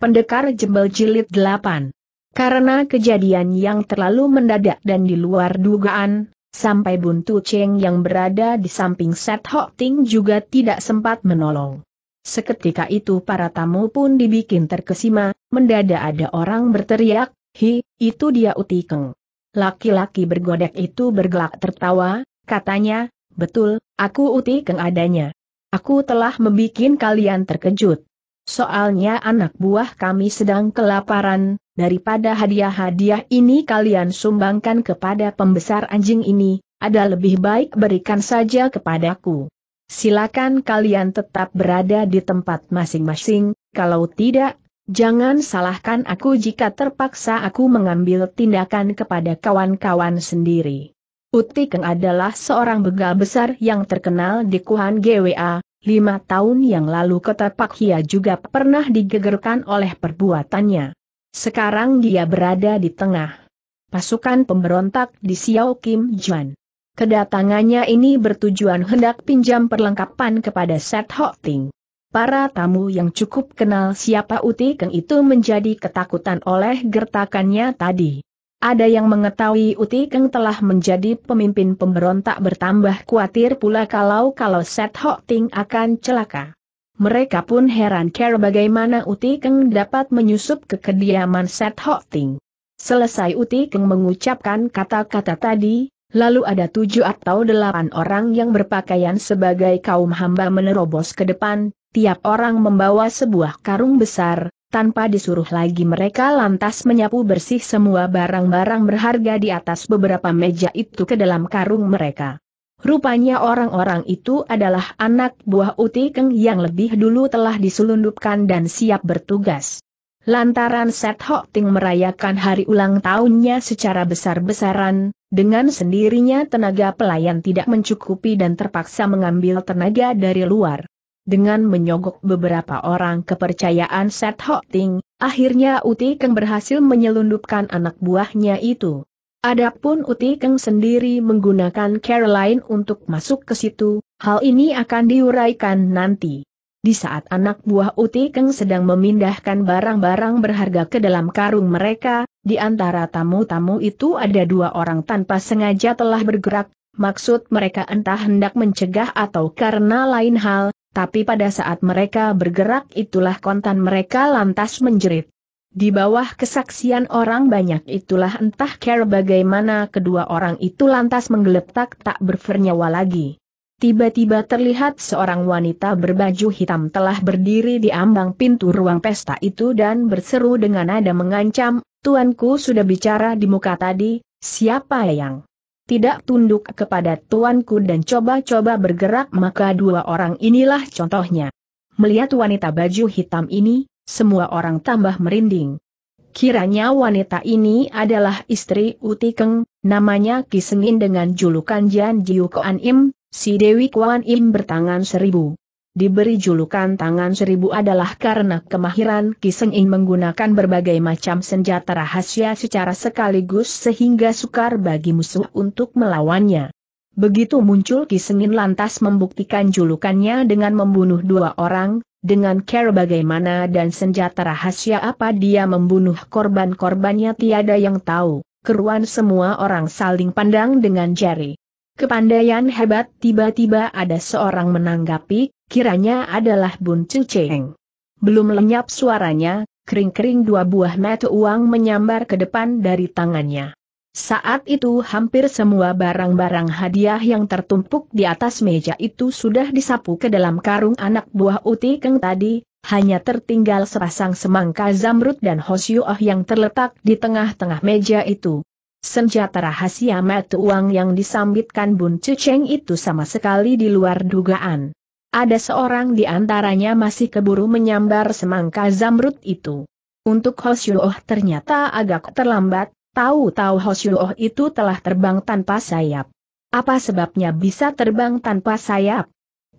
Pendekar Jembel Jilid 8 Karena kejadian yang terlalu mendadak dan di luar dugaan, sampai Buntu Cheng yang berada di samping Set Hok Ting juga tidak sempat menolong. Seketika itu para tamu pun dibikin terkesima, mendadak ada orang berteriak, Hi, itu dia Utikeng. Laki-laki bergodek itu bergelak tertawa, katanya, betul, aku Uti Utikeng adanya. Aku telah membuat kalian terkejut. Soalnya anak buah kami sedang kelaparan, daripada hadiah-hadiah ini kalian sumbangkan kepada pembesar anjing ini, ada lebih baik berikan saja kepadaku. Silakan kalian tetap berada di tempat masing-masing, kalau tidak, jangan salahkan aku jika terpaksa aku mengambil tindakan kepada kawan-kawan sendiri. Utikeng adalah seorang begal besar yang terkenal di Kuhan GWA, Lima tahun yang lalu kota Pak Hia juga pernah digegerkan oleh perbuatannya. Sekarang dia berada di tengah pasukan pemberontak di Xiao Kim Juan. Kedatangannya ini bertujuan hendak pinjam perlengkapan kepada Seth Ho Ting. Para tamu yang cukup kenal siapa Uti Keng itu menjadi ketakutan oleh gertakannya tadi. Ada yang mengetahui Uti Keng telah menjadi pemimpin pemberontak bertambah khawatir pula kalau-kalau Set Hok Ting akan celaka. Mereka pun heran care bagaimana Uti Keng dapat menyusup ke kediaman Set Hok Ting. Selesai Uti Keng mengucapkan kata-kata tadi, lalu ada tujuh atau delapan orang yang berpakaian sebagai kaum hamba menerobos ke depan, tiap orang membawa sebuah karung besar, tanpa disuruh lagi mereka lantas menyapu bersih semua barang-barang berharga di atas beberapa meja itu ke dalam karung mereka. Rupanya orang-orang itu adalah anak buah Uti Keng yang lebih dulu telah diselundupkan dan siap bertugas. Lantaran Set Hok Ting merayakan hari ulang tahunnya secara besar-besaran, dengan sendirinya tenaga pelayan tidak mencukupi dan terpaksa mengambil tenaga dari luar. Dengan menyogok beberapa orang kepercayaan Set Ho Ting, akhirnya Uti Keng berhasil menyelundupkan anak buahnya itu. Adapun Uti Keng sendiri menggunakan Caroline untuk masuk ke situ, hal ini akan diuraikan nanti. Di saat anak buah Uti Keng sedang memindahkan barang-barang berharga ke dalam karung mereka, di antara tamu-tamu itu ada dua orang tanpa sengaja telah bergerak, maksud mereka entah hendak mencegah atau karena lain hal, tapi pada saat mereka bergerak itulah kontan mereka lantas menjerit. Di bawah kesaksian orang banyak itulah entah care bagaimana kedua orang itu lantas menggeletak tak bernyawa lagi. Tiba-tiba terlihat seorang wanita berbaju hitam telah berdiri di ambang pintu ruang pesta itu dan berseru dengan nada mengancam, Tuanku sudah bicara di muka tadi, siapa yang tidak tunduk kepada tuanku dan coba-coba bergerak maka dua orang inilah contohnya. Melihat wanita baju hitam ini, semua orang tambah merinding. Kiranya wanita ini adalah istri Utikeng, namanya kisengin dengan julukan Jan Jiu Koan Im, si Dewi Kuan Im bertangan seribu diberi julukan tangan seribu adalah karena kemahiran Kiseng In menggunakan berbagai macam senjata rahasia secara sekaligus sehingga sukar bagi musuh untuk melawannya. Begitu muncul Kisengin lantas membuktikan julukannya dengan membunuh dua orang, dengan care bagaimana dan senjata rahasia apa dia membunuh korban-korbannya tiada yang tahu, keruan semua orang saling pandang dengan jari. Kepandaian hebat tiba-tiba ada seorang menanggapi, kiranya adalah Bun Chu Cheng. Belum lenyap suaranya, kering-kering dua buah mata uang menyambar ke depan dari tangannya. Saat itu hampir semua barang-barang hadiah yang tertumpuk di atas meja itu sudah disapu ke dalam karung anak buah Uti Keng tadi, hanya tertinggal sepasang semangka zamrud dan hosyuah yang terletak di tengah-tengah meja itu. Senjata rahasia mata uang yang disambitkan Bun Cheng itu sama sekali di luar dugaan. Ada seorang di antaranya masih keburu menyambar semangka zamrud itu. Untuk Hosyuoh ternyata agak terlambat, tahu-tahu Hosyuoh itu telah terbang tanpa sayap. Apa sebabnya bisa terbang tanpa sayap?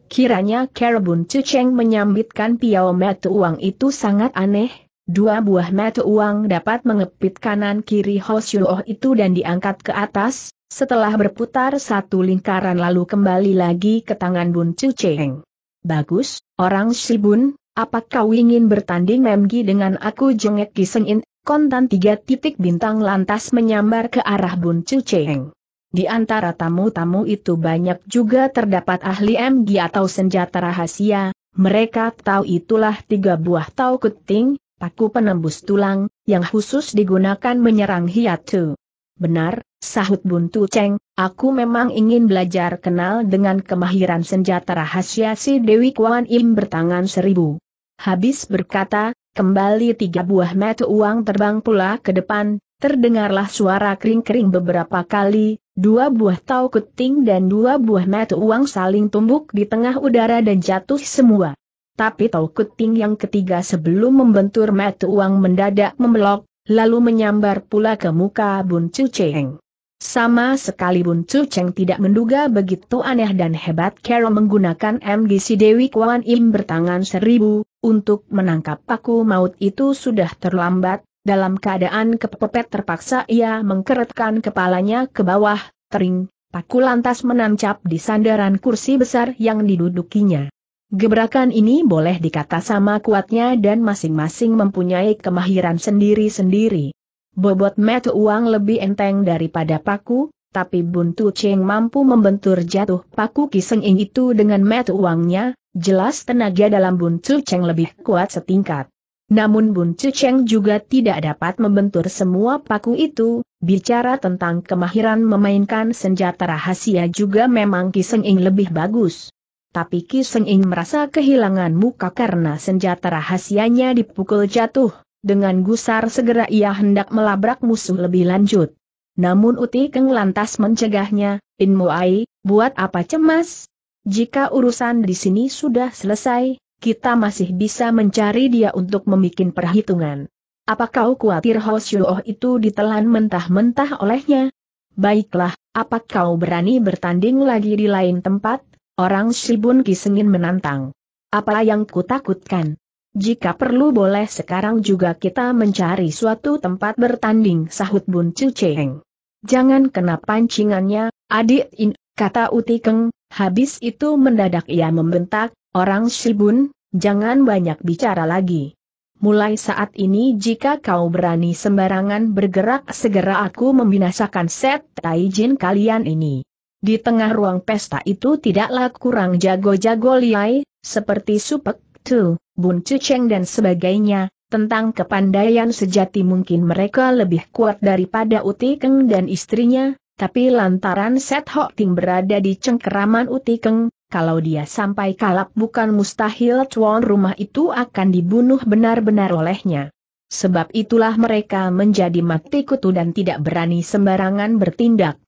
Kiranya Kerbun Cuceng menyambitkan piau mata uang itu sangat aneh, dua buah mata uang dapat mengepit kanan kiri Hosyuoh itu dan diangkat ke atas, setelah berputar satu lingkaran lalu kembali lagi ke tangan Bun Chu Cheng. Bagus, orang Si Bun, apakah kau ingin bertanding memgi dengan aku jengek kisengin? Kontan tiga titik bintang lantas menyambar ke arah Bun Chu Cheng. Di antara tamu-tamu itu banyak juga terdapat ahli MG atau senjata rahasia, mereka tahu itulah tiga buah tau keting, paku penembus tulang, yang khusus digunakan menyerang hiatu. Benar, sahut Buntu Cheng. aku memang ingin belajar kenal dengan kemahiran senjata rahasia si Dewi Kuan Im bertangan seribu. Habis berkata, kembali tiga buah mata uang terbang pula ke depan, terdengarlah suara kering-kering beberapa kali, dua buah tau keting dan dua buah mata uang saling tumbuk di tengah udara dan jatuh semua. Tapi tau keting yang ketiga sebelum membentur mata uang mendadak membelok, lalu menyambar pula ke muka Bun Chu Cheng. Sama sekali Bun Chu Cheng tidak menduga begitu aneh dan hebat Carol menggunakan MGC Dewi Kwan Im bertangan seribu, untuk menangkap paku maut itu sudah terlambat, dalam keadaan kepepet terpaksa ia mengkeretkan kepalanya ke bawah, tering, paku lantas menancap di sandaran kursi besar yang didudukinya. Gebrakan ini boleh dikata sama kuatnya dan masing-masing mempunyai kemahiran sendiri-sendiri. Bobot metu uang lebih enteng daripada paku, tapi Buntu Cheng mampu membentur jatuh paku Kisenging itu dengan metu uangnya, jelas tenaga dalam Buntu Cheng lebih kuat setingkat. Namun Buntu Cheng juga tidak dapat membentur semua paku itu, bicara tentang kemahiran memainkan senjata rahasia juga memang Kiseng Ing lebih bagus tapi Ki Seng In merasa kehilangan muka karena senjata rahasianya dipukul jatuh, dengan gusar segera ia hendak melabrak musuh lebih lanjut. Namun Uti Keng lantas mencegahnya, In Muai, buat apa cemas? Jika urusan di sini sudah selesai, kita masih bisa mencari dia untuk membuat perhitungan. Apa kau khawatir Ho Shuo itu ditelan mentah-mentah olehnya? Baiklah, apa kau berani bertanding lagi di lain tempat? Orang Shibun Kisengin menantang. Apa yang kutakutkan? Jika perlu boleh sekarang juga kita mencari suatu tempat bertanding sahut Bun Chu Cheng. Jangan kena pancingannya, adik in, kata Utikeng. habis itu mendadak ia membentak, orang Shibun, jangan banyak bicara lagi. Mulai saat ini jika kau berani sembarangan bergerak segera aku membinasakan set taijin kalian ini. Di tengah ruang pesta itu tidaklah kurang jago-jago liai, seperti Supek, Tu, Bun dan sebagainya, tentang kepandaian sejati mungkin mereka lebih kuat daripada Utikeng dan istrinya, tapi lantaran Set Ho Ting berada di cengkeraman Utikeng, kalau dia sampai kalap bukan mustahil tuan rumah itu akan dibunuh benar-benar olehnya. Sebab itulah mereka menjadi mati kutu dan tidak berani sembarangan bertindak.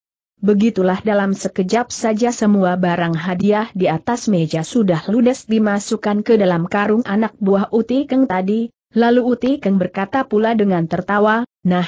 Begitulah dalam sekejap saja semua barang hadiah di atas meja sudah ludes dimasukkan ke dalam karung anak buah Uti Keng tadi, lalu Uti Keng berkata pula dengan tertawa, Nah,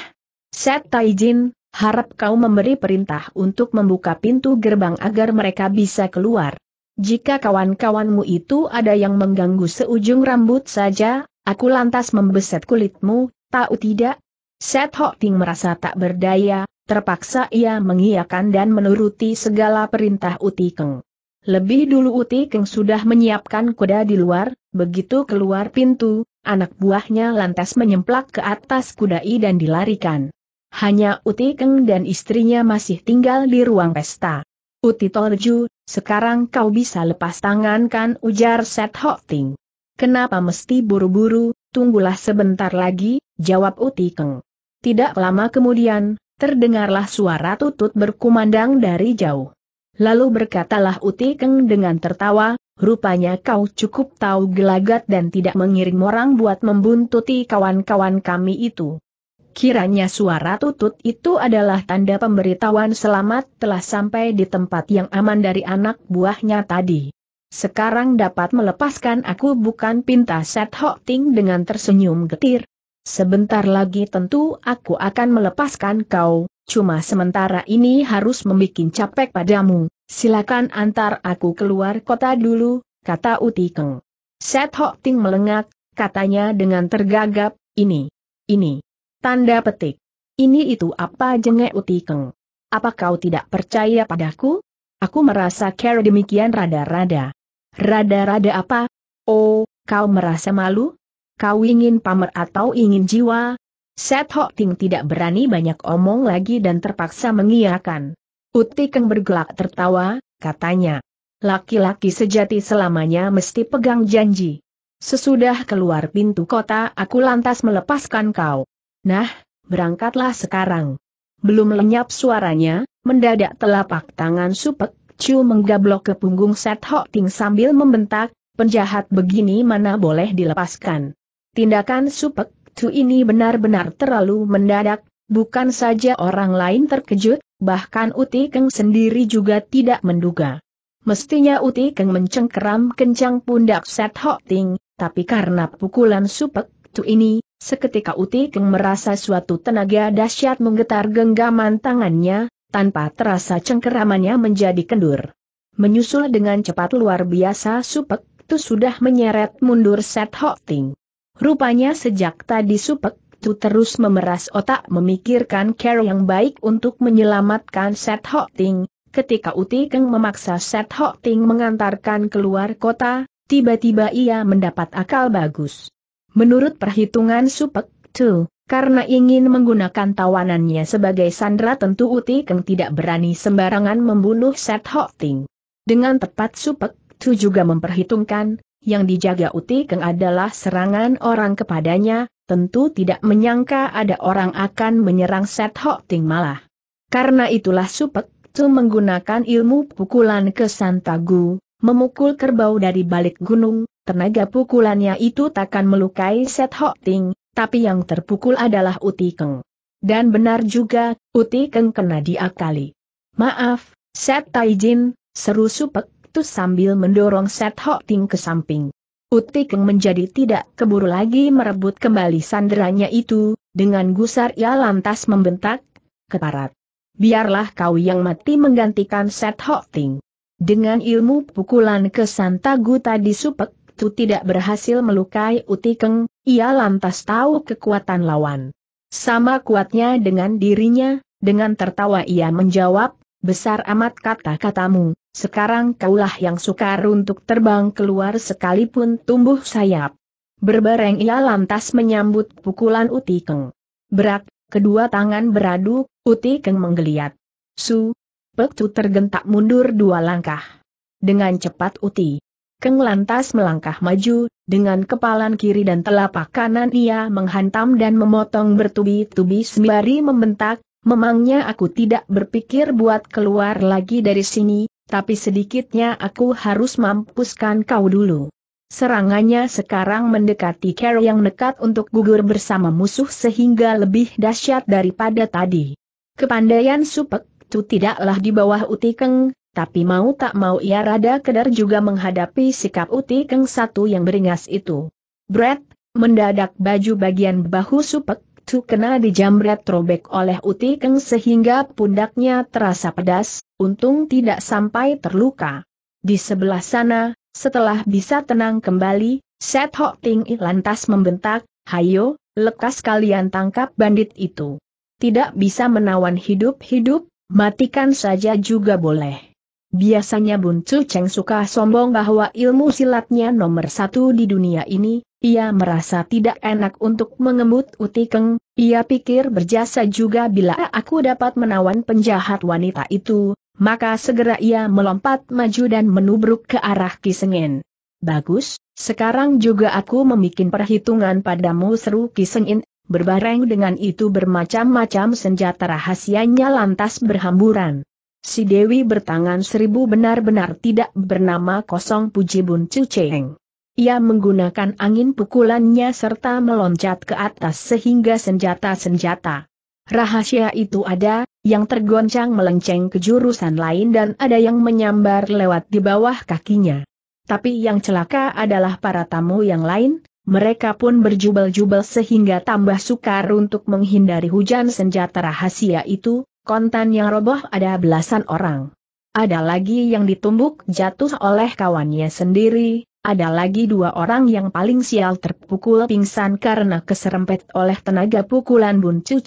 Set Taijin, harap kau memberi perintah untuk membuka pintu gerbang agar mereka bisa keluar. Jika kawan-kawanmu itu ada yang mengganggu seujung rambut saja, aku lantas membeset kulitmu, tahu tidak? Set Ho Ting merasa tak berdaya, Terpaksa ia mengiyakan dan menuruti segala perintah Utikeng. Lebih dulu Utikeng sudah menyiapkan kuda di luar, begitu keluar pintu, anak buahnya lantas menyemplak ke atas kudai dan dilarikan. Hanya Utikeng dan istrinya masih tinggal di ruang pesta. Uti Tolju, sekarang kau bisa lepas tangan kan ujar Set Hok Ting. Kenapa mesti buru-buru, tunggulah sebentar lagi, jawab Utikeng. Tidak lama kemudian, Terdengarlah suara tutut berkumandang dari jauh. Lalu berkatalah Uti Keng dengan tertawa, rupanya kau cukup tahu gelagat dan tidak mengiring orang buat membuntuti kawan-kawan kami itu. Kiranya suara tutut itu adalah tanda pemberitahuan selamat telah sampai di tempat yang aman dari anak buahnya tadi. Sekarang dapat melepaskan aku bukan pinta Set Hok Ting dengan tersenyum getir, Sebentar lagi tentu aku akan melepaskan kau, cuma sementara ini harus membuat capek padamu, silakan antar aku keluar kota dulu, kata Utikeng. Set Hok Ting melengak, katanya dengan tergagap, ini, ini, tanda petik. Ini itu apa jengek Utikeng? Apa kau tidak percaya padaku? Aku merasa kera demikian rada-rada. Rada-rada apa? Oh, kau merasa malu? kau ingin pamer atau ingin jiwa? Set Hok Ting tidak berani banyak omong lagi dan terpaksa mengiyakan. Utikeng bergelak tertawa, katanya. Laki-laki sejati selamanya mesti pegang janji. Sesudah keluar pintu kota aku lantas melepaskan kau. Nah, berangkatlah sekarang. Belum lenyap suaranya, mendadak telapak tangan Supek Chu menggablok ke punggung Set Hok Ting sambil membentak, penjahat begini mana boleh dilepaskan. Tindakan Supek Tu ini benar-benar terlalu mendadak, bukan saja orang lain terkejut, bahkan Uti Keng sendiri juga tidak menduga. Mestinya Uti Keng mencengkeram kencang pundak Set Ho Ting, tapi karena pukulan Supek Tu ini, seketika Uti Keng merasa suatu tenaga dahsyat menggetar genggaman tangannya, tanpa terasa cengkeramannya menjadi kendur. Menyusul dengan cepat luar biasa Supek Tu sudah menyeret mundur Set Ho Ting. Rupanya sejak tadi Supek Tu terus memeras otak memikirkan cara yang baik untuk menyelamatkan Set Ho Ting. Ketika Uti Keng memaksa Set Ho Ting mengantarkan keluar kota, tiba-tiba ia mendapat akal bagus. Menurut perhitungan Supek Tu, karena ingin menggunakan tawanannya sebagai sandera, tentu Uti Keng tidak berani sembarangan membunuh Set Ho Ting. Dengan tepat Supek Tu juga memperhitungkan, yang dijaga Uti Keng adalah serangan orang kepadanya, tentu tidak menyangka ada orang akan menyerang Set Ho Ting malah. Karena itulah Supek Tu menggunakan ilmu pukulan ke Santagu, memukul kerbau dari balik gunung, tenaga pukulannya itu takkan melukai Set Ho Ting, tapi yang terpukul adalah Uti Keng. Dan benar juga, Uti Keng kena diakali. Maaf, Set Taijin, seru Supek itu sambil mendorong Set Hok Ting ke samping. Utikeng menjadi tidak keburu lagi merebut kembali sandranya itu, dengan gusar ia lantas membentak, keparat. Biarlah kau yang mati menggantikan Set Hok Ting. Dengan ilmu pukulan ke Guta tadi supek, itu tidak berhasil melukai Utikeng, ia lantas tahu kekuatan lawan. Sama kuatnya dengan dirinya, dengan tertawa ia menjawab, besar amat kata-katamu, sekarang kaulah yang sukar untuk terbang keluar sekalipun tumbuh sayap. Berbareng ia lantas menyambut pukulan Uti Keng. Berak, kedua tangan beradu, Uti Keng menggeliat. Su, Pektu tergentak mundur dua langkah. Dengan cepat Uti. Keng lantas melangkah maju, dengan kepalan kiri dan telapak kanan ia menghantam dan memotong bertubi-tubi sembari membentak, memangnya aku tidak berpikir buat keluar lagi dari sini, tapi sedikitnya aku harus mampuskan kau dulu. Serangannya sekarang mendekati Carol yang nekat untuk gugur bersama musuh sehingga lebih dahsyat daripada tadi. Kepandaian Supek itu tidaklah di bawah Utikeng, tapi mau tak mau ia rada kedar juga menghadapi sikap Utikeng satu yang beringas itu. Brett, mendadak baju bagian bahu Supek itu kena dijamret robek oleh Utikeng sehingga pundaknya terasa pedas, Untung tidak sampai terluka. Di sebelah sana, setelah bisa tenang kembali, Set Hok Ting lantas membentak, Hayo, lekas kalian tangkap bandit itu. Tidak bisa menawan hidup-hidup, matikan saja juga boleh. Biasanya Bun Cu Cheng suka sombong bahwa ilmu silatnya nomor satu di dunia ini, ia merasa tidak enak untuk mengemut utikeng, ia pikir berjasa juga bila aku dapat menawan penjahat wanita itu, maka segera ia melompat maju dan menubruk ke arah Kisengin. Bagus, sekarang juga aku memikin perhitungan padamu seru Kisengin, berbareng dengan itu bermacam-macam senjata rahasianya lantas berhamburan. Si Dewi bertangan seribu benar-benar tidak bernama kosong Puji Bun Cu Cheng. Ia menggunakan angin pukulannya serta meloncat ke atas sehingga senjata-senjata Rahasia itu ada, yang tergoncang melenceng ke jurusan lain dan ada yang menyambar lewat di bawah kakinya. Tapi yang celaka adalah para tamu yang lain, mereka pun berjubel-jubel sehingga tambah sukar untuk menghindari hujan senjata rahasia itu, kontan yang roboh ada belasan orang. Ada lagi yang ditumbuk jatuh oleh kawannya sendiri, ada lagi dua orang yang paling sial terpukul pingsan karena keserempet oleh tenaga pukulan Bun Cu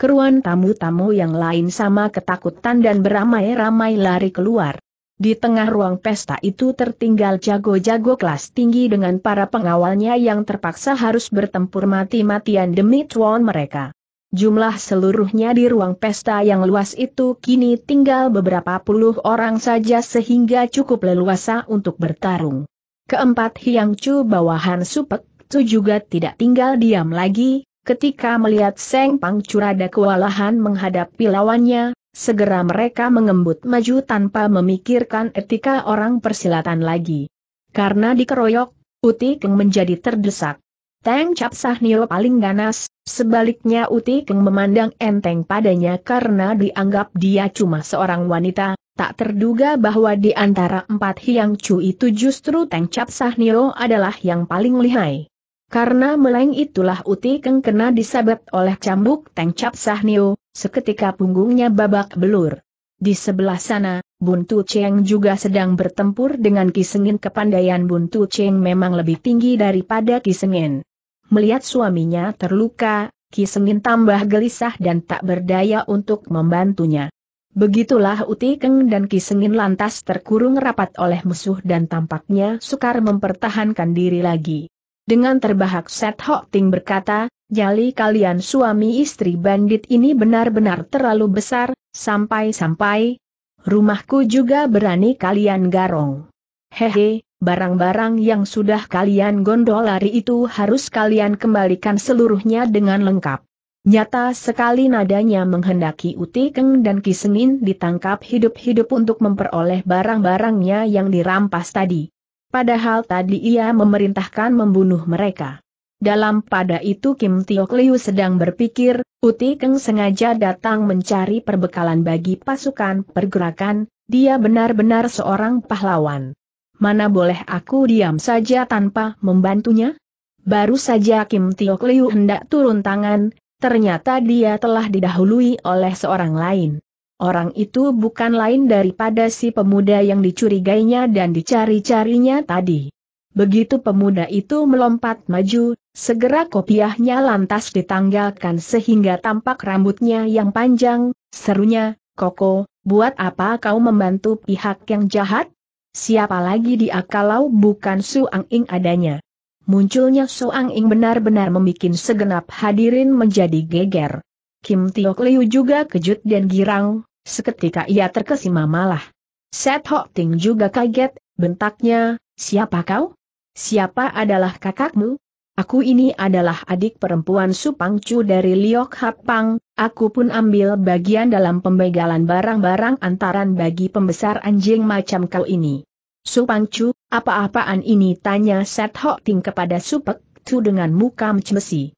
keruan tamu-tamu yang lain sama ketakutan dan beramai-ramai lari keluar. Di tengah ruang pesta itu tertinggal jago-jago kelas tinggi dengan para pengawalnya yang terpaksa harus bertempur mati-matian demi tuan mereka. Jumlah seluruhnya di ruang pesta yang luas itu kini tinggal beberapa puluh orang saja sehingga cukup leluasa untuk bertarung. Keempat Hyangchu bawahan Supek Su juga tidak tinggal diam lagi, Ketika melihat Seng Pang Curada kewalahan menghadapi lawannya, segera mereka mengembut maju tanpa memikirkan etika orang persilatan lagi. Karena dikeroyok, Uti Keng menjadi terdesak. Teng Cap Sah Nio paling ganas, sebaliknya Uti Keng memandang enteng padanya karena dianggap dia cuma seorang wanita, tak terduga bahwa di antara empat Hiang Cu itu justru Teng Cap Sah Nio adalah yang paling lihai. Karena meleng itulah Uti Keng kena disabet oleh cambuk Teng Cap Sahnio, seketika punggungnya babak belur. Di sebelah sana, Buntu Cheng juga sedang bertempur dengan Kisengin kepandaian Buntu Cheng memang lebih tinggi daripada Kisengin. Melihat suaminya terluka, Kisengin tambah gelisah dan tak berdaya untuk membantunya. Begitulah Uti Keng dan Kisengin lantas terkurung rapat oleh musuh dan tampaknya sukar mempertahankan diri lagi dengan terbahak Set Hok Ting berkata, jali kalian suami istri bandit ini benar-benar terlalu besar, sampai-sampai rumahku juga berani kalian garong. Hehe, barang-barang yang sudah kalian gondol lari itu harus kalian kembalikan seluruhnya dengan lengkap. Nyata sekali nadanya menghendaki Uti Keng dan Kisengin ditangkap hidup-hidup untuk memperoleh barang-barangnya yang dirampas tadi. Padahal tadi ia memerintahkan membunuh mereka. Dalam pada itu Kim Tiok Liu sedang berpikir, Uti Keng sengaja datang mencari perbekalan bagi pasukan pergerakan, dia benar-benar seorang pahlawan. Mana boleh aku diam saja tanpa membantunya? Baru saja Kim Tiok Liu hendak turun tangan, ternyata dia telah didahului oleh seorang lain. Orang itu bukan lain daripada si pemuda yang dicurigainya dan dicari-carinya tadi. Begitu pemuda itu melompat maju, segera kopiahnya lantas ditanggalkan sehingga tampak rambutnya yang panjang, serunya, Koko, buat apa kau membantu pihak yang jahat? Siapa lagi dia kalau bukan Ang Ing adanya? Munculnya Su Ang Ing benar-benar membuat segenap hadirin menjadi geger. Kim Tiok Liu juga kejut dan girang, Seketika ia terkesima malah. Set Hok Ting juga kaget, bentaknya, siapa kau? Siapa adalah kakakmu? Aku ini adalah adik perempuan Supang Chu dari Liok Hapang, aku pun ambil bagian dalam pembegalan barang-barang antaran bagi pembesar anjing macam kau ini. Supang Chu, apa-apaan ini tanya Set Hok Ting kepada Supek Tu dengan muka mencemesi.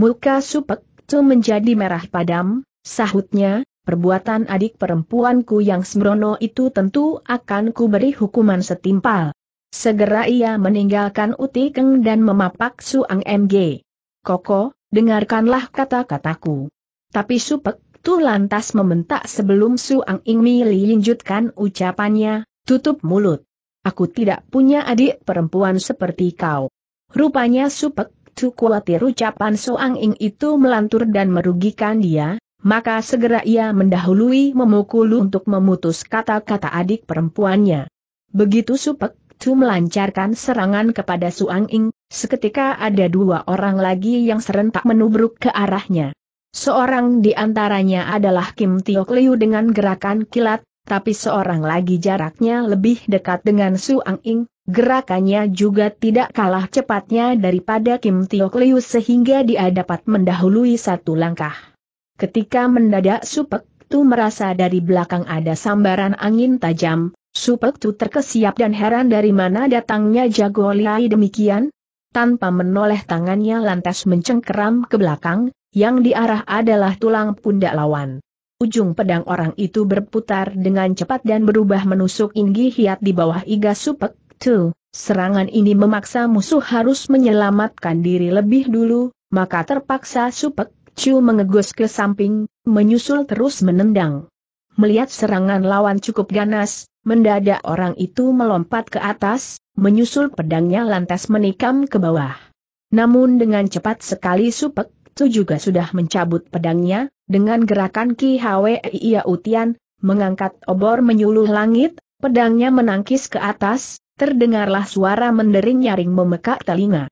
Muka Supek Tu menjadi merah padam, sahutnya, perbuatan adik perempuanku yang sembrono itu tentu akan kuberi hukuman setimpal. Segera ia meninggalkan Uti Keng dan memapak Suang MG. Koko, dengarkanlah kata-kataku. Tapi Supek Tu lantas membentak sebelum Suang Ingmi lanjutkan ucapannya, tutup mulut. Aku tidak punya adik perempuan seperti kau. Rupanya Supek Tu khawatir ucapan Suang Ing itu melantur dan merugikan dia, maka segera ia mendahului memukul untuk memutus kata-kata adik perempuannya. Begitu Supek Tu melancarkan serangan kepada Suang Ing, seketika ada dua orang lagi yang serentak menubruk ke arahnya. Seorang di antaranya adalah Kim Tio Liu dengan gerakan kilat, tapi seorang lagi jaraknya lebih dekat dengan Suang Ing, gerakannya juga tidak kalah cepatnya daripada Kim Tio Liu sehingga dia dapat mendahului satu langkah. Ketika mendadak Supek Tu merasa dari belakang ada sambaran angin tajam, Supek Tu terkesiap dan heran dari mana datangnya jago liai demikian. Tanpa menoleh tangannya lantas mencengkeram ke belakang, yang diarah adalah tulang pundak lawan. Ujung pedang orang itu berputar dengan cepat dan berubah menusuk inggi hiat di bawah iga Supek Tu. Serangan ini memaksa musuh harus menyelamatkan diri lebih dulu, maka terpaksa Supek Chu mengegus ke samping, menyusul terus menendang. Melihat serangan lawan cukup ganas, mendadak orang itu melompat ke atas, menyusul pedangnya lantas menikam ke bawah. Namun dengan cepat sekali Supek Tu juga sudah mencabut pedangnya, dengan gerakan Ki Hwe Ia Utian, mengangkat obor menyuluh langit, pedangnya menangkis ke atas, terdengarlah suara mendering nyaring memekak telinga.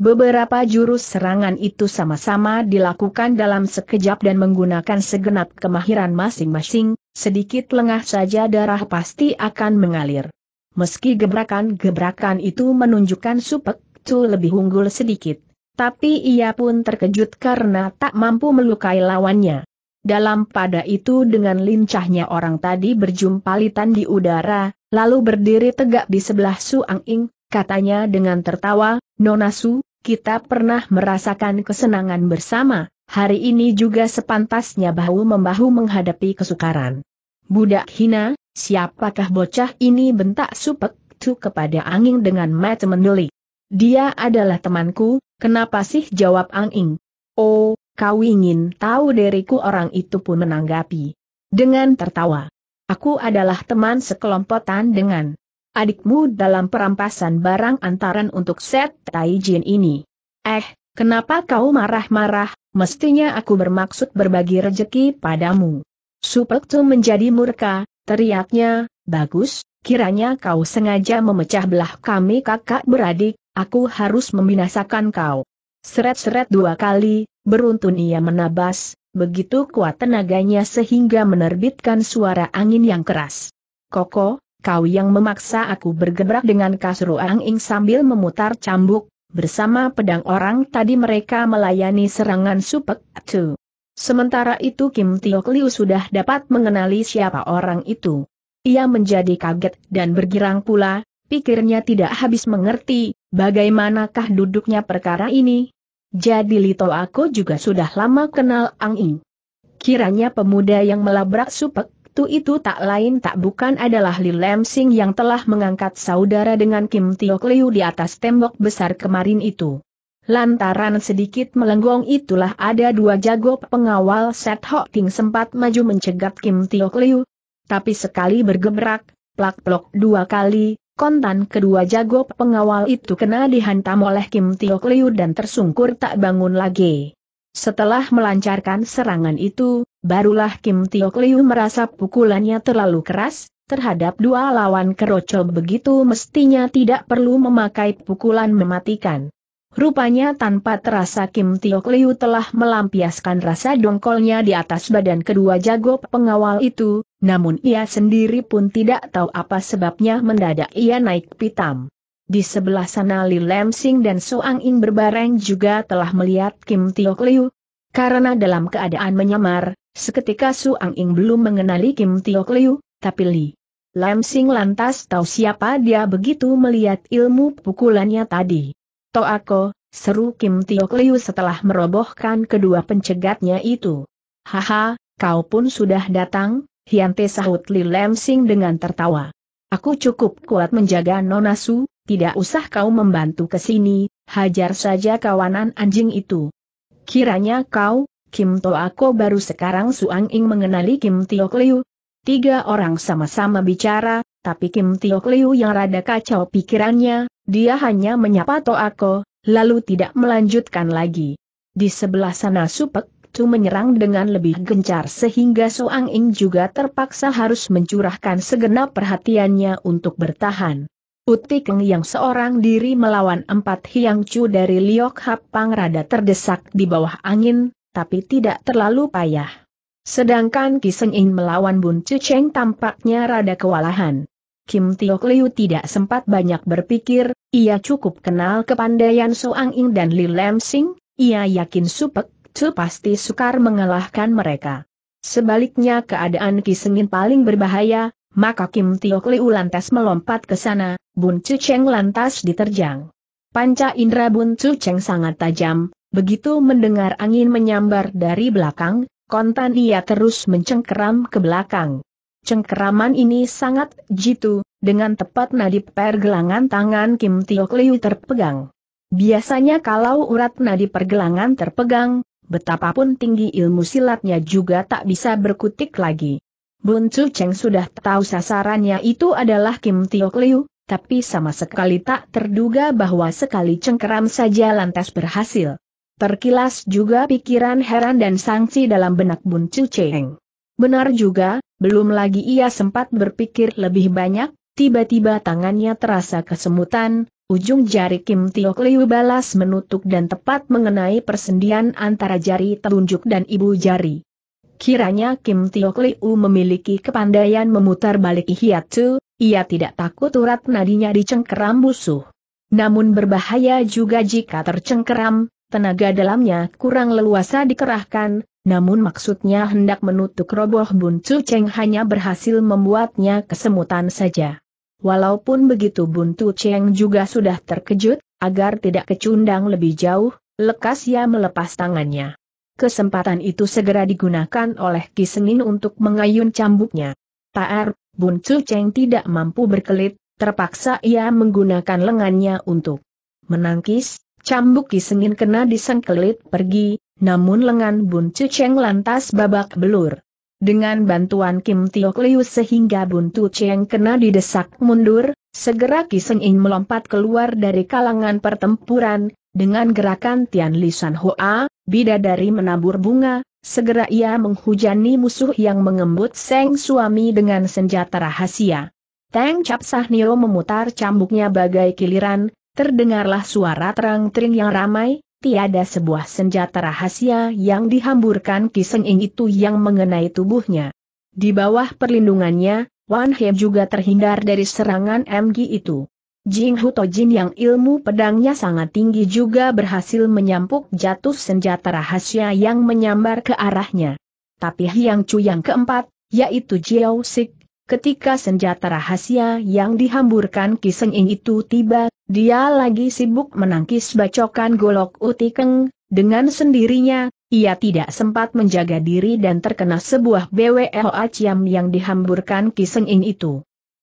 Beberapa jurus serangan itu sama-sama dilakukan dalam sekejap dan menggunakan segenap kemahiran masing-masing, sedikit lengah saja darah pasti akan mengalir. Meski gebrakan-gebrakan itu menunjukkan Supek tuh lebih unggul sedikit, tapi ia pun terkejut karena tak mampu melukai lawannya. Dalam pada itu dengan lincahnya orang tadi berjumpa berjumpalitan di udara, lalu berdiri tegak di sebelah Su Ang Ing, katanya dengan tertawa, Nona Su, kita pernah merasakan kesenangan bersama, hari ini juga sepantasnya bahu-membahu menghadapi kesukaran. Budak hina, siapakah bocah ini bentak supek tu kepada angin dengan mata menduli. Dia adalah temanku, kenapa sih jawab angin? Oh, kau ingin tahu diriku orang itu pun menanggapi. Dengan tertawa. Aku adalah teman sekelompokan dengan adikmu dalam perampasan barang antaran untuk set Taijin ini. Eh, kenapa kau marah-marah, mestinya aku bermaksud berbagi rejeki padamu. Supek menjadi murka, teriaknya, bagus, kiranya kau sengaja memecah belah kami kakak beradik, aku harus membinasakan kau. Seret-seret dua kali, beruntun ia menabas, begitu kuat tenaganya sehingga menerbitkan suara angin yang keras. Koko, kau yang memaksa aku bergebrak dengan kasur ing sambil memutar cambuk, bersama pedang orang tadi mereka melayani serangan supek itu. Sementara itu Kim Tiok Liu sudah dapat mengenali siapa orang itu. Ia menjadi kaget dan bergirang pula, pikirnya tidak habis mengerti, bagaimanakah duduknya perkara ini. Jadi Lito aku juga sudah lama kenal Ang Ing. Kiranya pemuda yang melabrak supek waktu itu tak lain tak bukan adalah Li Lam yang telah mengangkat saudara dengan Kim Tiok Liu di atas tembok besar kemarin itu. Lantaran sedikit melenggong itulah ada dua jago pengawal Set Hok Ting sempat maju mencegat Kim Tiok Liu. Tapi sekali bergebrak, plak-plok dua kali, kontan kedua jago pengawal itu kena dihantam oleh Kim Tiok Liu dan tersungkur tak bangun lagi. Setelah melancarkan serangan itu, barulah Kim Tiok Liu merasa pukulannya terlalu keras, terhadap dua lawan keroco begitu mestinya tidak perlu memakai pukulan mematikan. Rupanya tanpa terasa Kim Tiok Liu telah melampiaskan rasa dongkolnya di atas badan kedua jago pengawal itu, namun ia sendiri pun tidak tahu apa sebabnya mendadak ia naik pitam. Di sebelah sana Li Lemsing dan Soang Ing berbareng juga telah melihat Kim Tio Liu. Karena dalam keadaan menyamar, seketika Ang In belum mengenali Kim Tio Liu, tapi Li Lemsing lantas tahu siapa dia begitu melihat ilmu pukulannya tadi. Toako, seru Kim Tio Liu setelah merobohkan kedua pencegatnya itu. Haha, kau pun sudah datang, Hyante sahut Li Lemsing dengan tertawa. Aku cukup kuat menjaga Nonasu tidak usah kau membantu ke sini, hajar saja kawanan anjing itu. Kiranya kau, Kim To Ako baru sekarang Suang Ing mengenali Kim Tio Kliu. Tiga orang sama-sama bicara, tapi Kim Tio Kliu yang rada kacau pikirannya, dia hanya menyapa To Ako, lalu tidak melanjutkan lagi. Di sebelah sana Supek Tu menyerang dengan lebih gencar sehingga Suang Ing juga terpaksa harus mencurahkan segenap perhatiannya untuk bertahan. Putih Keng yang seorang diri melawan empat Hiang Chu dari Liok Hap Pang rada terdesak di bawah angin, tapi tidak terlalu payah. Sedangkan Ki Seng melawan Bun Chu Cheng tampaknya rada kewalahan. Kim Tiok Liu tidak sempat banyak berpikir, ia cukup kenal kepandaian Soang Ing dan Li Lam Sing, ia yakin Supek Chu pasti sukar mengalahkan mereka. Sebaliknya keadaan Ki Sengin paling berbahaya, maka Kim Tiok Liu lantas melompat ke sana, Bun Chu Cheng lantas diterjang. Panca indera Bun Chu Cheng sangat tajam, begitu mendengar angin menyambar dari belakang, kontan ia terus mencengkeram ke belakang. Cengkeraman ini sangat jitu, dengan tepat nadi pergelangan tangan Kim Tiok Liu terpegang. Biasanya kalau urat nadi pergelangan terpegang, betapapun tinggi ilmu silatnya juga tak bisa berkutik lagi. Bun Chu Cheng sudah tahu sasarannya itu adalah Kim Tiok Liu, tapi sama sekali tak terduga bahwa sekali cengkeram saja lantas berhasil. Terkilas juga pikiran heran dan sangsi dalam benak Bun Chu Cheng. Benar juga, belum lagi ia sempat berpikir lebih banyak, tiba-tiba tangannya terasa kesemutan, ujung jari Kim Tiok Liu balas menutup dan tepat mengenai persendian antara jari telunjuk dan ibu jari. Kiranya Kim Tiok Liu memiliki kepandaian memutar balik hiatsu, ia tidak takut urat nadinya dicengkeram musuh. Namun berbahaya juga jika tercengkeram, tenaga dalamnya kurang leluasa dikerahkan, namun maksudnya hendak menutup roboh Bun Tzu Cheng hanya berhasil membuatnya kesemutan saja. Walaupun begitu Bun Tzu Cheng juga sudah terkejut, agar tidak kecundang lebih jauh, lekas ia melepas tangannya. Kesempatan itu segera digunakan oleh Ki Senin untuk mengayun cambuknya. Taar, Bun Chu Cheng tidak mampu berkelit, terpaksa ia menggunakan lengannya untuk menangkis, cambuk Ki Senin kena disengkelit pergi, namun lengan Bun Chu Cheng lantas babak belur. Dengan bantuan Kim Tio Liu sehingga Bun Chu Cheng kena didesak mundur, segera Ki Senin melompat keluar dari kalangan pertempuran, dengan gerakan Tian Lisan Hoa, Bidadari menabur bunga, segera ia menghujani musuh yang mengembut Seng suami dengan senjata rahasia. Teng Cap Sahnio memutar cambuknya bagai kiliran, terdengarlah suara terang-tering yang ramai, tiada sebuah senjata rahasia yang dihamburkan kiseng itu yang mengenai tubuhnya. Di bawah perlindungannya, Wan He juga terhindar dari serangan MG itu. Jing Huto Jin yang ilmu pedangnya sangat tinggi juga berhasil menyampuk jatuh senjata rahasia yang menyambar ke arahnya. Tapi Hyang Chu yang keempat, yaitu Jiao Sik, ketika senjata rahasia yang dihamburkan Ki Seng itu tiba, dia lagi sibuk menangkis bacokan golok utikeng, dengan sendirinya, ia tidak sempat menjaga diri dan terkena sebuah BWLA Ciam yang dihamburkan Ki Seng itu.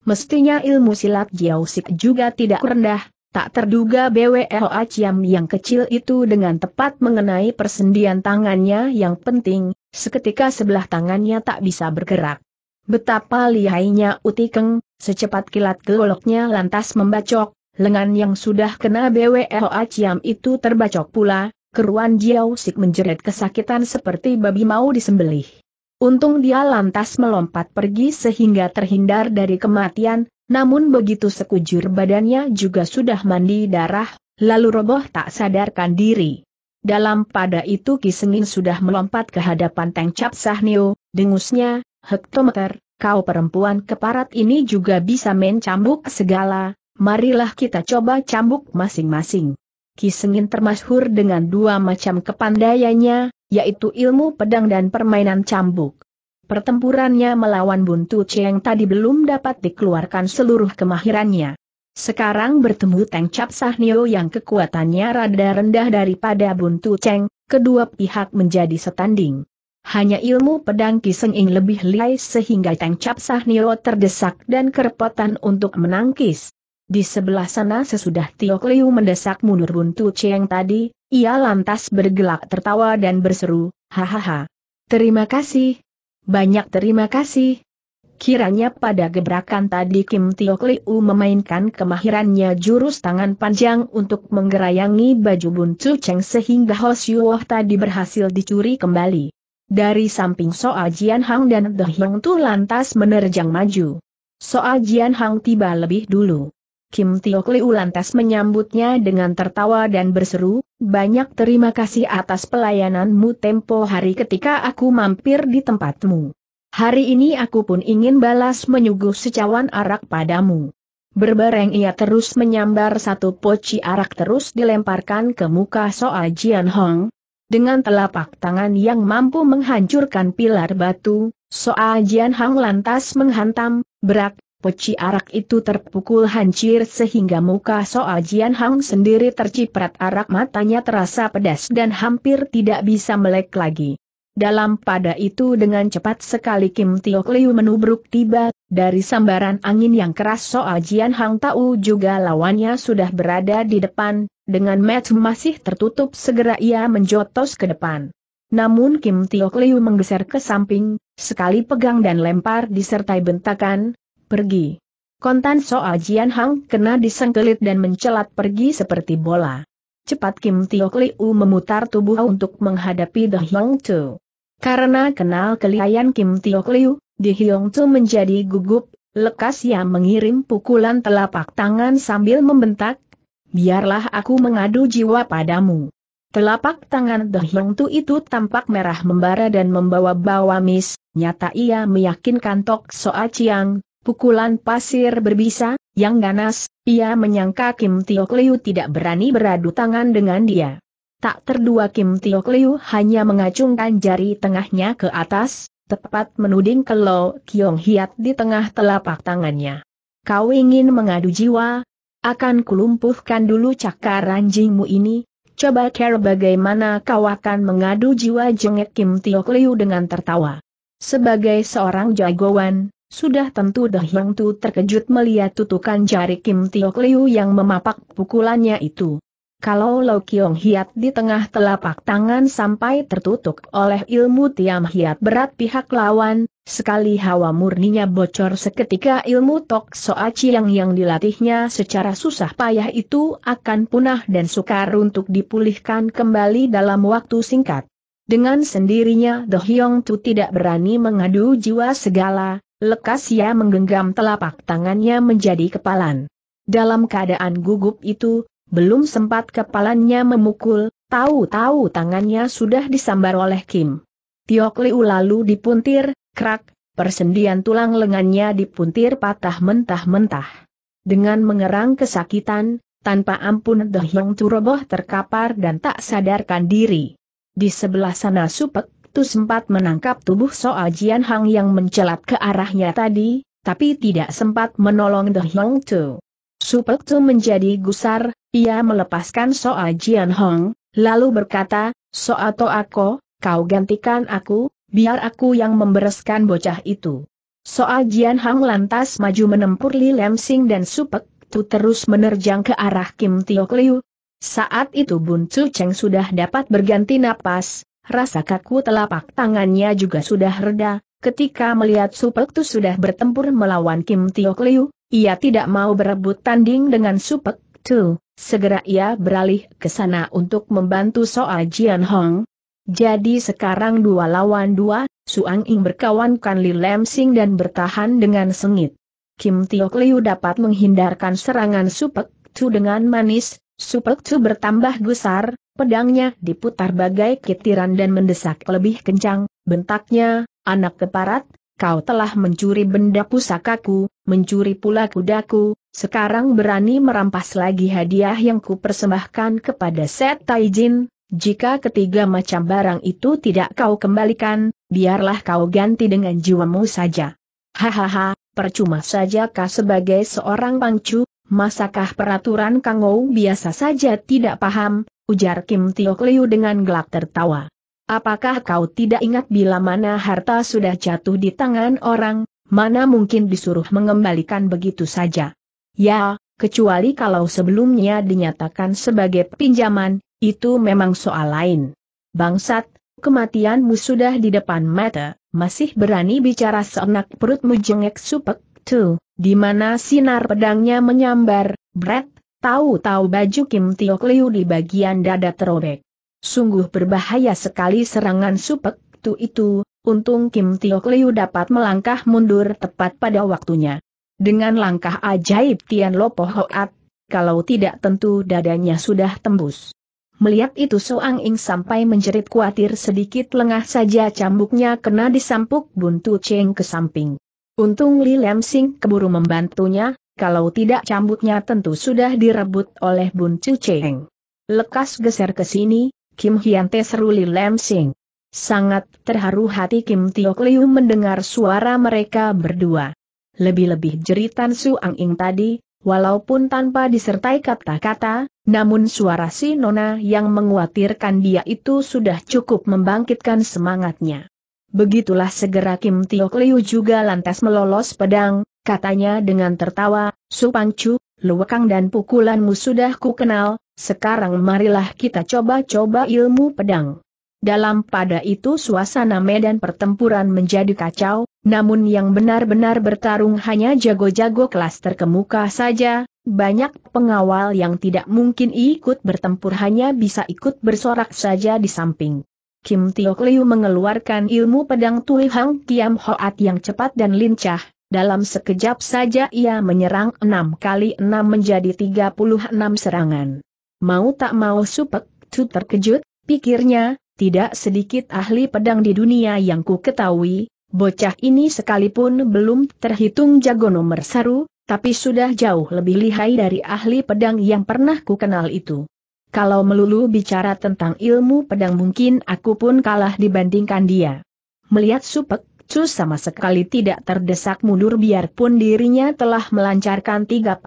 Mestinya ilmu silat Jiaosik juga tidak rendah, tak terduga BWO Aciam yang kecil itu dengan tepat mengenai persendian tangannya yang penting, seketika sebelah tangannya tak bisa bergerak. Betapa lihainya Utikeng, secepat kilat geloknya lantas membacok, lengan yang sudah kena BWO Aciam itu terbacok pula, keruan Jiao Sik menjerit kesakitan seperti babi mau disembelih. Untung dia lantas melompat pergi sehingga terhindar dari kematian, namun begitu sekujur badannya juga sudah mandi darah, lalu roboh tak sadarkan diri. Dalam pada itu Kisengin sudah melompat ke hadapan Teng Cap Sahnio, dengusnya, hektometer, kau perempuan keparat ini juga bisa mencambuk segala, marilah kita coba cambuk masing-masing. Kisengin termasyhur dengan dua macam kepandaiannya, yaitu ilmu pedang dan permainan cambuk. Pertempurannya melawan Buntu Cheng tadi belum dapat dikeluarkan seluruh kemahirannya. Sekarang bertemu Teng Cap Sahnio yang kekuatannya rada rendah daripada Buntu Cheng, kedua pihak menjadi setanding. Hanya ilmu pedang Kiseng Ing lebih lihai sehingga Teng Cap Sahnio terdesak dan kerepotan untuk menangkis. Di sebelah sana sesudah Tio Liu mendesak mundur Buntu Cheng tadi, ia lantas bergelak tertawa dan berseru, hahaha. Terima kasih. Banyak terima kasih. Kiranya pada gebrakan tadi Kim Tio Liu memainkan kemahirannya jurus tangan panjang untuk menggerayangi baju Buntu Cheng sehingga Ho tadi berhasil dicuri kembali. Dari samping Soa Jian Hang dan The Hyung Tu lantas menerjang maju. Soa Jian Hang tiba lebih dulu. Kim Tio Kliu lantas menyambutnya dengan tertawa dan berseru, banyak terima kasih atas pelayananmu tempo hari ketika aku mampir di tempatmu. Hari ini aku pun ingin balas menyuguh secawan arak padamu. Berbareng ia terus menyambar satu poci arak terus dilemparkan ke muka Soa Jian Hong. Dengan telapak tangan yang mampu menghancurkan pilar batu, Soa Jian Hong lantas menghantam, berak, Peci arak itu terpukul hancur sehingga muka Soa Jian Hang sendiri terciprat arak matanya terasa pedas dan hampir tidak bisa melek lagi. Dalam pada itu dengan cepat sekali Kim Tio Liu menubruk tiba, dari sambaran angin yang keras Soa Jian Hang tahu juga lawannya sudah berada di depan, dengan match masih tertutup segera ia menjotos ke depan. Namun Kim Tio Liu menggeser ke samping, sekali pegang dan lempar disertai bentakan, pergi. Kontan Soa Jian Hang kena disengkelit dan mencelat pergi seperti bola. Cepat Kim Tio Liu memutar tubuh untuk menghadapi The Hyong Tu. Karena kenal kelihayan Kim Tio Liu, The Hyong Tu menjadi gugup, lekas ia mengirim pukulan telapak tangan sambil membentak, biarlah aku mengadu jiwa padamu. Telapak tangan The Hyong Tu itu tampak merah membara dan membawa bau amis. nyata ia meyakinkan Tok Soa Chiang, pukulan pasir berbisa, yang ganas, ia menyangka Kim Tiok Liu tidak berani beradu tangan dengan dia. Tak terduga Kim Tiok Liu hanya mengacungkan jari tengahnya ke atas, tepat menuding ke Lo Kiong Hiat di tengah telapak tangannya. Kau ingin mengadu jiwa? Akan kulumpuhkan dulu cakar anjingmu ini, coba care bagaimana kau akan mengadu jiwa jengek Kim Tiok Liu dengan tertawa. Sebagai seorang jagoan, sudah tentu Dahyang Tu terkejut melihat tutukan jari Kim Tiok Liu yang memapak pukulannya itu. Kalau Lau Kiong Hiat di tengah telapak tangan sampai tertutup oleh ilmu Tiam Hiat berat pihak lawan, sekali hawa murninya bocor seketika ilmu Tok Soa Chiang yang dilatihnya secara susah payah itu akan punah dan sukar untuk dipulihkan kembali dalam waktu singkat. Dengan sendirinya Dohyong Tu tidak berani mengadu jiwa segala, Lekas ia menggenggam telapak tangannya menjadi kepalan. Dalam keadaan gugup itu, belum sempat kepalannya memukul, tahu-tahu tangannya sudah disambar oleh Kim. Tiok Liu lalu dipuntir, krak, persendian tulang lengannya dipuntir patah mentah-mentah. Dengan mengerang kesakitan, tanpa ampun Dehyong Turoboh terkapar dan tak sadarkan diri. Di sebelah sana Supek, itu sempat menangkap tubuh Soa Jian Hang yang mencelat ke arahnya tadi, tapi tidak sempat menolong The Hong Tu. Supek Tu menjadi gusar, ia melepaskan Soa Jian Hong, lalu berkata, Soa To Ako, kau gantikan aku, biar aku yang membereskan bocah itu. Soa Jian Hang lantas maju menempur Li Lem Sing dan Supek Tu terus menerjang ke arah Kim Tio Liu. Saat itu Bun Chu Cheng sudah dapat berganti napas, Rasa kaku telapak tangannya juga sudah reda, ketika melihat Supek tu sudah bertempur melawan Kim Tiok Liu, ia tidak mau berebut tanding dengan Supek tu. Segera ia beralih ke sana untuk membantu soal Jian Hong. Jadi sekarang dua lawan dua, Suang Ing berkawankan Li Lam Sing dan bertahan dengan sengit. Kim Tiok Liu dapat menghindarkan serangan Supek tu dengan manis, Supercu bertambah gusar, pedangnya diputar bagai kitiran dan mendesak lebih kencang, bentaknya, anak keparat, kau telah mencuri benda pusakaku, mencuri pula kudaku, sekarang berani merampas lagi hadiah yang kupersembahkan kepada Set Taijin, jika ketiga macam barang itu tidak kau kembalikan, biarlah kau ganti dengan jiwamu saja. Hahaha, percuma saja kau sebagai seorang pangcu, Masakah peraturan Kangou biasa saja tidak paham, ujar Kim Tio Liu dengan gelak tertawa. Apakah kau tidak ingat bila mana harta sudah jatuh di tangan orang, mana mungkin disuruh mengembalikan begitu saja? Ya, kecuali kalau sebelumnya dinyatakan sebagai pinjaman, itu memang soal lain. Bangsat, kematianmu sudah di depan mata, masih berani bicara seenak perutmu jengek supek, tuh di mana sinar pedangnya menyambar, bret, tahu-tahu baju Kim Tiok Liu di bagian dada terobek. Sungguh berbahaya sekali serangan supek tu itu, untung Kim Tiok Liu dapat melangkah mundur tepat pada waktunya. Dengan langkah ajaib Tian Lopo Hoat, kalau tidak tentu dadanya sudah tembus. Melihat itu Soang Ing sampai menjerit khawatir sedikit lengah saja cambuknya kena disampuk buntu Cheng ke samping. Untung Li Lemsing keburu membantunya, kalau tidak cambuknya tentu sudah direbut oleh Bun Chu Cheng. Lekas geser ke sini, Kim Hyante seru Li Lemsing. Sangat terharu hati Kim Tiok Liu mendengar suara mereka berdua. Lebih-lebih jeritan Su Ang Ing tadi, walaupun tanpa disertai kata-kata, namun suara si Nona yang menguatirkan dia itu sudah cukup membangkitkan semangatnya. Begitulah segera Kim Tio Liu juga lantas melolos pedang, katanya dengan tertawa, Supang Chu, luwekang dan pukulanmu sudah ku kenal, sekarang marilah kita coba-coba ilmu pedang. Dalam pada itu suasana medan pertempuran menjadi kacau, namun yang benar-benar bertarung hanya jago-jago kelas terkemuka saja, banyak pengawal yang tidak mungkin ikut bertempur hanya bisa ikut bersorak saja di samping. Kim Tiok Liu mengeluarkan ilmu pedang Tui Hang Kiam Hoat yang cepat dan lincah, dalam sekejap saja ia menyerang enam kali enam menjadi tiga puluh enam serangan. Mau tak mau Supek Tu terkejut, pikirnya, tidak sedikit ahli pedang di dunia yang ku ketahui, bocah ini sekalipun belum terhitung jago nomor saru, tapi sudah jauh lebih lihai dari ahli pedang yang pernah ku kenal itu kalau melulu bicara tentang ilmu pedang mungkin aku pun kalah dibandingkan dia. Melihat Supek, Chu sama sekali tidak terdesak mundur biarpun dirinya telah melancarkan 36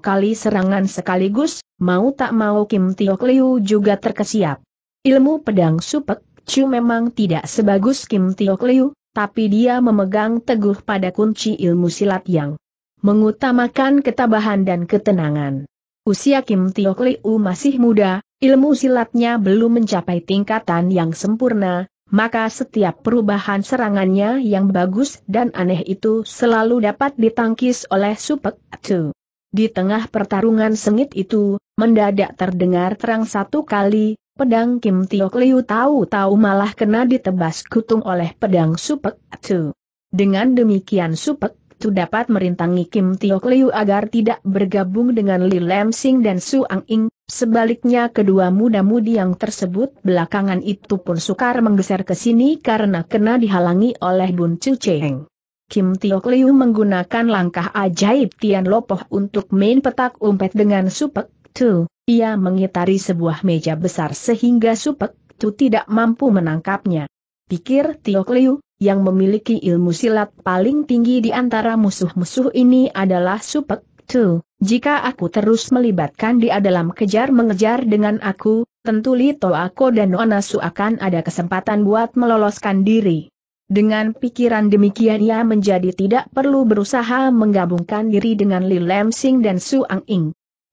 kali serangan sekaligus, mau tak mau Kim Tiok Liu juga terkesiap. Ilmu pedang Supek, Chu memang tidak sebagus Kim Tiok Liu, tapi dia memegang teguh pada kunci ilmu silat yang mengutamakan ketabahan dan ketenangan. Usia Kim Tio Kliu masih muda, ilmu silatnya belum mencapai tingkatan yang sempurna, maka setiap perubahan serangannya yang bagus dan aneh itu selalu dapat ditangkis oleh Supek Tzu. Di tengah pertarungan sengit itu, mendadak terdengar terang satu kali, pedang Kim Tio Kliu tahu-tahu malah kena ditebas kutung oleh pedang Supek Tzu. Dengan demikian Supek itu dapat merintangi Kim Tiok Liu agar tidak bergabung dengan Li Lam Sing dan Su Ang Ing, sebaliknya kedua muda-mudi yang tersebut belakangan itu pun sukar menggeser ke sini karena kena dihalangi oleh Bun Chu Cheng. Kim Tiok Liu menggunakan langkah ajaib Tian Lopoh untuk main petak umpet dengan Supek Tu. Ia mengitari sebuah meja besar sehingga Supek Tu tidak mampu menangkapnya. Pikir Tiok Liu, yang memiliki ilmu silat paling tinggi di antara musuh-musuh ini adalah Supek Tu. Jika aku terus melibatkan dia dalam kejar-mengejar dengan aku, tentu Toa Ko dan Onasu akan ada kesempatan buat meloloskan diri. Dengan pikiran demikian ia menjadi tidak perlu berusaha menggabungkan diri dengan Li Lam Sing dan Su Ang Ing.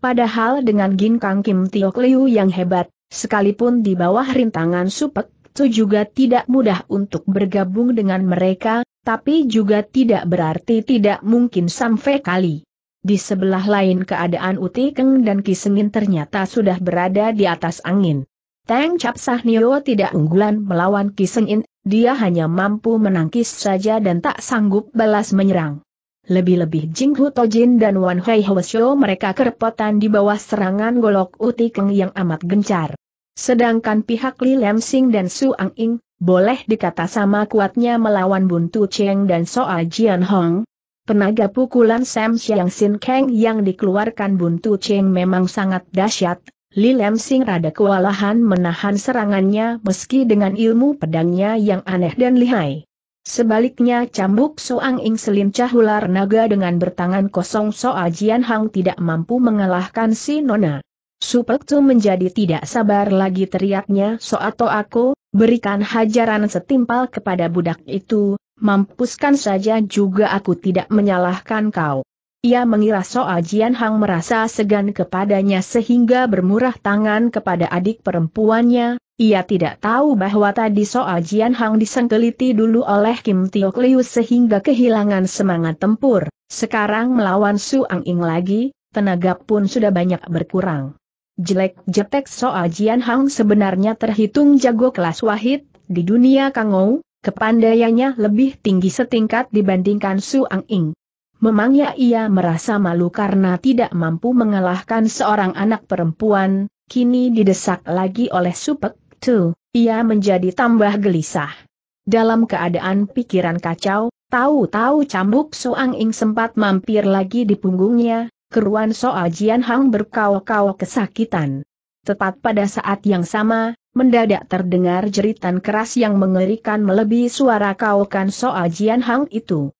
Padahal dengan Gin Kang Kim Tiok Liu yang hebat, sekalipun di bawah rintangan Supek juga tidak mudah untuk bergabung dengan mereka, tapi juga tidak berarti tidak mungkin sampai kali. Di sebelah lain keadaan Uti Keng dan Kisengin ternyata sudah berada di atas angin. Tang Cap Nio tidak unggulan melawan Kisengin, dia hanya mampu menangkis saja dan tak sanggup balas menyerang. Lebih-lebih Jing Hu Tojin dan Wan Hei Hwasyo mereka kerepotan di bawah serangan golok Uti Keng yang amat gencar. Sedangkan pihak Li Lemsing dan Su Ang Ing, boleh dikata sama kuatnya melawan Buntu Cheng dan Soa Jian Hong. Penaga pukulan Sam Xiang Sin Kang yang dikeluarkan Buntu Cheng memang sangat dahsyat. Li Lemsing rada kewalahan menahan serangannya meski dengan ilmu pedangnya yang aneh dan lihai. Sebaliknya cambuk Ang Ing selincah ular naga dengan bertangan kosong Soa Jian Hong tidak mampu mengalahkan si Nona. Supektu menjadi tidak sabar lagi teriaknya so aku, berikan hajaran setimpal kepada budak itu, mampuskan saja juga aku tidak menyalahkan kau. Ia mengira Soa Hang merasa segan kepadanya sehingga bermurah tangan kepada adik perempuannya, ia tidak tahu bahwa tadi Soa Hang disengkeliti dulu oleh Kim Tio Liu sehingga kehilangan semangat tempur, sekarang melawan Su Ang Ing lagi, tenaga pun sudah banyak berkurang. Jelek jetek soal Jian Hang sebenarnya terhitung jago kelas wahid, di dunia Kangou, kepandaiannya lebih tinggi setingkat dibandingkan Su Ang Ing. Memangnya ia merasa malu karena tidak mampu mengalahkan seorang anak perempuan, kini didesak lagi oleh Supek tuh ia menjadi tambah gelisah. Dalam keadaan pikiran kacau, tahu-tahu cambuk Suang Ing sempat mampir lagi di punggungnya, keruan Soa Jian Hang berkau-kau kesakitan. Tepat pada saat yang sama, mendadak terdengar jeritan keras yang mengerikan melebihi suara kaukan Soa Jian Hang itu.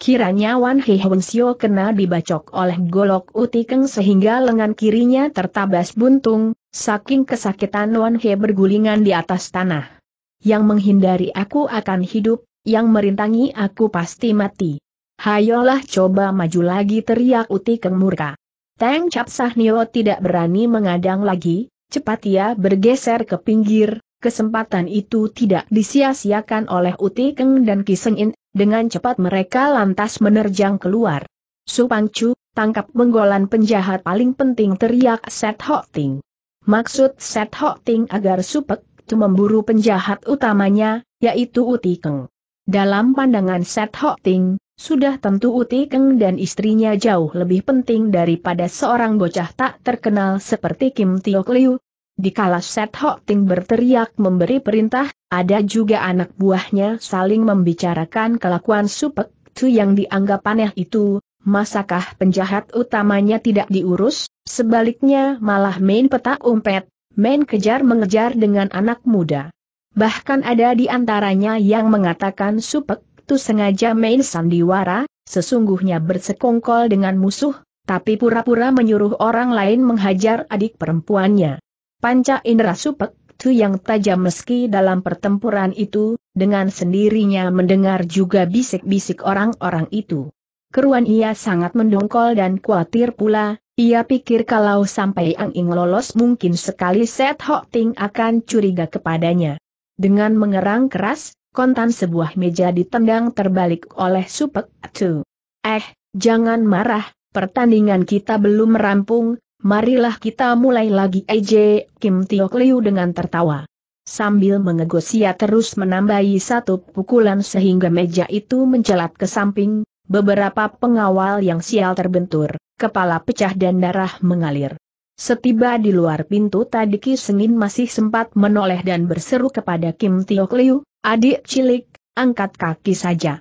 Kiranya Wan Hei Hong Sio kena dibacok oleh golok utikeng sehingga lengan kirinya tertabas buntung, saking kesakitan Wan He bergulingan di atas tanah. Yang menghindari aku akan hidup, yang merintangi aku pasti mati. Hayolah coba maju lagi teriak Uti Utikeng murka. Teng Cap Sahnio tidak berani mengadang lagi, cepat ia bergeser ke pinggir, kesempatan itu tidak disia-siakan oleh Uti Utikeng dan In, dengan cepat mereka lantas menerjang keluar. Supangcu, tangkap menggolan penjahat paling penting teriak Set Ho Ting. Maksud Set Ho Ting agar Supek Tu memburu penjahat utamanya, yaitu Uti Utikeng. Dalam pandangan Set Ho Ting, sudah tentu Uti Keng dan istrinya jauh lebih penting daripada seorang bocah tak terkenal seperti Kim Tiok Di kala Set Hok Ting berteriak memberi perintah, ada juga anak buahnya saling membicarakan kelakuan Supek Tu yang dianggap aneh itu, masakah penjahat utamanya tidak diurus, sebaliknya malah main petak umpet, main kejar-mengejar dengan anak muda. Bahkan ada di antaranya yang mengatakan Supek waktu sengaja main sandiwara, sesungguhnya bersekongkol dengan musuh, tapi pura-pura menyuruh orang lain menghajar adik perempuannya. Panca Indra supek, tu yang tajam meski dalam pertempuran itu, dengan sendirinya mendengar juga bisik-bisik orang-orang itu. Keruan ia sangat mendongkol dan khawatir pula, ia pikir kalau sampai Ang Ing lolos mungkin sekali Set Hok Ting akan curiga kepadanya. Dengan mengerang keras, kontan sebuah meja ditendang terbalik oleh Supek Atu. Eh, jangan marah, pertandingan kita belum merampung, marilah kita mulai lagi EJ Kim Tiok Liu dengan tertawa. Sambil mengegosia terus menambahi satu pukulan sehingga meja itu mencelat ke samping, beberapa pengawal yang sial terbentur, kepala pecah dan darah mengalir. Setiba di luar pintu tadi Ki Sengin masih sempat menoleh dan berseru kepada Kim Tiok Liu, Adik cilik, angkat kaki saja.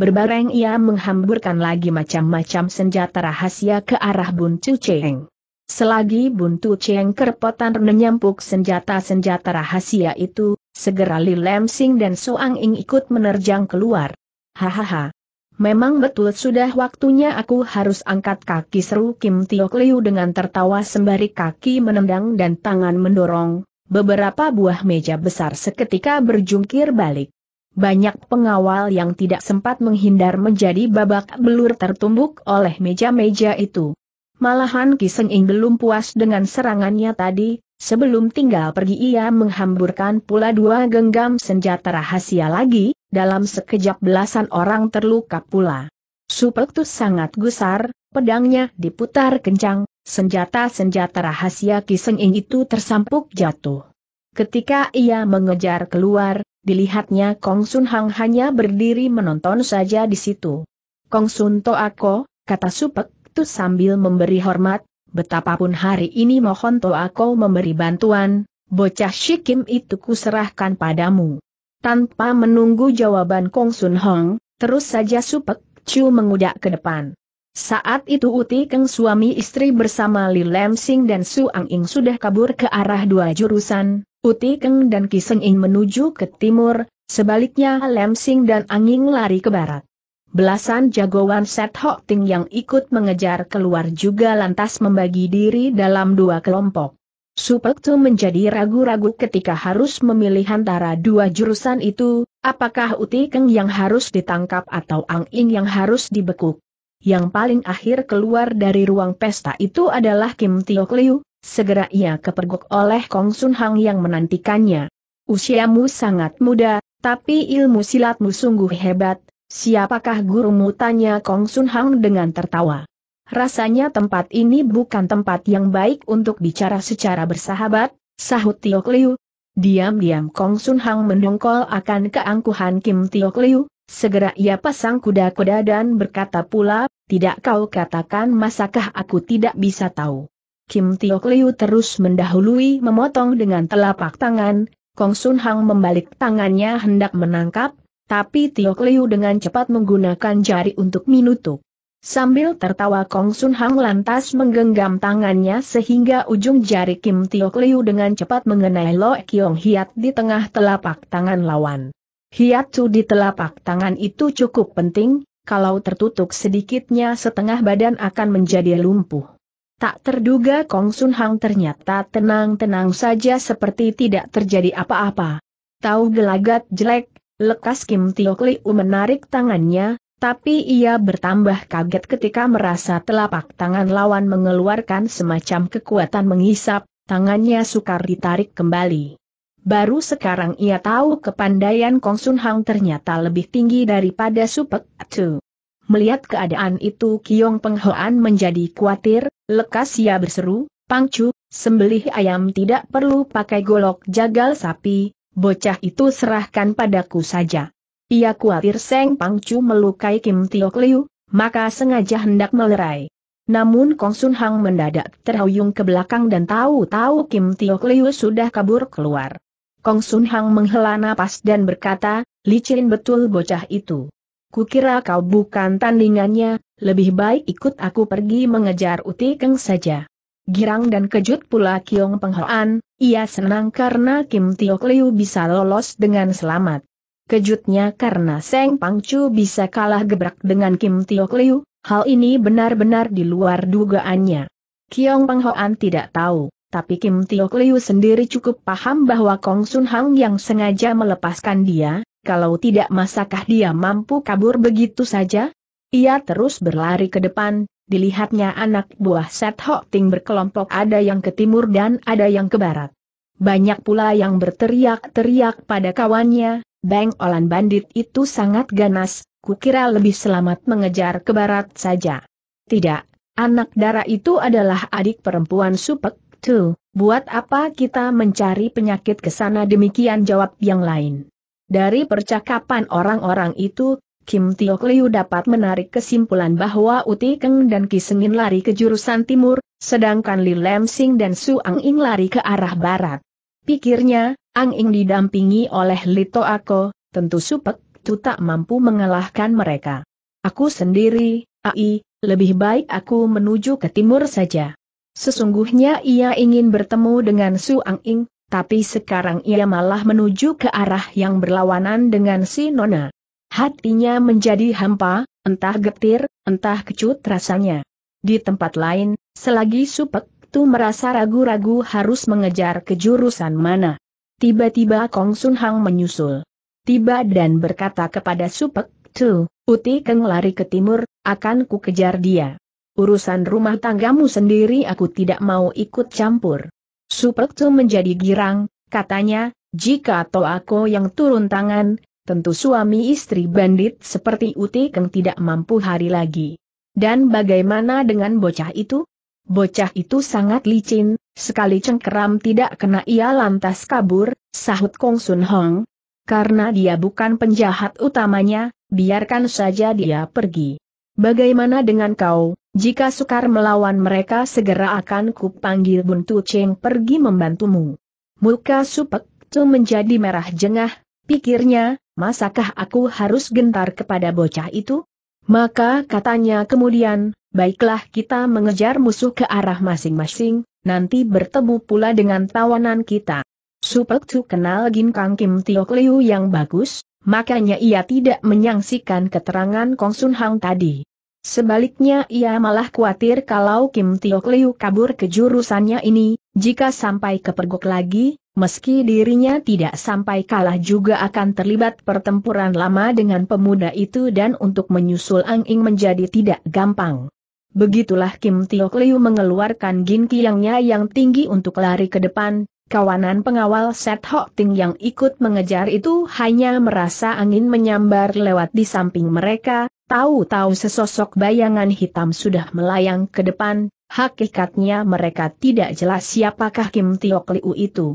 Berbareng ia menghamburkan lagi macam-macam senjata rahasia ke arah Buntu Cheng. Selagi Buntu Cheng kerepotan menyampuk senjata-senjata rahasia itu, segera Li Lam Sing dan Soang Ing ikut menerjang keluar. Hahaha. Memang betul sudah waktunya aku harus angkat kaki seru Kim Tiok Liu dengan tertawa sembari kaki menendang dan tangan mendorong, beberapa buah meja besar seketika berjungkir balik. Banyak pengawal yang tidak sempat menghindar menjadi babak belur tertumbuk oleh meja-meja itu. Malahan Kiseng Ing belum puas dengan serangannya tadi, sebelum tinggal pergi ia menghamburkan pula dua genggam senjata rahasia lagi, dalam sekejap belasan orang terluka pula. Supektus sangat gusar, pedangnya diputar kencang, Senjata-senjata rahasia kiseng itu tersampuk jatuh. Ketika ia mengejar keluar, dilihatnya Kong Sun Hang hanya berdiri menonton saja di situ. Kong Sun To Ako, kata Supek tuh sambil memberi hormat, betapapun hari ini mohon To Ako memberi bantuan, bocah Shikim itu kuserahkan padamu. Tanpa menunggu jawaban Kong Sun Hong, terus saja Supek Chu mengudak ke depan. Saat itu Uti Keng suami istri bersama Li Lemsing dan Su Ang Ing sudah kabur ke arah dua jurusan, Uti Keng dan Ki Seng Ing menuju ke timur, sebaliknya Lemsing dan Anging lari ke barat. Belasan jagoan Set Hok Ting yang ikut mengejar keluar juga lantas membagi diri dalam dua kelompok. Supek Tu menjadi ragu-ragu ketika harus memilih antara dua jurusan itu, apakah Uti Keng yang harus ditangkap atau Ang Ing yang harus dibekuk yang paling akhir keluar dari ruang pesta itu adalah Kim Tiok Liu, segera ia kepergok oleh Kong Sun Hang yang menantikannya. Usiamu sangat muda, tapi ilmu silatmu sungguh hebat, siapakah gurumu tanya Kong Sun Hang dengan tertawa. Rasanya tempat ini bukan tempat yang baik untuk bicara secara bersahabat, sahut Tiok Liu. Diam-diam Kong Sun Hang mendongkol akan keangkuhan Kim Tiok Liu, Segera ia pasang kuda-kuda dan berkata pula, tidak kau katakan masakah aku tidak bisa tahu. Kim Tiok Liu terus mendahului memotong dengan telapak tangan, Kong Sun Hang membalik tangannya hendak menangkap, tapi Tiok Liu dengan cepat menggunakan jari untuk minutuk. Sambil tertawa Kong Sun Hang lantas menggenggam tangannya sehingga ujung jari Kim Tiok Liu dengan cepat mengenai Lo Kiong Hiat di tengah telapak tangan lawan. Chu di telapak tangan itu cukup penting, kalau tertutup sedikitnya setengah badan akan menjadi lumpuh. Tak terduga Kong Sun Hang ternyata tenang-tenang saja seperti tidak terjadi apa-apa. Tahu gelagat jelek, lekas Kim Tiok Liu menarik tangannya, tapi ia bertambah kaget ketika merasa telapak tangan lawan mengeluarkan semacam kekuatan menghisap, tangannya sukar ditarik kembali. Baru sekarang ia tahu kepandaian Kong Sun Hang ternyata lebih tinggi daripada Supek Atu. Melihat keadaan itu Kiong Peng Hoan menjadi khawatir, lekas ia berseru, Pang Chu, sembelih ayam tidak perlu pakai golok jagal sapi, bocah itu serahkan padaku saja. Ia khawatir Seng Pang Chu melukai Kim Tio Kliu, maka sengaja hendak melerai. Namun Kong Sun Hang mendadak terhuyung ke belakang dan tahu-tahu Kim Tio Kliu sudah kabur keluar. Kong Sun Hang menghela napas dan berkata, licin betul bocah itu. Kukira kau bukan tandingannya, lebih baik ikut aku pergi mengejar Uti Keng saja. Girang dan kejut pula Kiong Penghoan, ia senang karena Kim Tio Liu bisa lolos dengan selamat. Kejutnya karena Seng Pangcu bisa kalah gebrak dengan Kim Tio Liu, hal ini benar-benar di luar dugaannya. Kiong Penghoan tidak tahu tapi Kim Tio Liu sendiri cukup paham bahwa Kong Sun Hang yang sengaja melepaskan dia, kalau tidak masakah dia mampu kabur begitu saja? Ia terus berlari ke depan, dilihatnya anak buah Set Hok Ting berkelompok ada yang ke timur dan ada yang ke barat. Banyak pula yang berteriak-teriak pada kawannya, Bang Olan Bandit itu sangat ganas, kukira lebih selamat mengejar ke barat saja. Tidak, anak darah itu adalah adik perempuan Supek, Tu, buat apa kita mencari penyakit ke sana demikian jawab yang lain. Dari percakapan orang-orang itu, Kim Tio Liu dapat menarik kesimpulan bahwa Uti Keng dan Kisengin lari ke jurusan timur, sedangkan Li Lam Sing dan Su Ang Ing lari ke arah barat. Pikirnya, Ang Ing didampingi oleh Li Ako, tentu Supek Tu tak mampu mengalahkan mereka. Aku sendiri, AI, lebih baik aku menuju ke timur saja. Sesungguhnya ia ingin bertemu dengan Su Ang Ing, tapi sekarang ia malah menuju ke arah yang berlawanan dengan si Nona. Hatinya menjadi hampa, entah getir, entah kecut rasanya. Di tempat lain, selagi Supek Tu merasa ragu-ragu harus mengejar ke jurusan mana. Tiba-tiba Kong Sun Hang menyusul. Tiba dan berkata kepada Supek Tu, Uti Keng lari ke timur, akan ku kejar dia. Urusan rumah tanggamu sendiri aku tidak mau ikut campur. Supertu menjadi girang, katanya, jika atau aku yang turun tangan, tentu suami istri bandit seperti Uti Keng tidak mampu hari lagi. Dan bagaimana dengan bocah itu? Bocah itu sangat licin, sekali cengkeram tidak kena ia lantas kabur, sahut Kong Sun Hong. Karena dia bukan penjahat utamanya, biarkan saja dia pergi. Bagaimana dengan kau, jika sukar melawan mereka segera akan kupanggil Buntu Cheng pergi membantumu. Muka Supek Tu menjadi merah jengah, pikirnya, masakah aku harus gentar kepada bocah itu? Maka katanya kemudian, baiklah kita mengejar musuh ke arah masing-masing, nanti bertemu pula dengan tawanan kita. Supek Tu kenal gin kang Kim Tiok Liu yang bagus, makanya ia tidak menyangsikan keterangan Kong Sun Hang tadi. Sebaliknya ia malah khawatir kalau Kim Tiok Liu kabur ke jurusannya ini, jika sampai kepergok lagi, meski dirinya tidak sampai kalah juga akan terlibat pertempuran lama dengan pemuda itu dan untuk menyusul Ang Ing menjadi tidak gampang. Begitulah Kim Tiok Liu mengeluarkan gin yang tinggi untuk lari ke depan, Kawanan pengawal Set Hok Ting yang ikut mengejar itu hanya merasa angin menyambar lewat di samping mereka, tahu-tahu sesosok bayangan hitam sudah melayang ke depan, hakikatnya mereka tidak jelas siapakah Kim Tiok Liu itu.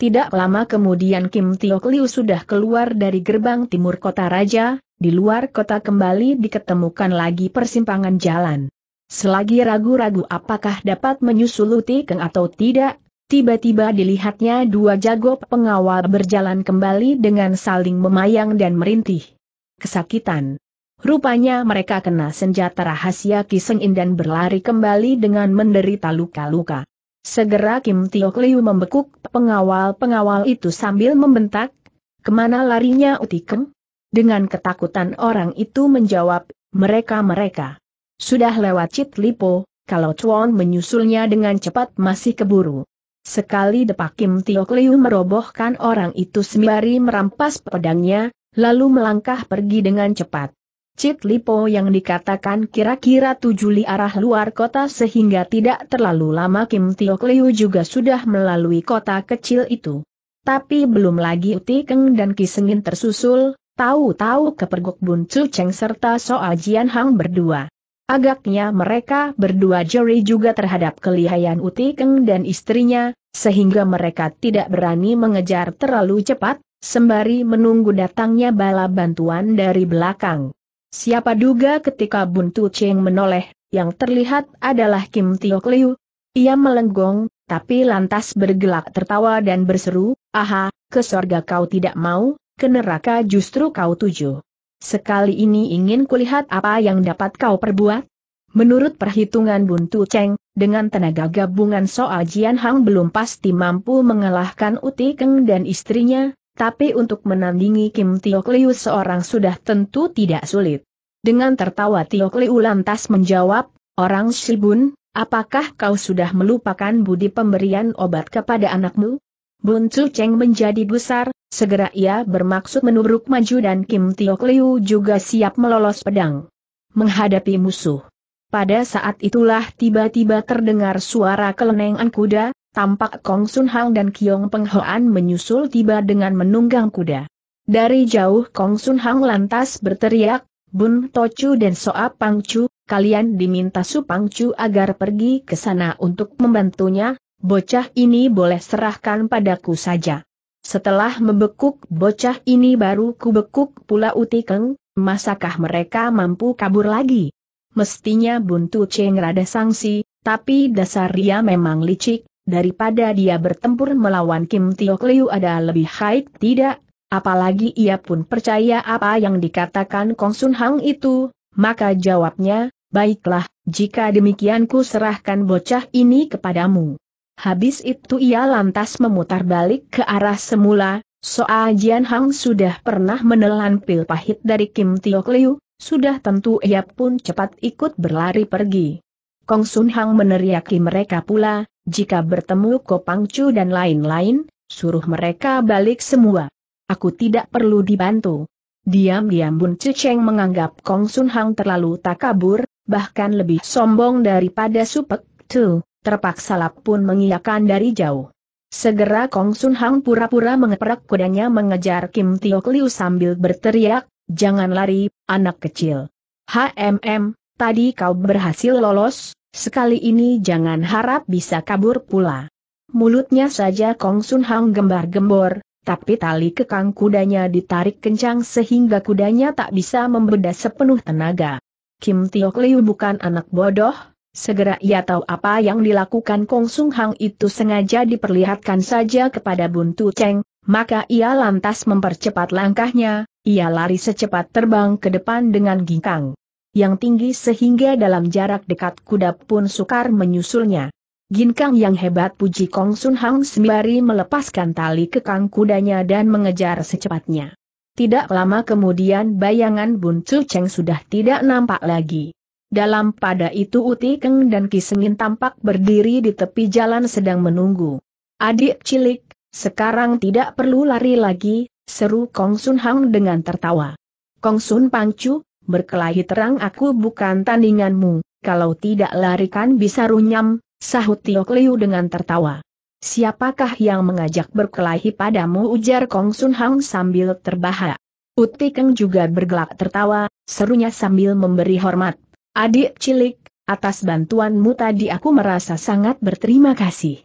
Tidak lama kemudian Kim Tiok Liu sudah keluar dari gerbang timur kota raja, di luar kota kembali diketemukan lagi persimpangan jalan. Selagi ragu-ragu apakah dapat menyusul Keng atau tidak, Tiba-tiba dilihatnya dua jago pengawal berjalan kembali dengan saling memayang dan merintih. Kesakitan. Rupanya mereka kena senjata rahasia kisengin In dan berlari kembali dengan menderita luka-luka. Segera Kim Tio Liu membekuk pengawal-pengawal itu sambil membentak, kemana larinya utikem? Dengan ketakutan orang itu menjawab, mereka-mereka. Sudah lewat Cit Lipo, kalau Chuan menyusulnya dengan cepat masih keburu. Sekali depak Kim Tio Kliu merobohkan orang itu sembari merampas pedangnya, lalu melangkah pergi dengan cepat. Cit Lipo yang dikatakan kira-kira tujuh li arah luar kota sehingga tidak terlalu lama Kim Tio Kliu juga sudah melalui kota kecil itu. Tapi belum lagi Uti Keng dan Kisengin tersusul, tahu-tahu kepergok Bun Cu Cheng serta Soa Jian Hang berdua. Agaknya mereka berdua jeri juga terhadap kelihayan Uti Keng dan istrinya, sehingga mereka tidak berani mengejar terlalu cepat, sembari menunggu datangnya bala bantuan dari belakang. Siapa duga ketika Buntu Cheng menoleh, yang terlihat adalah Kim Tiok Liu. Ia melenggong, tapi lantas bergelak tertawa dan berseru, Aha, ke sorga kau tidak mau, ke neraka justru kau tuju. Sekali ini ingin kulihat apa yang dapat kau perbuat? Menurut perhitungan Buntu Cheng, dengan tenaga gabungan Soa Jian Hang belum pasti mampu mengalahkan Uti Keng dan istrinya, tapi untuk menandingi Kim Tio Kliu seorang sudah tentu tidak sulit. Dengan tertawa Tio Kliu lantas menjawab, Orang Shibun, apakah kau sudah melupakan budi pemberian obat kepada anakmu? Buntu Cheng menjadi besar. Segera ia bermaksud menubruk maju dan Kim Tiok Liu juga siap melolos pedang. Menghadapi musuh. Pada saat itulah tiba-tiba terdengar suara kelenengan kuda, tampak Kong Sun Hang dan Kiong Peng Hoan menyusul tiba dengan menunggang kuda. Dari jauh Kong Sun Hang lantas berteriak, Bun Tochu dan Soa Pang Pangcu, kalian diminta Su Pangcu agar pergi ke sana untuk membantunya, bocah ini boleh serahkan padaku saja. Setelah membekuk bocah ini baru kubekuk pula Utikeng, masakah mereka mampu kabur lagi? Mestinya buntu Cheng rada sangsi, tapi dasar dia memang licik, daripada dia bertempur melawan Kim Tiok Liu ada lebih haid tidak? Apalagi ia pun percaya apa yang dikatakan Kong Sun Hang itu, maka jawabnya, baiklah, jika demikian ku serahkan bocah ini kepadamu. Habis itu ia lantas memutar balik ke arah semula, soal Jian Hang sudah pernah menelan pil pahit dari Kim Tio Liu, sudah tentu ia pun cepat ikut berlari pergi. Kong Sun Hang meneriaki mereka pula, jika bertemu Kopang Chu dan lain-lain, suruh mereka balik semua. Aku tidak perlu dibantu. Diam-diam Bun Cheng menganggap Kong Sun Hang terlalu takabur, bahkan lebih sombong daripada Supek Tu terpaksa Lap pun mengiyakan dari jauh. Segera Kong Sun Hang pura-pura mengeprak kudanya mengejar Kim Tio Kliu sambil berteriak, jangan lari, anak kecil. HMM, tadi kau berhasil lolos, sekali ini jangan harap bisa kabur pula. Mulutnya saja Kong Sun Hang gembar-gembor, tapi tali kekang kudanya ditarik kencang sehingga kudanya tak bisa membedah sepenuh tenaga. Kim Tio Kliu bukan anak bodoh, Segera ia tahu apa yang dilakukan Kong Sung Hang itu sengaja diperlihatkan saja kepada Bun Tu Cheng, maka ia lantas mempercepat langkahnya, ia lari secepat terbang ke depan dengan ginkang yang tinggi sehingga dalam jarak dekat kuda pun sukar menyusulnya. Ginkang yang hebat puji Kong Sun Hang sembari melepaskan tali kekang kudanya dan mengejar secepatnya. Tidak lama kemudian bayangan Bun Chu Cheng sudah tidak nampak lagi. Dalam pada itu Uti Keng dan Kisengin tampak berdiri di tepi jalan sedang menunggu. Adik cilik, sekarang tidak perlu lari lagi, seru Kong Sun Hang dengan tertawa. Kong Sun Pangcu, berkelahi terang aku bukan tandinganmu, kalau tidak larikan bisa runyam, sahut Tiok Liu dengan tertawa. Siapakah yang mengajak berkelahi padamu ujar Kong Sun Hang sambil terbahak. Uti Keng juga bergelak tertawa, serunya sambil memberi hormat. Adik cilik, atas bantuanmu tadi aku merasa sangat berterima kasih.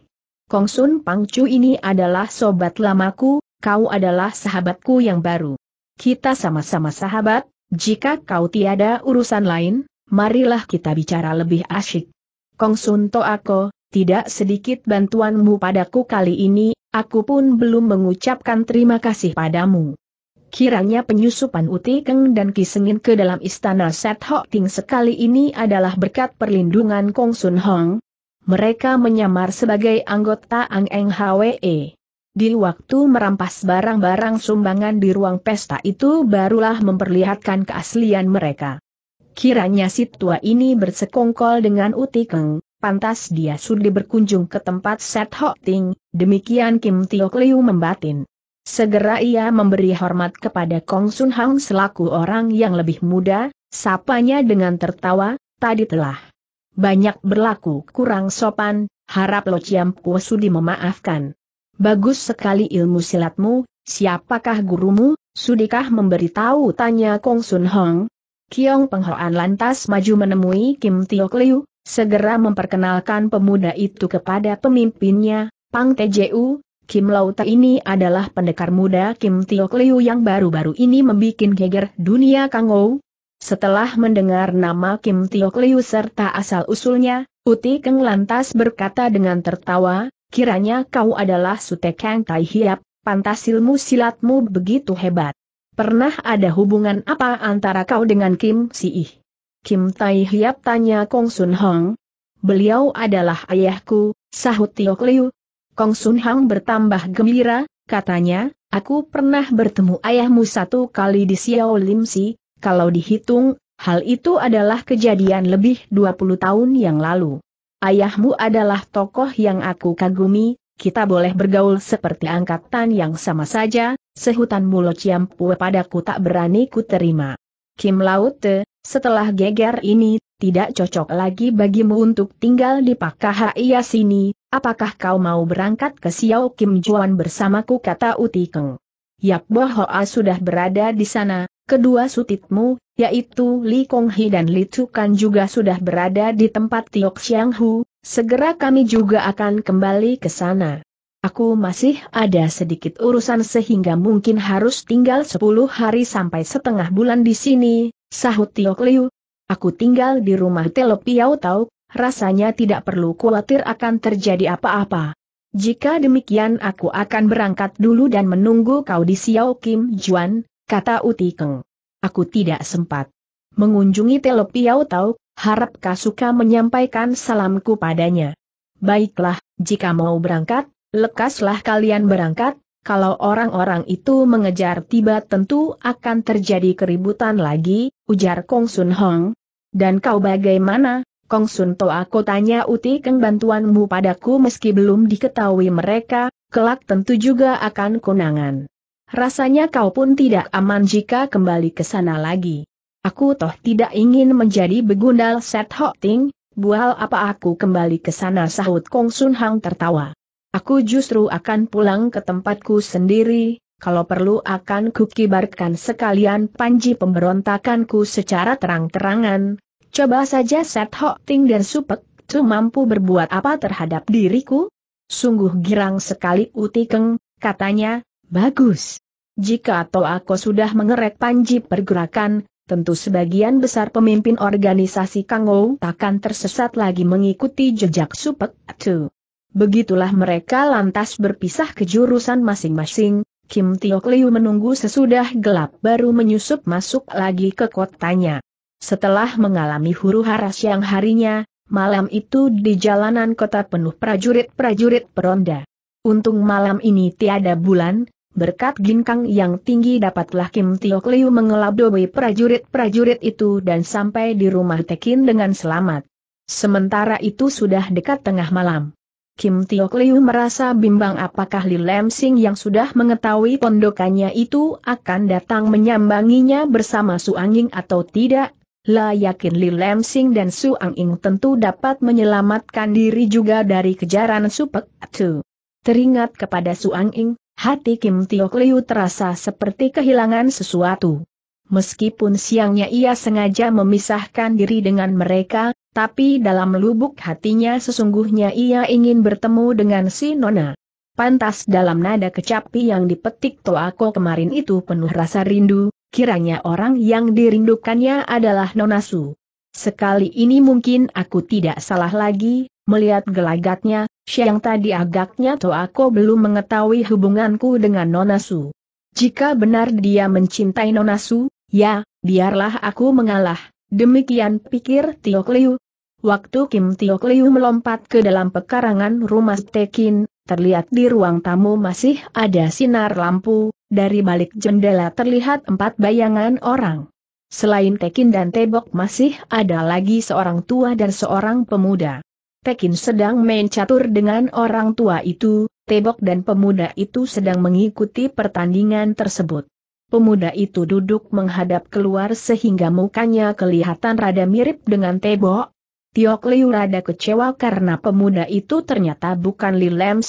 Kong Kongsun Pangcu ini adalah sobat lamaku, kau adalah sahabatku yang baru. Kita sama-sama sahabat, jika kau tiada urusan lain, marilah kita bicara lebih asyik. Kongsun Toako, tidak sedikit bantuanmu padaku kali ini, aku pun belum mengucapkan terima kasih padamu. Kiranya penyusupan Uti Keng dan Kisengin ke dalam istana Set Hok Ting sekali ini adalah berkat perlindungan Kong Sun Hong. Mereka menyamar sebagai anggota Ang Eng Hwe. E. Di waktu merampas barang-barang sumbangan di ruang pesta itu barulah memperlihatkan keaslian mereka. Kiranya si tua ini bersekongkol dengan Uti Keng, pantas dia sudi berkunjung ke tempat Set Hok Ting, demikian Kim Tio Liu membatin. Segera ia memberi hormat kepada Kong Sun Hang selaku orang yang lebih muda, sapanya dengan tertawa, tadi telah banyak berlaku kurang sopan, harap Lo Chiam Pua Sudi memaafkan. Bagus sekali ilmu silatmu, siapakah gurumu, sudikah memberitahu tanya Kong Sun Hong. Kiong Penghoan lantas maju menemui Kim Tio Liu, segera memperkenalkan pemuda itu kepada pemimpinnya, Pang Teju, Kim Lauta ini adalah pendekar muda Kim Tiok Liu yang baru-baru ini membuat geger dunia Ou. Setelah mendengar nama Kim Tiok Liu serta asal-usulnya, Uti Keng lantas berkata dengan tertawa, kiranya kau adalah Sute Kang Tai Hiap, pantas ilmu silatmu begitu hebat. Pernah ada hubungan apa antara kau dengan Kim Si Ih? Kim Tai Hiap tanya Kong Sun Hong. Beliau adalah ayahku, sahut Tiok Liu, Kong Sun Hang bertambah gembira, katanya, aku pernah bertemu ayahmu satu kali di Xiao Lim Si, kalau dihitung, hal itu adalah kejadian lebih 20 tahun yang lalu. Ayahmu adalah tokoh yang aku kagumi, kita boleh bergaul seperti angkatan yang sama saja, sehutan mulut Ciampue padaku tak berani ku terima. Kim Laute, setelah geger ini, tidak cocok lagi bagimu untuk tinggal di ia sini, Apakah kau mau berangkat ke Xiao Kim Juan bersamaku kata Utikeng. Keng? Yap Hoa sudah berada di sana, kedua sutitmu, yaitu Li Konghi dan Li Tukan juga sudah berada di tempat Tiok Xiang Hu, segera kami juga akan kembali ke sana. Aku masih ada sedikit urusan sehingga mungkin harus tinggal 10 hari sampai setengah bulan di sini, sahut Tiok Liu. Aku tinggal di rumah Telo Piau Tau, rasanya tidak perlu khawatir akan terjadi apa-apa. Jika demikian aku akan berangkat dulu dan menunggu kau di Xiao Kim Juan, kata Uti Keng. Aku tidak sempat mengunjungi Telok Tau, harap Kasuka menyampaikan salamku padanya. Baiklah, jika mau berangkat, lekaslah kalian berangkat, kalau orang-orang itu mengejar tiba tentu akan terjadi keributan lagi, ujar Kong Sun Hong. Dan kau bagaimana, Kong Sun Toa aku tanya Uti Keng bantuanmu padaku meski belum diketahui mereka, kelak tentu juga akan kunangan. Rasanya kau pun tidak aman jika kembali ke sana lagi. Aku toh tidak ingin menjadi begundal Set ho Ting, bual apa aku kembali ke sana sahut Kong Sun Hang tertawa. Aku justru akan pulang ke tempatku sendiri, kalau perlu akan kukibarkan sekalian panji pemberontakanku secara terang-terangan, Coba saja Set Ho Ting dan Supek Tu mampu berbuat apa terhadap diriku? Sungguh girang sekali Uti Keng, katanya, bagus. Jika atau aku sudah mengerek panji pergerakan, tentu sebagian besar pemimpin organisasi Kangou takkan tersesat lagi mengikuti jejak Supek Tu. Begitulah mereka lantas berpisah ke jurusan masing-masing, Kim Tiok Liu menunggu sesudah gelap baru menyusup masuk lagi ke kotanya. Setelah mengalami huru hara siang harinya, malam itu di jalanan kota penuh prajurit-prajurit peronda. Untung malam ini tiada bulan, berkat ginkang yang tinggi dapatlah Kim Tiok Liu mengelabui prajurit-prajurit itu dan sampai di rumah Tekin dengan selamat. Sementara itu sudah dekat tengah malam. Kim Tio Liu merasa bimbang apakah Li Lam Sing yang sudah mengetahui pondokannya itu akan datang menyambanginya bersama Su Anging atau tidak, La yakin Li Lemsing dan Suang Ing tentu dapat menyelamatkan diri juga dari kejaran Supek Tu. Teringat kepada Suang Ing, hati Kim Tio Liu terasa seperti kehilangan sesuatu. Meskipun siangnya ia sengaja memisahkan diri dengan mereka, tapi dalam lubuk hatinya sesungguhnya ia ingin bertemu dengan si Nona. Pantas dalam nada kecapi yang dipetik Toako kemarin itu penuh rasa rindu, kiranya orang yang dirindukannya adalah Nonasu. Sekali ini mungkin aku tidak salah lagi, melihat gelagatnya, yang tadi agaknya toh aku belum mengetahui hubunganku dengan Nonasu. Jika benar dia mencintai Nonasu, ya, biarlah aku mengalah, demikian pikir Tio Kliu. Waktu Kim Tio Kliu melompat ke dalam pekarangan rumah Tekin, terlihat di ruang tamu masih ada sinar lampu, dari balik jendela terlihat empat bayangan orang. Selain Tekin dan Tebok masih ada lagi seorang tua dan seorang pemuda. Tekin sedang main catur dengan orang tua itu, Tebok dan pemuda itu sedang mengikuti pertandingan tersebut. Pemuda itu duduk menghadap keluar sehingga mukanya kelihatan rada mirip dengan Tebok. Tiok Liu rada kecewa karena pemuda itu ternyata bukan Li Lam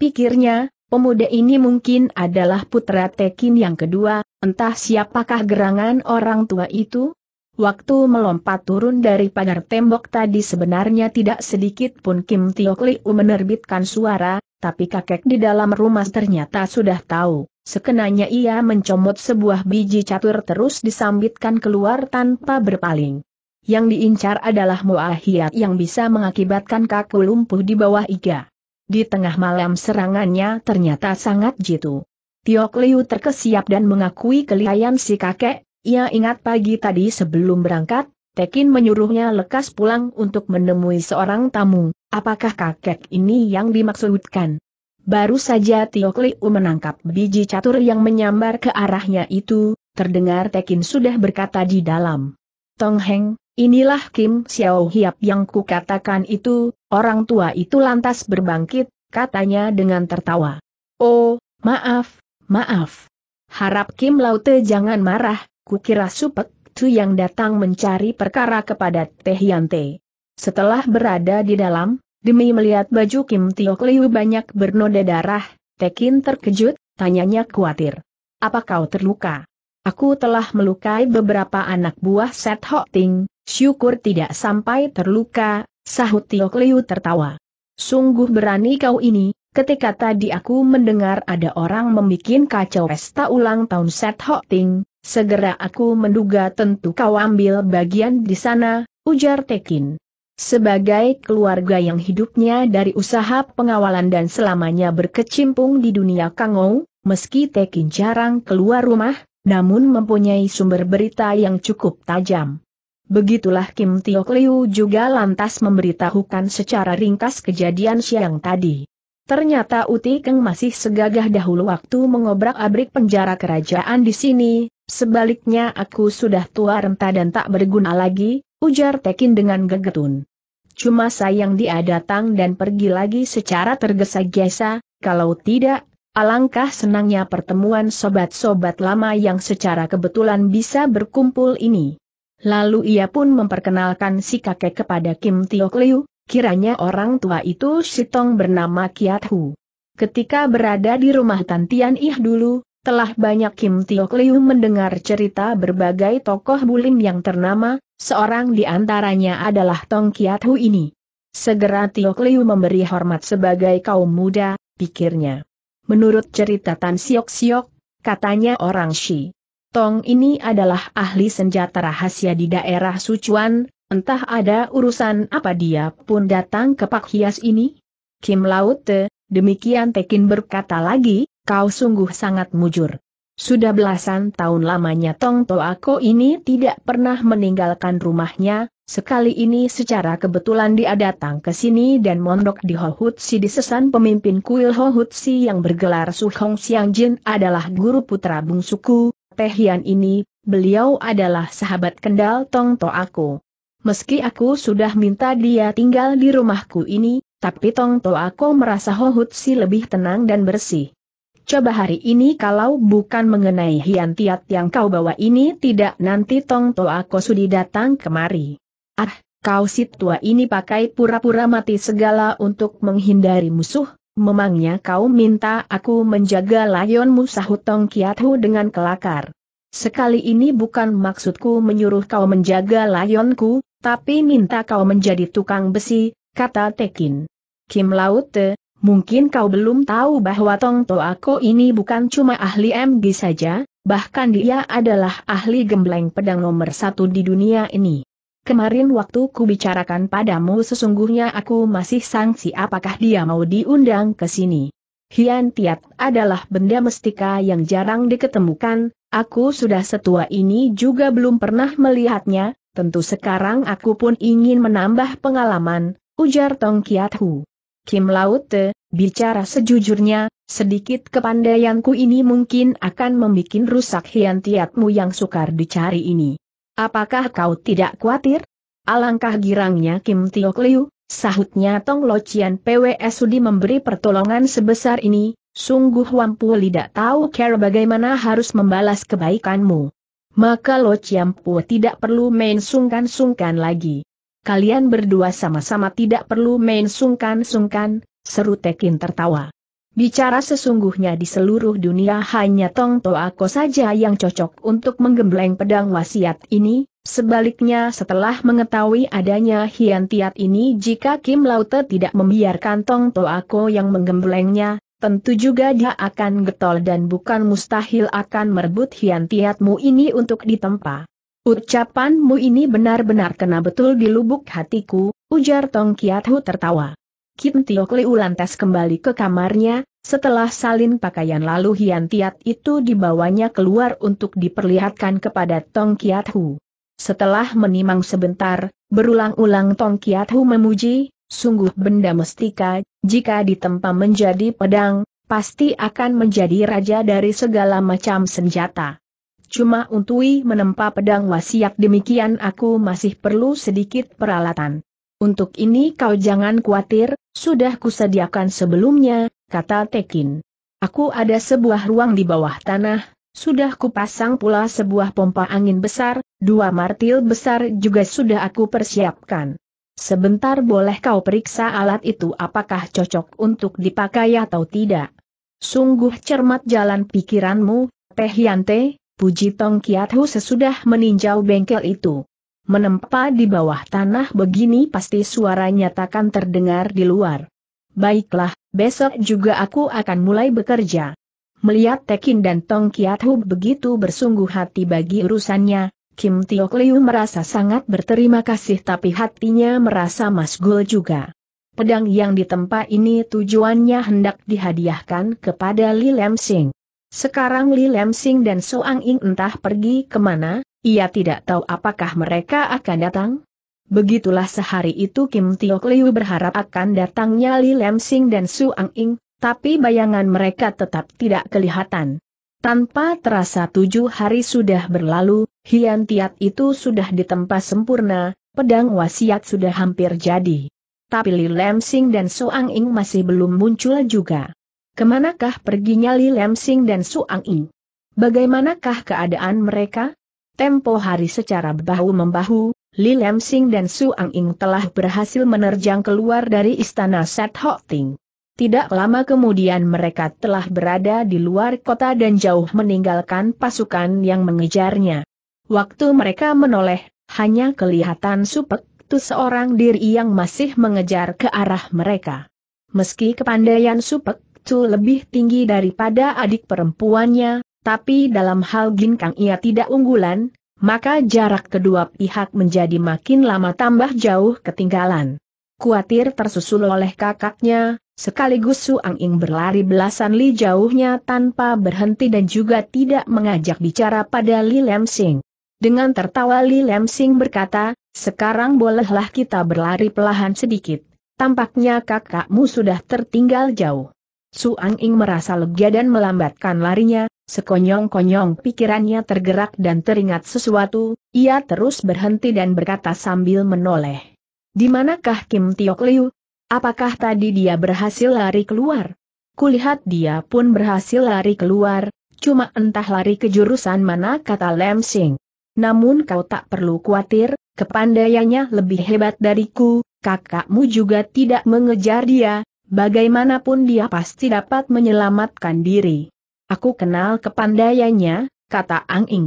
pikirnya, Pemuda ini mungkin adalah putra Tekin yang kedua, entah siapakah gerangan orang tua itu? Waktu melompat turun dari pagar tembok tadi sebenarnya tidak sedikit pun Kim Tiok Liu menerbitkan suara, tapi kakek di dalam rumah ternyata sudah tahu. Sekenanya ia mencomot sebuah biji catur terus disambitkan keluar tanpa berpaling. Yang diincar adalah muahiat yang bisa mengakibatkan kaku lumpuh di bawah iga. Di tengah malam serangannya ternyata sangat jitu. Tiok Liu terkesiap dan mengakui kelihayan si kakek, ia ingat pagi tadi sebelum berangkat, Tekin menyuruhnya lekas pulang untuk menemui seorang tamu, apakah kakek ini yang dimaksudkan? Baru saja Tiok Liu menangkap biji catur yang menyambar ke arahnya itu, terdengar Tekin sudah berkata di dalam. Tong Heng, inilah Kim Xiao Hiap yang kukatakan itu, Orang tua itu lantas berbangkit, katanya dengan tertawa. Oh, maaf, maaf. Harap Kim Laute jangan marah, kukira supek tu yang datang mencari perkara kepada Teh Yante. Setelah berada di dalam, demi melihat baju Kim Tiok Liu banyak bernoda darah, Tekin terkejut, tanyanya khawatir. Apa kau terluka? Aku telah melukai beberapa anak buah Set Ho Ting, syukur tidak sampai terluka, Sahut Tio Liu tertawa. Sungguh berani kau ini, ketika tadi aku mendengar ada orang membuat kacau pesta ulang tahun Set Ho Ting, segera aku menduga tentu kau ambil bagian di sana, ujar Tekin. Sebagai keluarga yang hidupnya dari usaha pengawalan dan selamanya berkecimpung di dunia Kangou, meski Tekin jarang keluar rumah, namun mempunyai sumber berita yang cukup tajam. Begitulah Kim Tio Kliu juga lantas memberitahukan secara ringkas kejadian siang tadi. Ternyata Uti Keng masih segagah dahulu waktu mengobrak-abrik penjara kerajaan di sini, sebaliknya aku sudah tua renta dan tak berguna lagi, ujar Tekin dengan gegetun. Cuma sayang dia datang dan pergi lagi secara tergesa-gesa, kalau tidak, alangkah senangnya pertemuan sobat-sobat lama yang secara kebetulan bisa berkumpul ini. Lalu ia pun memperkenalkan si kakek kepada Kim Tiok Liu, kiranya orang tua itu Sitong bernama Kiat Hu. Ketika berada di rumah Tan Ih dulu, telah banyak Kim Tiok Liu mendengar cerita berbagai tokoh bulim yang ternama, seorang di antaranya adalah Tong Kiat Hu ini. Segera Tiok Liu memberi hormat sebagai kaum muda, pikirnya. Menurut cerita Tan Siok Siok, katanya orang Shi Tong ini adalah ahli senjata rahasia di daerah Sucuan, entah ada urusan apa dia pun datang ke Pak Hias ini? Kim Laute, eh, demikian Tekin berkata lagi, kau sungguh sangat mujur. Sudah belasan tahun lamanya Tong Toako ini tidak pernah meninggalkan rumahnya, sekali ini secara kebetulan dia datang ke sini dan mondok di Hohutsi di sesan pemimpin kuil Hohutsi yang bergelar Su Hong Siang Jin adalah guru putra bungsuku, Tehian ini, beliau adalah sahabat kendal Tong To aku. Meski aku sudah minta dia tinggal di rumahku ini, tapi Tong To aku merasa Hohut Si lebih tenang dan bersih. Coba hari ini kalau bukan mengenai Hian Tiat yang kau bawa ini tidak nanti Tong To aku sudi datang kemari. Ah, kau si tua ini pakai pura-pura mati segala untuk menghindari musuh, Memangnya kau minta aku menjaga layonmu sahut Tong Hu dengan kelakar. Sekali ini bukan maksudku menyuruh kau menjaga layonku, tapi minta kau menjadi tukang besi, kata Tekin. Kim Laute, mungkin kau belum tahu bahwa Tong Toako ini bukan cuma ahli MG saja, bahkan dia adalah ahli gembleng pedang nomor satu di dunia ini. Kemarin waktu ku bicarakan padamu sesungguhnya aku masih sangsi apakah dia mau diundang ke sini. Hian Tiat adalah benda mestika yang jarang diketemukan, aku sudah setua ini juga belum pernah melihatnya, tentu sekarang aku pun ingin menambah pengalaman, ujar Tong Kiat Hu. Kim Laute, eh, bicara sejujurnya, sedikit kepandaianku ini mungkin akan membuat rusak Hian Tiatmu yang sukar dicari ini. Apakah kau tidak khawatir? Alangkah girangnya Kim Tiok Liu, sahutnya Tong Lo PWS Sudi memberi pertolongan sebesar ini, sungguh Wampu tidak tahu cara bagaimana harus membalas kebaikanmu. Maka Lo Chian Pu tidak perlu main sungkan-sungkan lagi. Kalian berdua sama-sama tidak perlu main sungkan-sungkan, seru Tekin tertawa. Bicara sesungguhnya di seluruh dunia hanya Tong Toako saja yang cocok untuk menggembleng pedang wasiat ini, sebaliknya setelah mengetahui adanya Hian Tiat ini jika Kim Laute tidak membiarkan Tong Toako yang menggemblengnya, tentu juga dia akan getol dan bukan mustahil akan merebut Hian Tiatmu ini untuk ditempa. Ucapanmu ini benar-benar kena betul di lubuk hatiku, ujar Tong Kiat Hu tertawa. Kim Tio Kliu lantas kembali ke kamarnya, setelah salin pakaian lalu Hian Tiat itu dibawanya keluar untuk diperlihatkan kepada Tong Kiat Hu. Setelah menimang sebentar, berulang-ulang Tong Kiat Hu memuji, sungguh benda mestika, jika ditempa menjadi pedang, pasti akan menjadi raja dari segala macam senjata. Cuma untui menempa pedang wasiat demikian aku masih perlu sedikit peralatan. Untuk ini kau jangan khawatir, sudah kusediakan sebelumnya, kata Tekin. Aku ada sebuah ruang di bawah tanah, sudah kupasang pula sebuah pompa angin besar, dua martil besar juga sudah aku persiapkan. Sebentar boleh kau periksa alat itu apakah cocok untuk dipakai atau tidak. Sungguh cermat jalan pikiranmu, Teh Yante, puji Tong Kiathu sesudah meninjau bengkel itu. Menempa di bawah tanah begini pasti suaranya takkan terdengar di luar. Baiklah, besok juga aku akan mulai bekerja. Melihat Tekin dan Tong Kiat Hub begitu bersungguh hati bagi urusannya, Kim Tiok Liu merasa sangat berterima kasih tapi hatinya merasa masgul juga. Pedang yang ditempa ini tujuannya hendak dihadiahkan kepada Li Lam Sing. Sekarang Li Lam Sing dan Soang Ing entah pergi kemana, ia tidak tahu apakah mereka akan datang. Begitulah sehari itu Kim Tio Liu berharap akan datangnya Li Lam Sing dan Su Ang Ing, tapi bayangan mereka tetap tidak kelihatan. Tanpa terasa tujuh hari sudah berlalu, Hian Tiat itu sudah ditempa sempurna, pedang wasiat sudah hampir jadi. Tapi Li Lam Sing dan Su Ang Ing masih belum muncul juga. Kemanakah perginya Li Lam Sing dan Su Ang Ing? Bagaimanakah keadaan mereka? Tempo hari secara bahu-membahu, Li Lemsing dan Su Ang Ing telah berhasil menerjang keluar dari istana Sat Ho Ting. Tidak lama kemudian mereka telah berada di luar kota dan jauh meninggalkan pasukan yang mengejarnya. Waktu mereka menoleh, hanya kelihatan Supek Tu seorang diri yang masih mengejar ke arah mereka. Meski kepandaian Supek Tu lebih tinggi daripada adik perempuannya, tapi dalam hal ginkang ia tidak unggulan, maka jarak kedua pihak menjadi makin lama tambah jauh ketinggalan. Kuatir tersusul oleh kakaknya, sekaligus Suang Ing berlari belasan li jauhnya tanpa berhenti dan juga tidak mengajak bicara pada Li Lam Sing. Dengan tertawa Li Lam Sing berkata, sekarang bolehlah kita berlari pelahan sedikit, tampaknya kakakmu sudah tertinggal jauh. Su Ang Ing merasa lega dan melambatkan larinya, sekonyong-konyong pikirannya tergerak dan teringat sesuatu, ia terus berhenti dan berkata sambil menoleh. Di manakah Kim Tiok Liu? Apakah tadi dia berhasil lari keluar? Kulihat dia pun berhasil lari keluar, cuma entah lari ke jurusan mana kata Lem Sing. Namun kau tak perlu khawatir, kepandaiannya lebih hebat dariku, kakakmu juga tidak mengejar dia, bagaimanapun dia pasti dapat menyelamatkan diri. Aku kenal kepandaiannya, kata Ang Ing.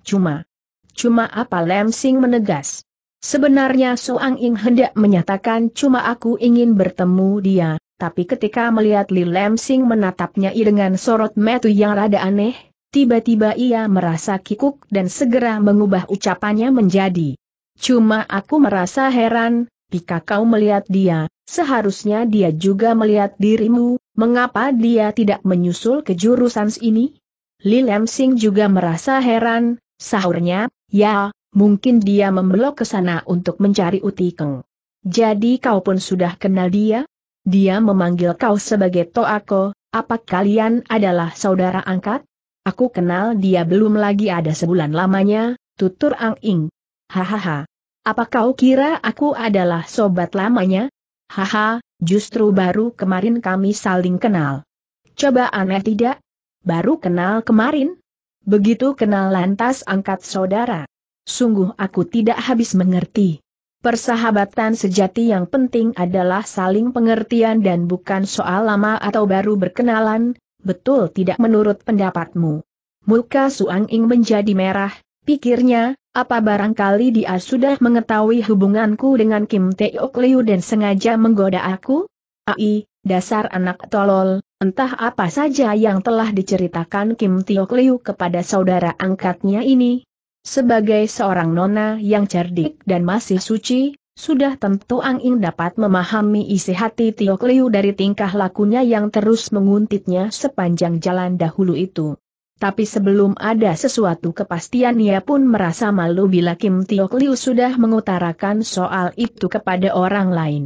Cuma. Cuma apa Lem Sing menegas. Sebenarnya Su Ang Ing hendak menyatakan cuma aku ingin bertemu dia, tapi ketika melihat Li Lem Sing menatapnya dengan sorot metu yang rada aneh, tiba-tiba ia merasa kikuk dan segera mengubah ucapannya menjadi. Cuma aku merasa heran, jika kau melihat dia, seharusnya dia juga melihat dirimu, mengapa dia tidak menyusul ke jurusan ini? Li Lemsing juga merasa heran, sahurnya, ya, mungkin dia membelok ke sana untuk mencari Utikeng. Jadi kau pun sudah kenal dia? Dia memanggil kau sebagai Toako, apa kalian adalah saudara angkat? Aku kenal dia belum lagi ada sebulan lamanya, tutur Ang Ing. Hahaha. Apa kau kira aku adalah sobat lamanya? Haha, justru baru kemarin kami saling kenal. Coba aneh tidak? Baru kenal kemarin? Begitu kenal lantas angkat saudara. Sungguh aku tidak habis mengerti. Persahabatan sejati yang penting adalah saling pengertian dan bukan soal lama atau baru berkenalan, betul tidak menurut pendapatmu. Muka Suang Ing menjadi merah, pikirnya, apa barangkali dia sudah mengetahui hubunganku dengan Kim Teok Liu dan sengaja menggoda aku? Ai, dasar anak tolol, entah apa saja yang telah diceritakan Kim Teok Liu kepada saudara angkatnya ini. Sebagai seorang nona yang cerdik dan masih suci, sudah tentu Ang Ing dapat memahami isi hati Teok Liu dari tingkah lakunya yang terus menguntitnya sepanjang jalan dahulu itu. Tapi sebelum ada sesuatu kepastian ia pun merasa malu bila Kim Tiok Liu sudah mengutarakan soal itu kepada orang lain.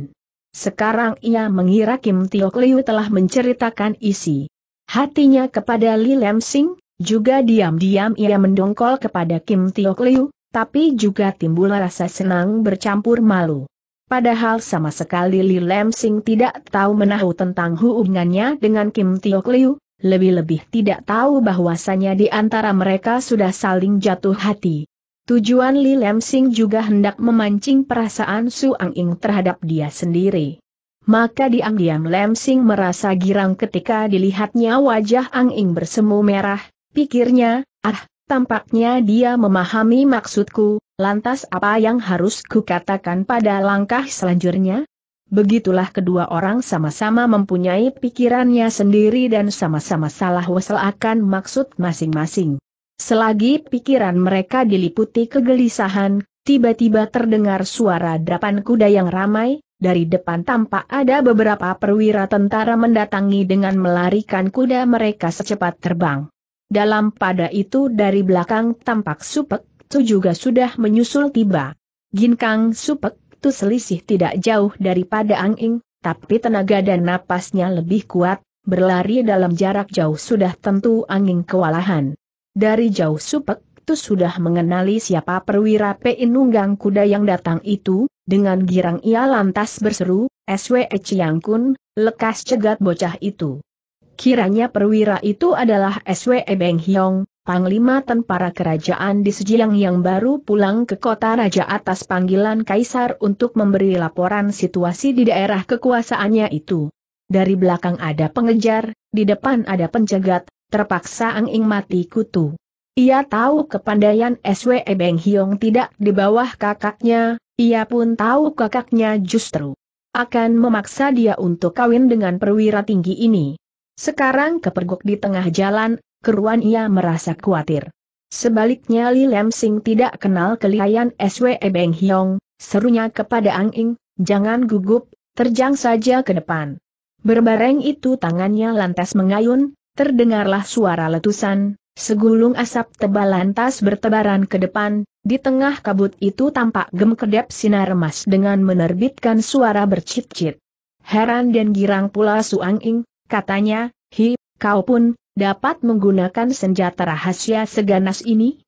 Sekarang ia mengira Kim Tiok Liu telah menceritakan isi hatinya kepada Li Lam Sing, juga diam-diam ia mendongkol kepada Kim Tiok Liu, tapi juga timbul rasa senang bercampur malu. Padahal sama sekali Li Lam Sing tidak tahu menahu tentang hubungannya dengan Kim Tiok Liu, lebih-lebih tidak tahu bahwasanya di antara mereka sudah saling jatuh hati. Tujuan Li Lemsing juga hendak memancing perasaan Su Ang Ing terhadap dia sendiri. Maka diam-diam Lemsing merasa girang ketika dilihatnya wajah Ang Ing bersemu merah, pikirnya, ah, tampaknya dia memahami maksudku, lantas apa yang harus kukatakan pada langkah selanjutnya? Begitulah kedua orang sama-sama mempunyai pikirannya sendiri dan sama-sama salah wesel akan maksud masing-masing. Selagi pikiran mereka diliputi kegelisahan, tiba-tiba terdengar suara dapan kuda yang ramai, dari depan tampak ada beberapa perwira tentara mendatangi dengan melarikan kuda mereka secepat terbang. Dalam pada itu dari belakang tampak Supek, Tu juga sudah menyusul tiba. Ginkang Supek, itu selisih tidak jauh daripada Ing, tapi tenaga dan napasnya lebih kuat, berlari dalam jarak jauh sudah tentu Ing kewalahan. Dari jauh Supek itu sudah mengenali siapa perwira Nunggang kuda yang datang itu, dengan girang ia lantas berseru, SWE Chiang Kun, lekas cegat bocah itu. Kiranya perwira itu adalah SWE Beng Hiong, Panglima Tentara Kerajaan di Sejiang yang baru pulang ke kota raja atas panggilan kaisar untuk memberi laporan situasi di daerah kekuasaannya itu. Dari belakang ada pengejar, di depan ada pencegat, terpaksa Ang mati kutu. Ia tahu kepandaian SWE Beng Hiong tidak di bawah kakaknya, ia pun tahu kakaknya justru akan memaksa dia untuk kawin dengan perwira tinggi ini. Sekarang kepergok di tengah jalan, keruan ia merasa khawatir. Sebaliknya Li Lem Sing tidak kenal kelihayan SW Beng Hiong, serunya kepada Ang Ing, jangan gugup, terjang saja ke depan. Berbareng itu tangannya lantas mengayun, terdengarlah suara letusan, segulung asap tebal lantas bertebaran ke depan, di tengah kabut itu tampak gem kedap sinar emas dengan menerbitkan suara bercit-cit. Heran dan girang pula Su Ang Ing, katanya, hi, kau pun, dapat menggunakan senjata rahasia seganas ini?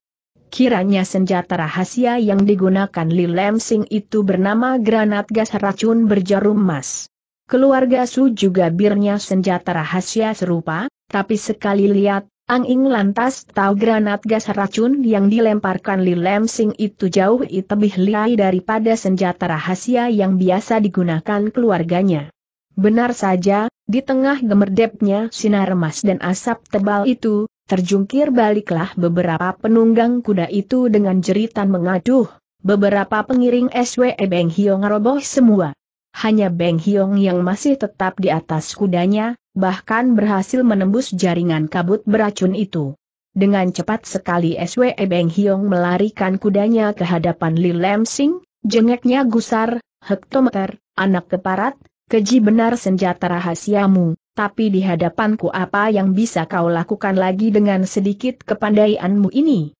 Kiranya senjata rahasia yang digunakan Li Lemsing itu bernama granat gas racun berjarum emas. Keluarga Su juga birnya senjata rahasia serupa, tapi sekali lihat, Ang Ing lantas tahu granat gas racun yang dilemparkan Li Lemsing itu jauh lebih liai daripada senjata rahasia yang biasa digunakan keluarganya. Benar saja, di tengah gemerdepnya sinar emas dan asap tebal itu, terjungkir baliklah beberapa penunggang kuda itu dengan jeritan mengaduh, beberapa pengiring SWE Beng Hiong roboh semua. Hanya Beng Hiong yang masih tetap di atas kudanya, bahkan berhasil menembus jaringan kabut beracun itu. Dengan cepat sekali SWE Beng Hiong melarikan kudanya ke hadapan Li Lam Sing, jengeknya gusar, hektometer, anak keparat, keji benar senjata rahasiamu, tapi di hadapanku apa yang bisa kau lakukan lagi dengan sedikit kepandaianmu ini?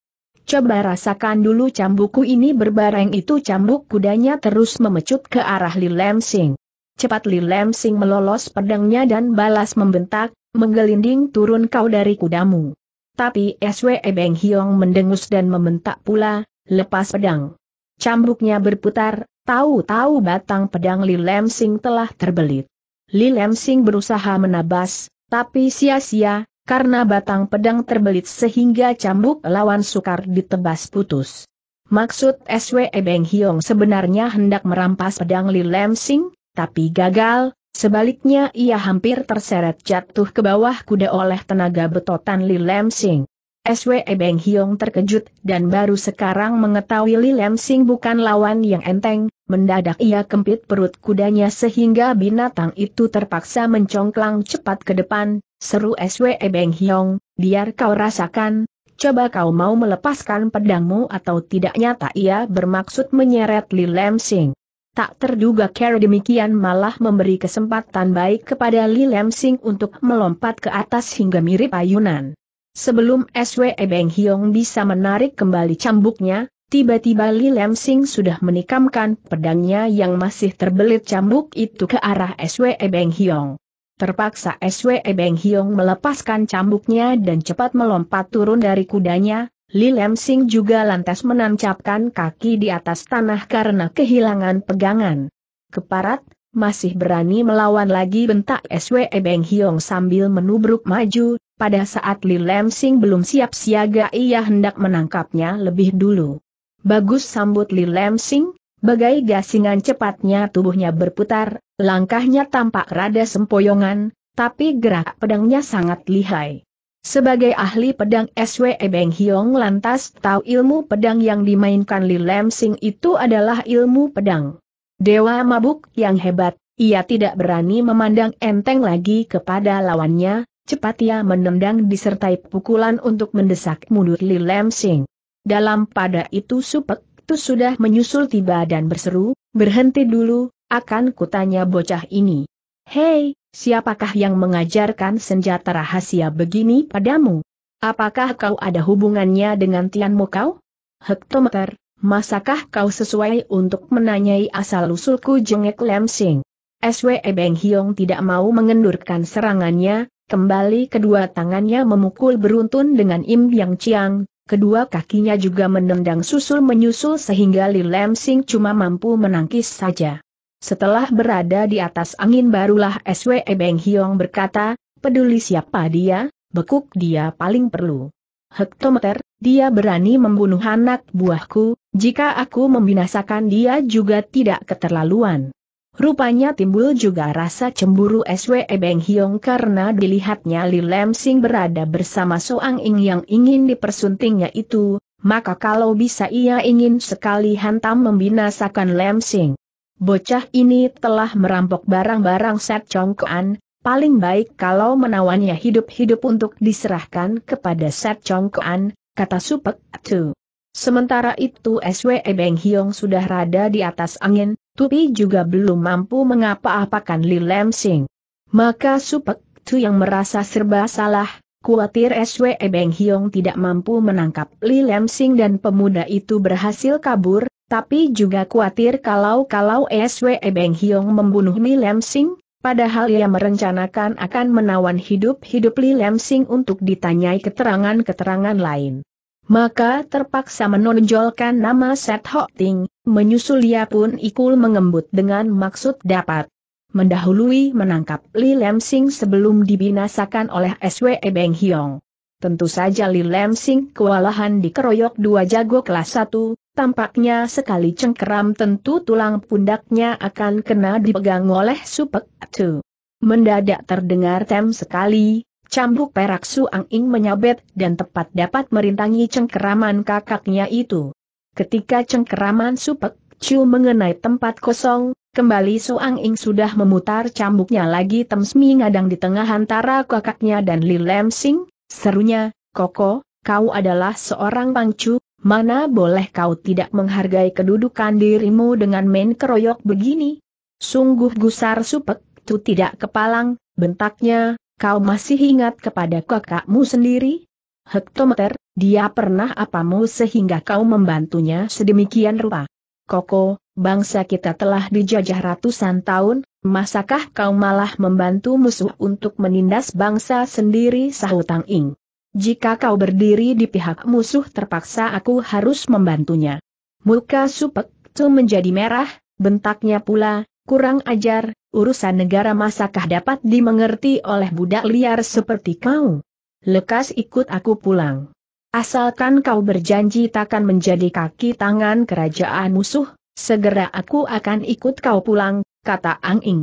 Coba rasakan dulu cambukku ini berbareng itu cambuk kudanya terus memecut ke arah Li Lemsing. Cepat Li Lemsing melolos pedangnya dan balas membentak, menggelinding turun kau dari kudamu. Tapi SWE Beng Hiong mendengus dan membentak pula, lepas pedang. Cambuknya berputar, Tahu-tahu batang pedang Li Lemsing telah terbelit. Li Lemsing berusaha menabas, tapi sia-sia, karena batang pedang terbelit sehingga cambuk lawan sukar ditebas putus. Maksud SWE Beng Hiong sebenarnya hendak merampas pedang Li Lemsing, tapi gagal, sebaliknya ia hampir terseret jatuh ke bawah kuda oleh tenaga betotan Li Lemsing. SWE Beng Hiong terkejut dan baru sekarang mengetahui Li Lem Sing bukan lawan yang enteng, mendadak ia kempit perut kudanya sehingga binatang itu terpaksa mencongklang cepat ke depan, seru SWE Beng Hiong, biar kau rasakan, coba kau mau melepaskan pedangmu atau tidak nyata ia bermaksud menyeret Li Lem Sing. Tak terduga kera demikian malah memberi kesempatan baik kepada Li Lem Sing untuk melompat ke atas hingga mirip ayunan. Sebelum SWE Beng Hiong bisa menarik kembali cambuknya, tiba-tiba Li Lam Sing sudah menikamkan pedangnya yang masih terbelit cambuk itu ke arah SWE Beng Hiong. Terpaksa SWE Beng Hiong melepaskan cambuknya dan cepat melompat turun dari kudanya, Li Lam Sing juga lantas menancapkan kaki di atas tanah karena kehilangan pegangan. Keparat, masih berani melawan lagi bentak SWE Beng Hiong sambil menubruk maju, pada saat Li Lemsing belum siap siaga ia hendak menangkapnya lebih dulu. Bagus sambut Li Lemsing, bagai gasingan cepatnya tubuhnya berputar, langkahnya tampak rada sempoyongan, tapi gerak pedangnya sangat lihai. Sebagai ahli pedang SWE Beng Hiong lantas tahu ilmu pedang yang dimainkan Li Lemsing itu adalah ilmu pedang. Dewa mabuk yang hebat, ia tidak berani memandang enteng lagi kepada lawannya, Cepat ia menendang disertai pukulan untuk mendesak mundur Li Lam Sing. Dalam pada itu Supek Tu sudah menyusul tiba dan berseru, berhenti dulu, akan kutanya bocah ini. Hei, siapakah yang mengajarkan senjata rahasia begini padamu? Apakah kau ada hubungannya dengan Tianmu kau? Hektometer, masakah kau sesuai untuk menanyai asal-usulku jengek Lam Sing? SWE Beng Hiong tidak mau mengendurkan serangannya, Kembali kedua tangannya memukul beruntun dengan Im Yang Chiang, kedua kakinya juga menendang susul-menyusul sehingga Li Lam Sing cuma mampu menangkis saja. Setelah berada di atas angin barulah SW e Beng Hiong berkata, peduli siapa dia, bekuk dia paling perlu. Hektometer, dia berani membunuh anak buahku, jika aku membinasakan dia juga tidak keterlaluan. Rupanya timbul juga rasa cemburu SWE Beng Hiong karena dilihatnya Li Lem Sing berada bersama Soang Ing yang ingin dipersuntingnya itu, maka kalau bisa ia ingin sekali hantam membinasakan Lem Sing. Bocah ini telah merampok barang-barang set congkoan, paling baik kalau menawannya hidup-hidup untuk diserahkan kepada set congkoan, kata Supek Tu. Sementara itu SWE Beng Hiong sudah rada di atas angin, Tupi juga belum mampu mengapa-apakan Li Lemsing. Maka Supek Tu yang merasa serba salah, khawatir SWE Beng Hiong tidak mampu menangkap Li Lemsing dan pemuda itu berhasil kabur, tapi juga khawatir kalau-kalau SWE Beng Hiong membunuh Li Lemsing, padahal ia merencanakan akan menawan hidup-hidup Li Lemsing untuk ditanyai keterangan-keterangan lain maka terpaksa menonjolkan nama Set Hok Ting, menyusul ia pun ikul mengembut dengan maksud dapat mendahului menangkap Li Lam Sing sebelum dibinasakan oleh Swe Beng Hiong. Tentu saja Li Lam Sing kewalahan dikeroyok dua jago kelas satu, tampaknya sekali cengkeram tentu tulang pundaknya akan kena dipegang oleh Supek Tu. Mendadak terdengar tem sekali, Cambuk perak Suang Ing menyabet dan tepat dapat merintangi cengkeraman kakaknya itu. Ketika cengkeraman Supek Chu mengenai tempat kosong, kembali Suang Ing sudah memutar cambuknya lagi Temsmi ngadang di tengah antara kakaknya dan Li Lem Sing, serunya, Koko, kau adalah seorang pangcu, mana boleh kau tidak menghargai kedudukan dirimu dengan main keroyok begini? Sungguh gusar Supek Chu tidak kepalang, bentaknya, Kau masih ingat kepada kakakmu sendiri? Hektometer, dia pernah apamu sehingga kau membantunya sedemikian rupa. Koko, bangsa kita telah dijajah ratusan tahun, masakah kau malah membantu musuh untuk menindas bangsa sendiri sahut Tang Ing. Jika kau berdiri di pihak musuh terpaksa aku harus membantunya. Muka Supek Tu menjadi merah, bentaknya pula, kurang ajar, urusan negara masakah dapat dimengerti oleh budak liar seperti kau? Lekas ikut aku pulang. Asalkan kau berjanji takkan menjadi kaki tangan kerajaan musuh, segera aku akan ikut kau pulang, kata Ang Ing.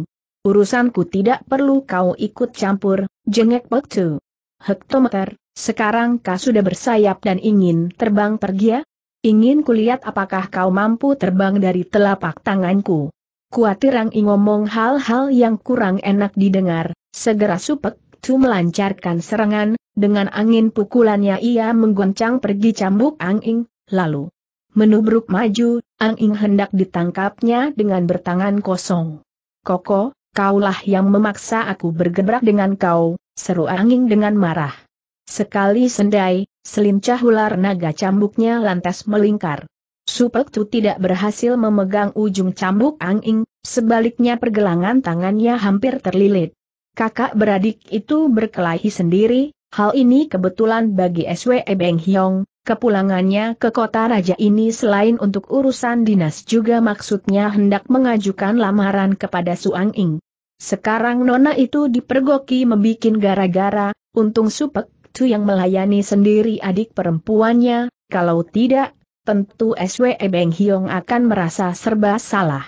Urusanku tidak perlu kau ikut campur, jengek Pektu. Hektometer, sekarang kau sudah bersayap dan ingin terbang pergi ya? Ingin kulihat apakah kau mampu terbang dari telapak tanganku. Kuatir Ang I ngomong hal-hal yang kurang enak didengar, segera Supek Tu melancarkan serangan, dengan angin pukulannya ia menggoncang pergi cambuk Ang Ing, lalu menubruk maju, Ang Ing hendak ditangkapnya dengan bertangan kosong. Koko, kaulah yang memaksa aku bergerak dengan kau, seru Ang Ing dengan marah. Sekali sendai, selincah ular naga cambuknya lantas melingkar. Supek Tu tidak berhasil memegang ujung cambuk angin, sebaliknya pergelangan tangannya hampir terlilit. Kakak beradik itu berkelahi sendiri, hal ini kebetulan bagi SWE Beng Hyong, kepulangannya ke kota raja ini selain untuk urusan dinas juga maksudnya hendak mengajukan lamaran kepada Suang Ing. Sekarang nona itu dipergoki membikin gara-gara, untung Supek Tu yang melayani sendiri adik perempuannya, kalau tidak, tentu SWE Beng Hiong akan merasa serba salah.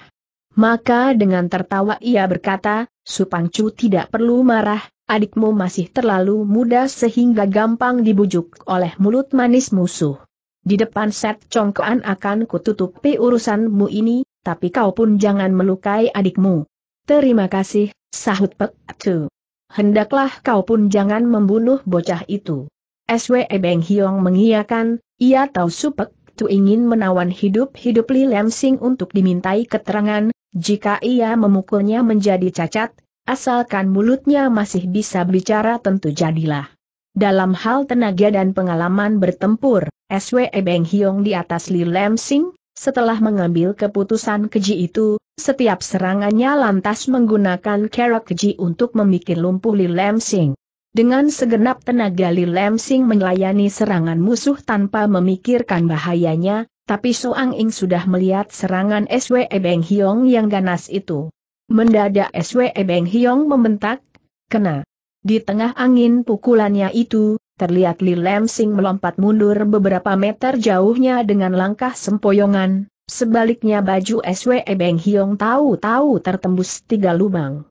Maka dengan tertawa ia berkata, Supang Chu tidak perlu marah, adikmu masih terlalu muda sehingga gampang dibujuk oleh mulut manis musuh. Di depan set congkoan akan kututupi urusanmu ini, tapi kau pun jangan melukai adikmu. Terima kasih, sahut Pek Tu. Hendaklah kau pun jangan membunuh bocah itu. SWE Beng Hiong mengiyakan, ia tahu Supek itu ingin menawan hidup-hidup Li Lemsing untuk dimintai keterangan, jika ia memukulnya menjadi cacat, asalkan mulutnya masih bisa bicara tentu jadilah. Dalam hal tenaga dan pengalaman bertempur, SW Beng Hiong di atas Li Lemsing, setelah mengambil keputusan keji itu, setiap serangannya lantas menggunakan kerak keji untuk memikir lumpuh Li Lemsing. Dengan segenap tenaga Li Lemsing melayani serangan musuh tanpa memikirkan bahayanya, tapi Soang Ing sudah melihat serangan SW Beng Hiong yang ganas itu. Mendadak SW Beng Hiong membentak, kena. Di tengah angin pukulannya itu, terlihat Li Lemsing melompat mundur beberapa meter jauhnya dengan langkah sempoyongan, sebaliknya baju SW Beng Hiong tahu-tahu tertembus tiga lubang.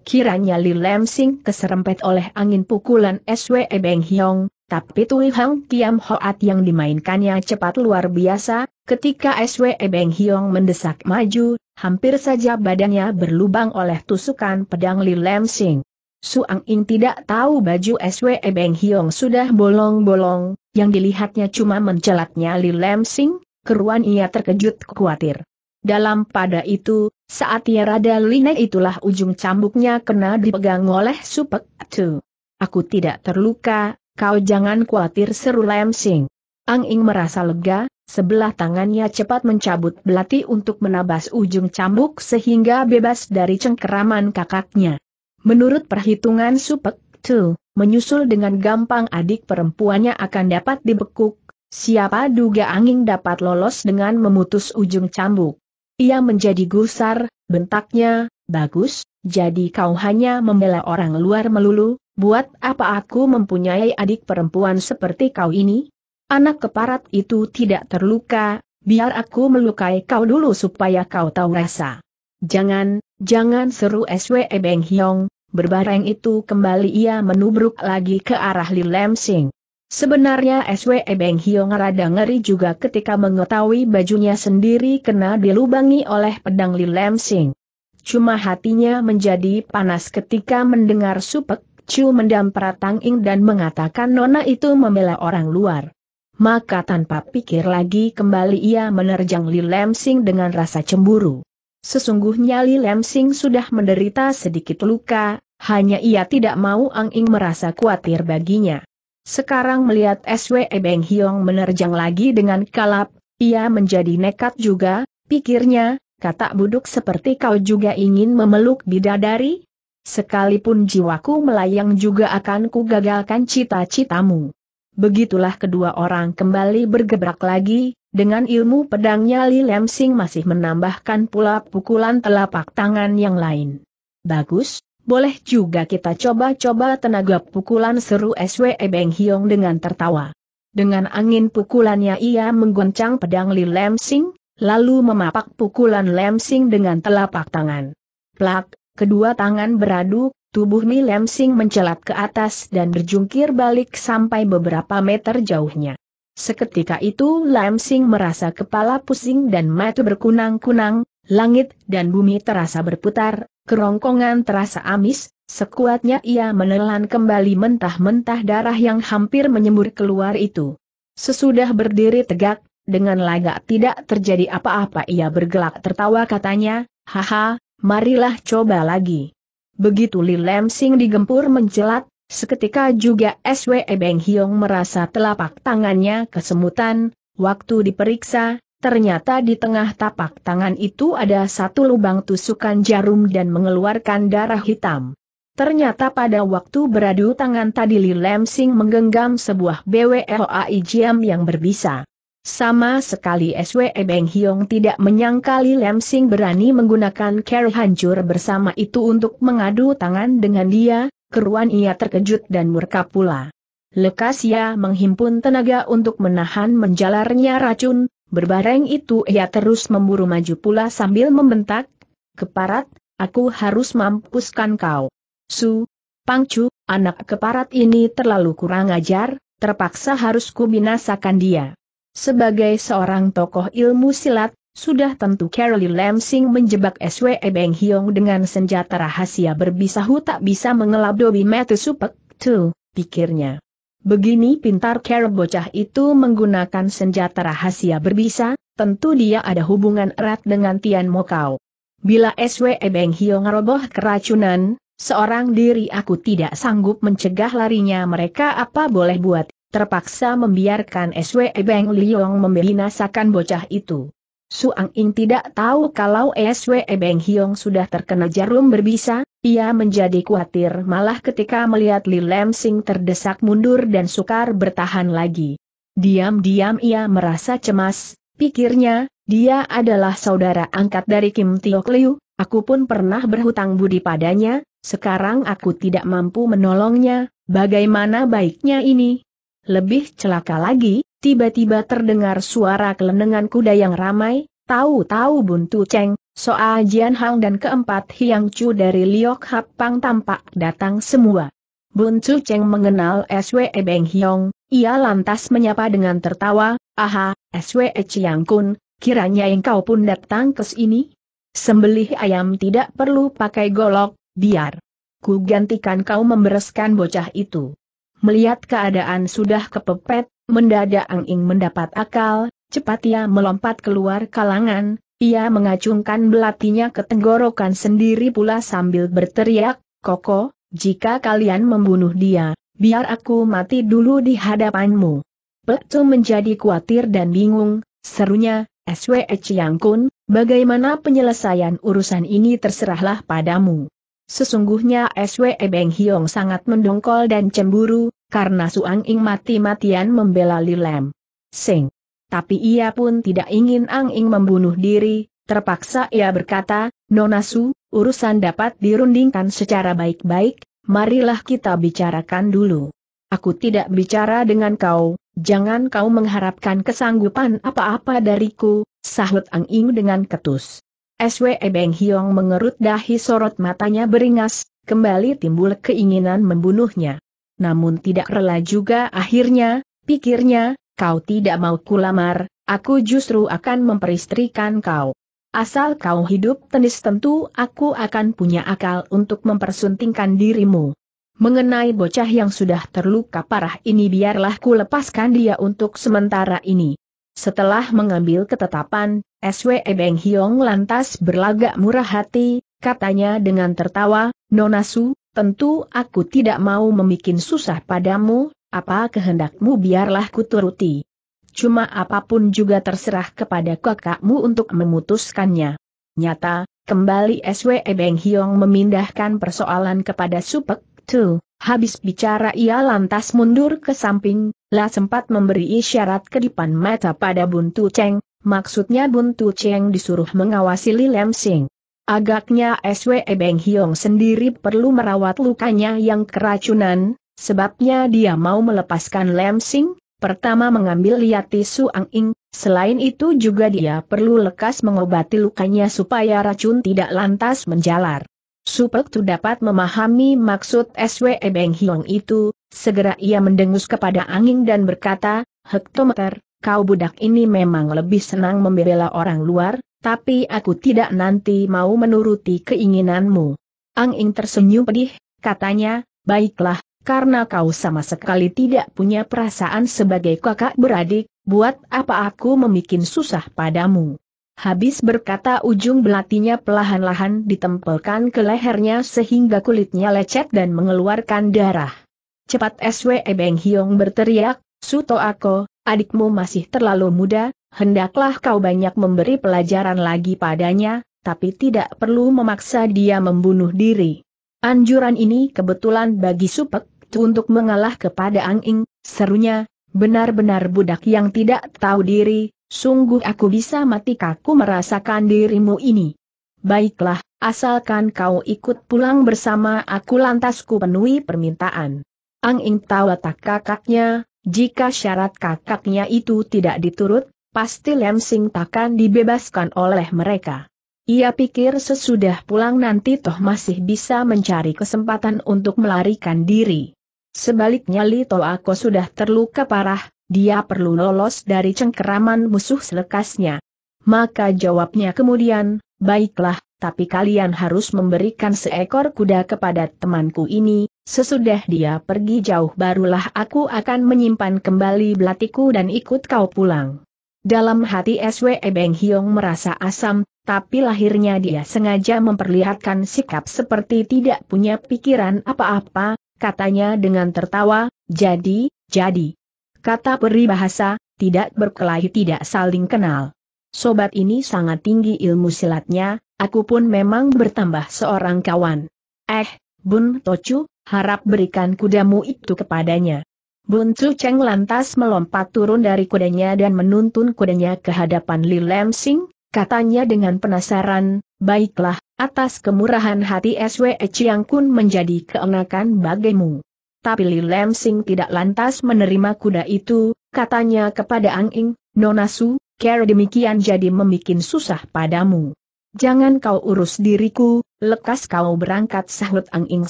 Kiranya Li Lemsing keserempet oleh angin pukulan SWE Beng Hiong, tapi Tui Hang Kiam Hoat yang dimainkannya cepat luar biasa, ketika SWE Beng Hiong mendesak maju, hampir saja badannya berlubang oleh tusukan pedang Li Lemsing. Suang Ing tidak tahu baju SWE Beng Hiong sudah bolong-bolong, yang dilihatnya cuma mencelatnya Li Lemsing, keruan ia terkejut khawatir. Dalam pada itu, saat ia rada lina itulah ujung cambuknya kena dipegang oleh Supek Tu. Aku tidak terluka, kau jangan khawatir seru Lem Sing. Ang Ing merasa lega, sebelah tangannya cepat mencabut belati untuk menabas ujung cambuk sehingga bebas dari cengkeraman kakaknya. Menurut perhitungan Supek Tu, menyusul dengan gampang adik perempuannya akan dapat dibekuk, siapa duga Ang dapat lolos dengan memutus ujung cambuk. Ia menjadi gusar, bentaknya, bagus, jadi kau hanya membela orang luar melulu, buat apa aku mempunyai adik perempuan seperti kau ini? Anak keparat itu tidak terluka, biar aku melukai kau dulu supaya kau tahu rasa. Jangan, jangan seru SW Beng Hiong, berbareng itu kembali ia menubruk lagi ke arah Li Lam Sing. Sebenarnya Swe Beng Hiong rada ngeri juga ketika mengetahui bajunya sendiri kena dilubangi oleh pedang Li Lam Sing. Cuma hatinya menjadi panas ketika mendengar Supek Chu mendampar Tang Ing dan mengatakan nona itu membela orang luar. Maka tanpa pikir lagi kembali ia menerjang Li Lam Sing dengan rasa cemburu. Sesungguhnya Li Lam Sing sudah menderita sedikit luka, hanya ia tidak mau Ang Ing merasa khawatir baginya. Sekarang melihat SWE Beng Hiong menerjang lagi dengan kalap, ia menjadi nekat juga, pikirnya, kata buduk seperti kau juga ingin memeluk bidadari? Sekalipun jiwaku melayang juga akan kugagalkan cita-citamu. Begitulah kedua orang kembali bergebrak lagi, dengan ilmu pedangnya Li Lemsing masih menambahkan pula pukulan telapak tangan yang lain. Bagus, boleh juga kita coba-coba tenaga pukulan seru SWE Beng Hiong dengan tertawa. Dengan angin pukulannya ia menggoncang pedang Li Lam Sing, lalu memapak pukulan Lam Sing dengan telapak tangan. Plak, kedua tangan beradu, tubuh Li Lam Sing mencelat ke atas dan berjungkir balik sampai beberapa meter jauhnya. Seketika itu Lam Sing merasa kepala pusing dan mata berkunang-kunang, langit dan bumi terasa berputar, Kerongkongan terasa amis, sekuatnya ia menelan kembali mentah-mentah darah yang hampir menyembur keluar itu. Sesudah berdiri tegak, dengan lagak tidak terjadi apa-apa ia bergelak tertawa katanya, haha, marilah coba lagi. Begitu Li Lem Sing digempur menjelat, seketika juga SWE Beng Hiong merasa telapak tangannya kesemutan, waktu diperiksa, Ternyata di tengah tapak tangan itu ada satu lubang tusukan jarum dan mengeluarkan darah hitam. Ternyata pada waktu beradu tangan tadi Li Lemsing menggenggam sebuah BWLAI jam yang berbisa. Sama sekali Swe Beng Hiong tidak menyangka Li Lemsing berani menggunakan care hancur bersama itu untuk mengadu tangan dengan dia, keruan ia terkejut dan murka pula. Lekas ia menghimpun tenaga untuk menahan menjalarnya racun, Berbareng itu ia terus memburu maju pula sambil membentak, Keparat, aku harus mampuskan kau. Su, Pangcu, anak keparat ini terlalu kurang ajar, terpaksa harus ku binasakan dia. Sebagai seorang tokoh ilmu silat, sudah tentu Carly Lamsing menjebak SWE Beng Hiong dengan senjata rahasia berbisahu tak bisa mengelabui metu Supek, tuh, pikirnya. Begini pintar Carol bocah itu menggunakan senjata rahasia berbisa, tentu dia ada hubungan erat dengan Tian Mokau. Bila SWE Beng Hiong roboh keracunan, seorang diri aku tidak sanggup mencegah larinya mereka apa boleh buat, terpaksa membiarkan SWE Beng Liong membinasakan bocah itu. Suang Ing tidak tahu kalau SWE Beng Hiong sudah terkena jarum berbisa, ia menjadi khawatir malah ketika melihat Li Lemsing terdesak mundur dan sukar bertahan lagi. Diam-diam ia merasa cemas, pikirnya, dia adalah saudara angkat dari Kim Tiok Liu, aku pun pernah berhutang budi padanya, sekarang aku tidak mampu menolongnya, bagaimana baiknya ini? Lebih celaka lagi, tiba-tiba terdengar suara kelenengan kuda yang ramai, tahu-tahu buntu Cheng. Soal Jian Hang dan keempat Hiang Chu dari Liok Hapang tampak datang semua. Bun Chu Cheng mengenal SWE Beng Hiong, ia lantas menyapa dengan tertawa, Aha, SWE Chiang Kun, kiranya engkau pun datang ke sini? Sembelih ayam tidak perlu pakai golok, biar ku gantikan kau membereskan bocah itu. Melihat keadaan sudah kepepet, mendadak Ang Ing mendapat akal, cepat ia melompat keluar kalangan, ia mengacungkan belatinya ke tenggorokan sendiri pula sambil berteriak, Koko, jika kalian membunuh dia, biar aku mati dulu di hadapanmu. Pektu menjadi khawatir dan bingung, serunya, SWE Kun, bagaimana penyelesaian urusan ini terserahlah padamu. Sesungguhnya SWE Beng Hiong sangat mendongkol dan cemburu, karena Suang Ing mati-matian membela Lilem. Sing tapi ia pun tidak ingin Ang Ing membunuh diri, terpaksa ia berkata, "Nonasu, urusan dapat dirundingkan secara baik-baik, marilah kita bicarakan dulu. Aku tidak bicara dengan kau, jangan kau mengharapkan kesanggupan apa-apa dariku, sahut Ang Ing dengan ketus. SWE Beng Hiong mengerut dahi sorot matanya beringas, kembali timbul keinginan membunuhnya. Namun tidak rela juga akhirnya, pikirnya, kau tidak mau kulamar, aku justru akan memperistrikan kau. Asal kau hidup tenis tentu aku akan punya akal untuk mempersuntingkan dirimu. Mengenai bocah yang sudah terluka parah ini biarlah ku lepaskan dia untuk sementara ini. Setelah mengambil ketetapan, SW Beng Hiong lantas berlagak murah hati, katanya dengan tertawa, Nonasu, tentu aku tidak mau membuat susah padamu, apa kehendakmu biarlah kuturuti. Cuma apapun juga terserah kepada kakakmu untuk memutuskannya. Nyata, kembali Swe Beng Hiong memindahkan persoalan kepada Supek Tu. Habis bicara ia lantas mundur ke samping, lah sempat memberi isyarat kedipan mata pada Buntu Cheng, maksudnya Buntu Cheng disuruh mengawasi Li Lem Sing. Agaknya Swe Beng Hiong sendiri perlu merawat lukanya yang keracunan, Sebabnya dia mau melepaskan Lem Sing, pertama mengambil Liati Ang Ing, selain itu juga dia perlu lekas mengobati lukanya supaya racun tidak lantas menjalar. Supek Tu dapat memahami maksud SW Beng Hiong itu, segera ia mendengus kepada angin dan berkata, Hektometer, kau budak ini memang lebih senang membela orang luar, tapi aku tidak nanti mau menuruti keinginanmu. Ang Ing tersenyum pedih, katanya, baiklah, karena kau sama sekali tidak punya perasaan sebagai kakak beradik, buat apa aku memikin susah padamu. Habis berkata ujung belatinya pelahan-lahan ditempelkan ke lehernya sehingga kulitnya lecet dan mengeluarkan darah. Cepat SW Beng Hiong berteriak, Suto Ako, adikmu masih terlalu muda, hendaklah kau banyak memberi pelajaran lagi padanya, tapi tidak perlu memaksa dia membunuh diri. Anjuran ini kebetulan bagi Supek, untuk mengalah kepada Ang Ing. serunya, benar-benar budak yang tidak tahu diri, sungguh aku bisa mati kaku merasakan dirimu ini. Baiklah, asalkan kau ikut pulang bersama aku lantas ku penuhi permintaan. Ang Ing tahu tak kakaknya, jika syarat kakaknya itu tidak diturut, pasti Lem Sing takkan dibebaskan oleh mereka. Ia pikir sesudah pulang nanti toh masih bisa mencari kesempatan untuk melarikan diri. Sebaliknya Li Toako sudah terluka parah, dia perlu lolos dari cengkeraman musuh selekasnya. Maka jawabnya kemudian, baiklah, tapi kalian harus memberikan seekor kuda kepada temanku ini, sesudah dia pergi jauh barulah aku akan menyimpan kembali belatiku dan ikut kau pulang. Dalam hati SWE Beng Hiong merasa asam, tapi lahirnya dia sengaja memperlihatkan sikap seperti tidak punya pikiran apa-apa, katanya dengan tertawa, jadi, jadi. Kata peri bahasa, tidak berkelahi tidak saling kenal. Sobat ini sangat tinggi ilmu silatnya, aku pun memang bertambah seorang kawan. Eh, Bun Tocu, harap berikan kudamu itu kepadanya. Bun Chu Cheng lantas melompat turun dari kudanya dan menuntun kudanya ke hadapan Li Lam Sing, katanya dengan penasaran, baiklah, atas kemurahan hati SW Chiang Kun menjadi keenakan bagimu. Tapi Li Lam Sing tidak lantas menerima kuda itu, katanya kepada Ang Ing, Nona Su, care demikian jadi membuat susah padamu. Jangan kau urus diriku, lekas kau berangkat sahut Ang Ing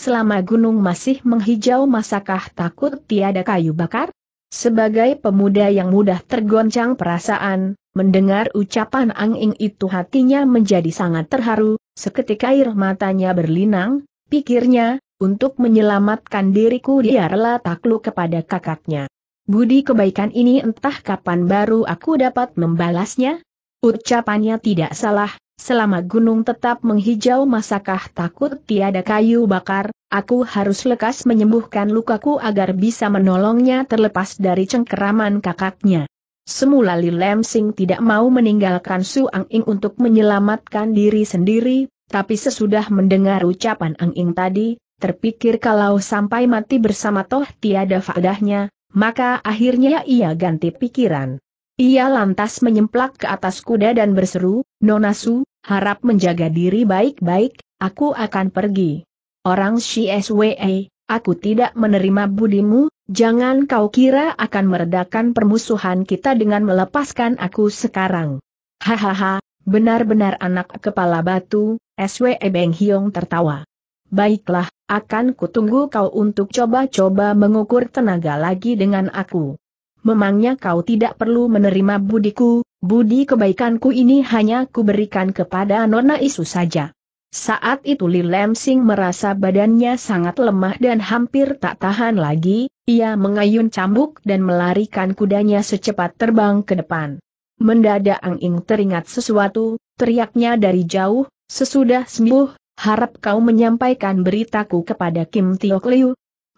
selama gunung masih menghijau masakah takut tiada kayu bakar? Sebagai pemuda yang mudah tergoncang perasaan, Mendengar ucapan Ang Ing itu hatinya menjadi sangat terharu, seketika air matanya berlinang, pikirnya, untuk menyelamatkan diriku dia rela takluk kepada kakaknya. Budi kebaikan ini entah kapan baru aku dapat membalasnya? Ucapannya tidak salah, selama gunung tetap menghijau masakah takut tiada kayu bakar, aku harus lekas menyembuhkan lukaku agar bisa menolongnya terlepas dari cengkeraman kakaknya. Semula Li Lemsing tidak mau meninggalkan Su Ang Ing untuk menyelamatkan diri sendiri, tapi sesudah mendengar ucapan Ang Ing tadi, terpikir kalau sampai mati bersama toh tiada faedahnya, maka akhirnya ia ganti pikiran. Ia lantas menyemplak ke atas kuda dan berseru, Nona Su, harap menjaga diri baik-baik, aku akan pergi. Orang Shi Swe, aku tidak menerima budimu, Jangan kau kira akan meredakan permusuhan kita dengan melepaskan aku sekarang. Hahaha, benar-benar anak kepala batu, Swe Beng Hiong tertawa. Baiklah, akan kutunggu kau untuk coba-coba mengukur tenaga lagi dengan aku. Memangnya kau tidak perlu menerima budiku, budi kebaikanku ini hanya kuberikan kepada Nona Isu saja. Saat itu Li Lemsing merasa badannya sangat lemah dan hampir tak tahan lagi, ia mengayun cambuk dan melarikan kudanya secepat terbang ke depan. Mendadak Ang Ing teringat sesuatu, teriaknya dari jauh, sesudah sembuh, harap kau menyampaikan beritaku kepada Kim Tio Liu.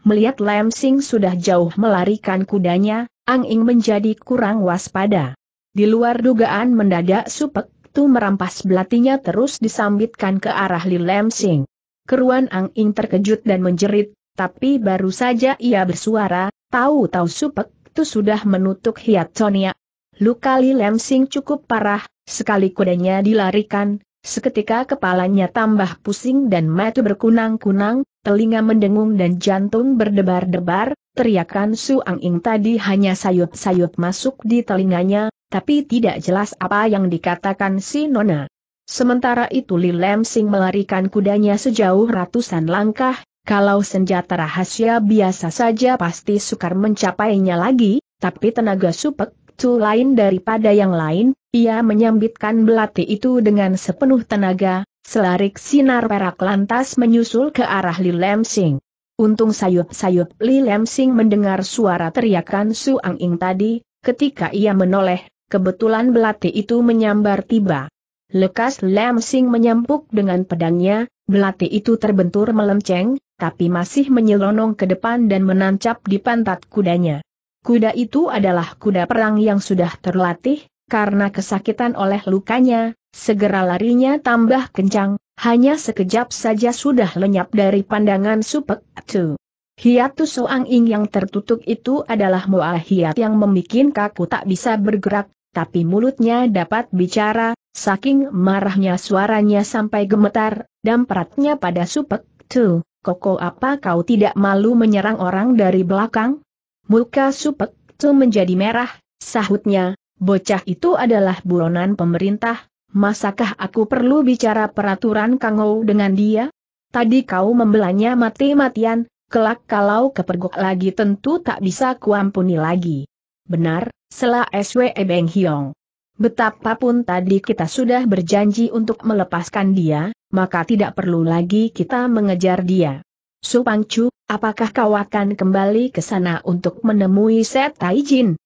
Melihat Lam Sing sudah jauh melarikan kudanya, Ang Ing menjadi kurang waspada. Di luar dugaan mendadak Supek Tu merampas belatinya terus disambitkan ke arah Li Lam Sing. Keruan Ang Ing terkejut dan menjerit, tapi baru saja ia bersuara, tahu-tahu supek itu sudah menutup hiat Sonia. Luka Li Lemsing cukup parah, sekali kudanya dilarikan, seketika kepalanya tambah pusing dan mata berkunang-kunang, telinga mendengung dan jantung berdebar-debar, teriakan Suang Ing tadi hanya sayut-sayut masuk di telinganya, tapi tidak jelas apa yang dikatakan si Nona. Sementara itu Li Lemsing melarikan kudanya sejauh ratusan langkah, kalau senjata rahasia biasa saja pasti sukar mencapainya lagi, tapi tenaga supek itu lain daripada yang lain, ia menyambitkan belati itu dengan sepenuh tenaga, selarik sinar perak lantas menyusul ke arah Li Lemsing. Untung sayup-sayup Li Lemsing mendengar suara teriakan Suang Ing tadi, ketika ia menoleh, kebetulan belati itu menyambar tiba. Lekas Lemsing menyampuk dengan pedangnya, belati itu terbentur melenceng, tapi masih menyelonong ke depan dan menancap di pantat kudanya. Kuda itu adalah kuda perang yang sudah terlatih, karena kesakitan oleh lukanya, segera larinya tambah kencang, hanya sekejap saja sudah lenyap dari pandangan Supek itu. Hiatu Soang Ing yang tertutup itu adalah Moa Hiat yang membuat kaku tak bisa bergerak, tapi mulutnya dapat bicara, saking marahnya suaranya sampai gemetar, dan peratnya pada Supek tuh. Koko apa kau tidak malu menyerang orang dari belakang? Muka Supek Tu menjadi merah, sahutnya, bocah itu adalah buronan pemerintah, masakah aku perlu bicara peraturan Kangou dengan dia? Tadi kau membelanya mati-matian, kelak kalau kepergok lagi tentu tak bisa kuampuni lagi. Benar, selah SWE Beng Hiong. Betapapun tadi kita sudah berjanji untuk melepaskan dia, maka tidak perlu lagi kita mengejar dia. Supangcu, apakah kau akan kembali ke sana untuk menemui Set Taijin?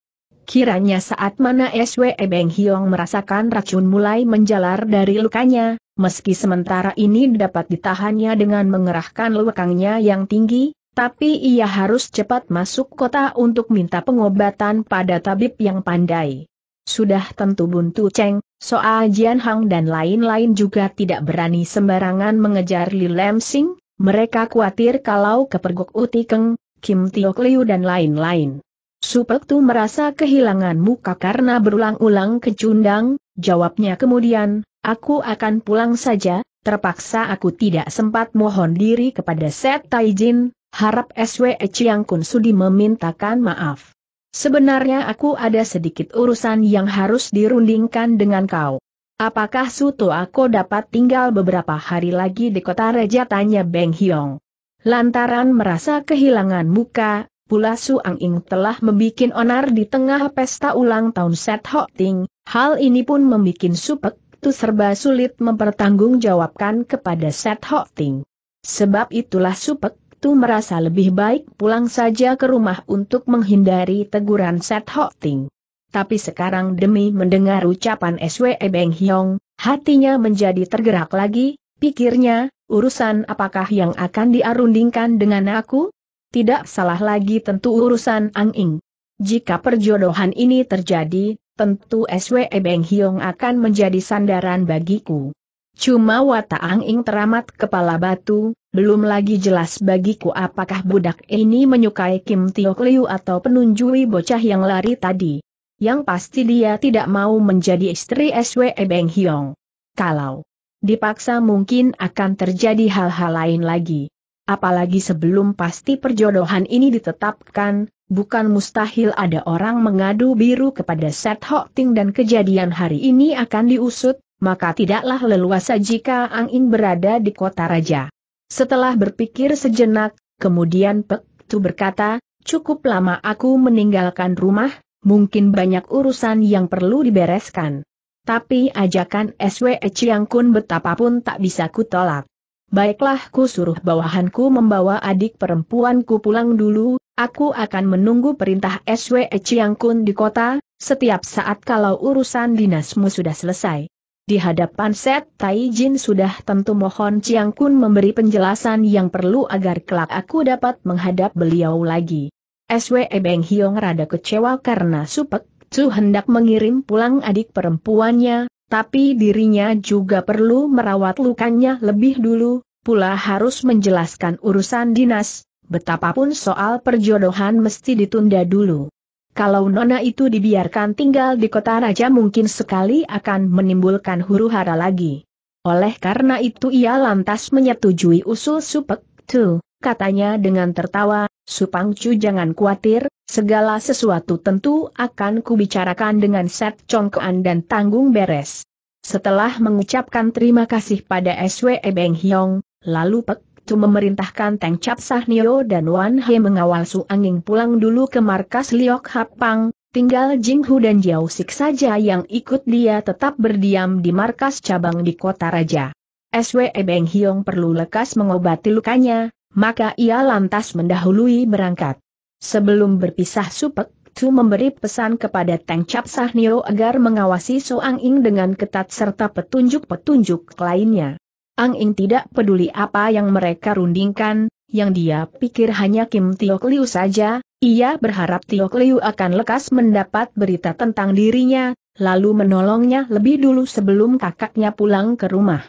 Kiranya saat mana Swe Beng Hiong merasakan racun mulai menjalar dari lukanya, meski sementara ini dapat ditahannya dengan mengerahkan lukangnya yang tinggi, tapi ia harus cepat masuk kota untuk minta pengobatan pada tabib yang pandai. Sudah tentu buntu Cheng, Soa Jian Hang dan lain-lain juga tidak berani sembarangan mengejar Li Lam Sing, mereka khawatir kalau kepergok Uti Keng, Kim Tiok Liu dan lain-lain. Supek Tu merasa kehilangan muka karena berulang-ulang kecundang, jawabnya kemudian, aku akan pulang saja, terpaksa aku tidak sempat mohon diri kepada Set Taijin, harap SWE Chiang Kun Sudi memintakan maaf. Sebenarnya aku ada sedikit urusan yang harus dirundingkan dengan kau. Apakah Suto aku dapat tinggal beberapa hari lagi di kota Reja? Tanya Beng Hiong. Lantaran merasa kehilangan muka, pula Suang Ing telah membuat onar di tengah pesta ulang tahun Set Hok Ting, hal ini pun membuat Supek Tu serba sulit mempertanggungjawabkan kepada Set Hok Ting. Sebab itulah Supek itu merasa lebih baik pulang saja ke rumah untuk menghindari teguran Set Hok Ting. Tapi sekarang demi mendengar ucapan SWE Beng Hyong, hatinya menjadi tergerak lagi, pikirnya, urusan apakah yang akan diarundingkan dengan aku? Tidak salah lagi tentu urusan Ang Ing. Jika perjodohan ini terjadi, tentu SWE Beng Hyong akan menjadi sandaran bagiku. Cuma watak Anging teramat kepala batu, belum lagi jelas bagiku apakah budak ini menyukai Kim Tiok Liu atau penunjui bocah yang lari tadi. Yang pasti dia tidak mau menjadi istri SWE Beng Hyong. Kalau dipaksa mungkin akan terjadi hal-hal lain lagi. Apalagi sebelum pasti perjodohan ini ditetapkan, bukan mustahil ada orang mengadu biru kepada Set Hok Ting dan kejadian hari ini akan diusut, maka tidaklah leluasa jika angin berada di kota raja. Setelah berpikir sejenak, kemudian Pek Tu berkata, cukup lama aku meninggalkan rumah, mungkin banyak urusan yang perlu dibereskan. Tapi ajakan SW Chiang Kun betapapun tak bisa kutolak. Baiklah ku suruh bawahanku membawa adik perempuanku pulang dulu, aku akan menunggu perintah SWE Chiang Kun di kota, setiap saat kalau urusan dinasmu sudah selesai. Di hadapan Set Tai Jin sudah tentu mohon Chiang Kun memberi penjelasan yang perlu agar kelak aku dapat menghadap beliau lagi. SWE Beng Hiong rada kecewa karena Supek Tsu hendak mengirim pulang adik perempuannya, tapi dirinya juga perlu merawat lukanya lebih dulu, pula harus menjelaskan urusan dinas, betapapun soal perjodohan mesti ditunda dulu. Kalau Nona itu dibiarkan tinggal di kota raja mungkin sekali akan menimbulkan huru-hara lagi. Oleh karena itu ia lantas menyetujui usul Supek Tu, katanya dengan tertawa, Supang cu jangan khawatir, segala sesuatu tentu akan kubicarakan dengan Set Congkoan dan tanggung beres. Setelah mengucapkan terima kasih pada SWE Beng Hiong, lalu Pek itu memerintahkan Teng Chap Sahnio dan Wan He mengawal Su Anging pulang dulu ke markas Liok Hapang, tinggal Jing Hu dan Jiao Sik saja yang ikut dia tetap berdiam di markas cabang di kota raja. SWE Beng Hiong perlu lekas mengobati lukanya, maka ia lantas mendahului berangkat. Sebelum berpisah Supek Tu memberi pesan kepada Teng Chap Sahnio agar mengawasi Su Anging dengan ketat serta petunjuk-petunjuk lainnya. Ang Ing tidak peduli apa yang mereka rundingkan, yang dia pikir hanya Kim Tiok Liu saja, ia berharap Tiok Liu akan lekas mendapat berita tentang dirinya, lalu menolongnya lebih dulu sebelum kakaknya pulang ke rumah.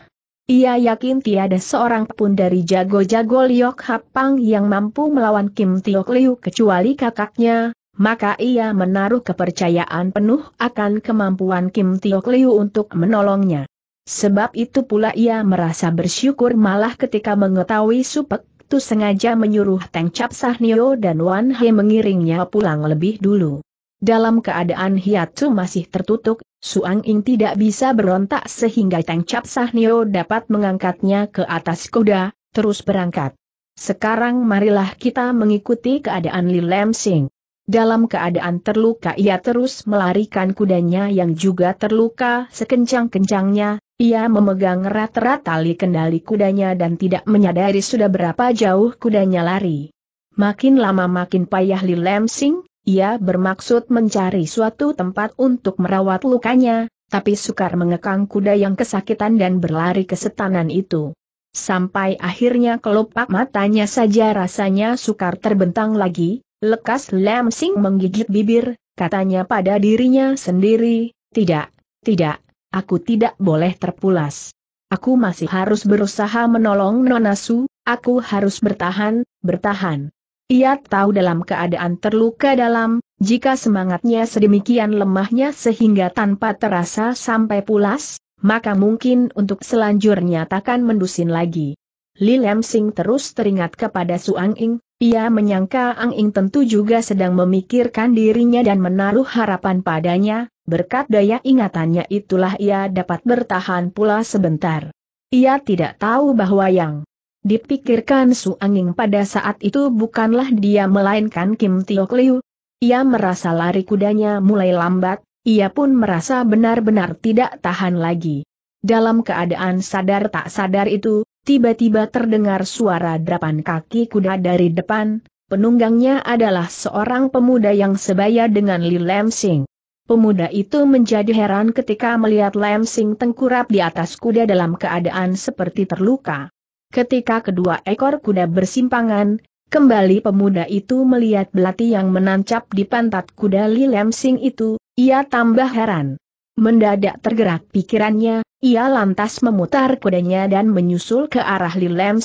Ia yakin tiada seorang pun dari jago-jago Liok Hapang yang mampu melawan Kim Tiok Liu kecuali kakaknya, maka ia menaruh kepercayaan penuh akan kemampuan Kim Tiok Liu untuk menolongnya. Sebab itu pula ia merasa bersyukur malah ketika mengetahui Supek Tu sengaja menyuruh Teng Cap Sahnio dan Wan He mengiringnya pulang lebih dulu. Dalam keadaan hiatus masih tertutup, Suang Ing tidak bisa berontak sehingga Teng Cap Sahnio dapat mengangkatnya ke atas kuda, terus berangkat. Sekarang marilah kita mengikuti keadaan Li Lam Sing. Dalam keadaan terluka ia terus melarikan kudanya yang juga terluka sekencang-kencangnya, ia memegang erat-erat tali kendali kudanya dan tidak menyadari sudah berapa jauh kudanya lari. Makin lama makin payah Li Lemsing, ia bermaksud mencari suatu tempat untuk merawat lukanya, tapi sukar mengekang kuda yang kesakitan dan berlari ke setanan itu. Sampai akhirnya kelopak matanya saja rasanya sukar terbentang lagi, lekas Lemsing menggigit bibir, katanya pada dirinya sendiri, tidak, tidak, aku tidak boleh terpulas. Aku masih harus berusaha menolong Nonasu, aku harus bertahan, bertahan. Ia tahu dalam keadaan terluka dalam, jika semangatnya sedemikian lemahnya sehingga tanpa terasa sampai pulas, maka mungkin untuk selanjutnya takkan mendusin lagi. Li Lem Sing terus teringat kepada Su Ing, ia menyangka Ang Ing tentu juga sedang memikirkan dirinya dan menaruh harapan padanya, berkat daya ingatannya itulah ia dapat bertahan pula sebentar. Ia tidak tahu bahwa yang dipikirkan Su Anging pada saat itu bukanlah dia melainkan Kim Tio Liu. Ia merasa lari kudanya mulai lambat, ia pun merasa benar-benar tidak tahan lagi. Dalam keadaan sadar tak sadar itu, tiba-tiba terdengar suara derapan kaki kuda dari depan, penunggangnya adalah seorang pemuda yang sebaya dengan Li Lam Sing. Pemuda itu menjadi heran ketika melihat Lam tengkurap di atas kuda dalam keadaan seperti terluka. Ketika kedua ekor kuda bersimpangan, kembali pemuda itu melihat belati yang menancap di pantat kuda Li Lam itu, ia tambah heran. Mendadak tergerak pikirannya, ia lantas memutar kudanya dan menyusul ke arah Li Lam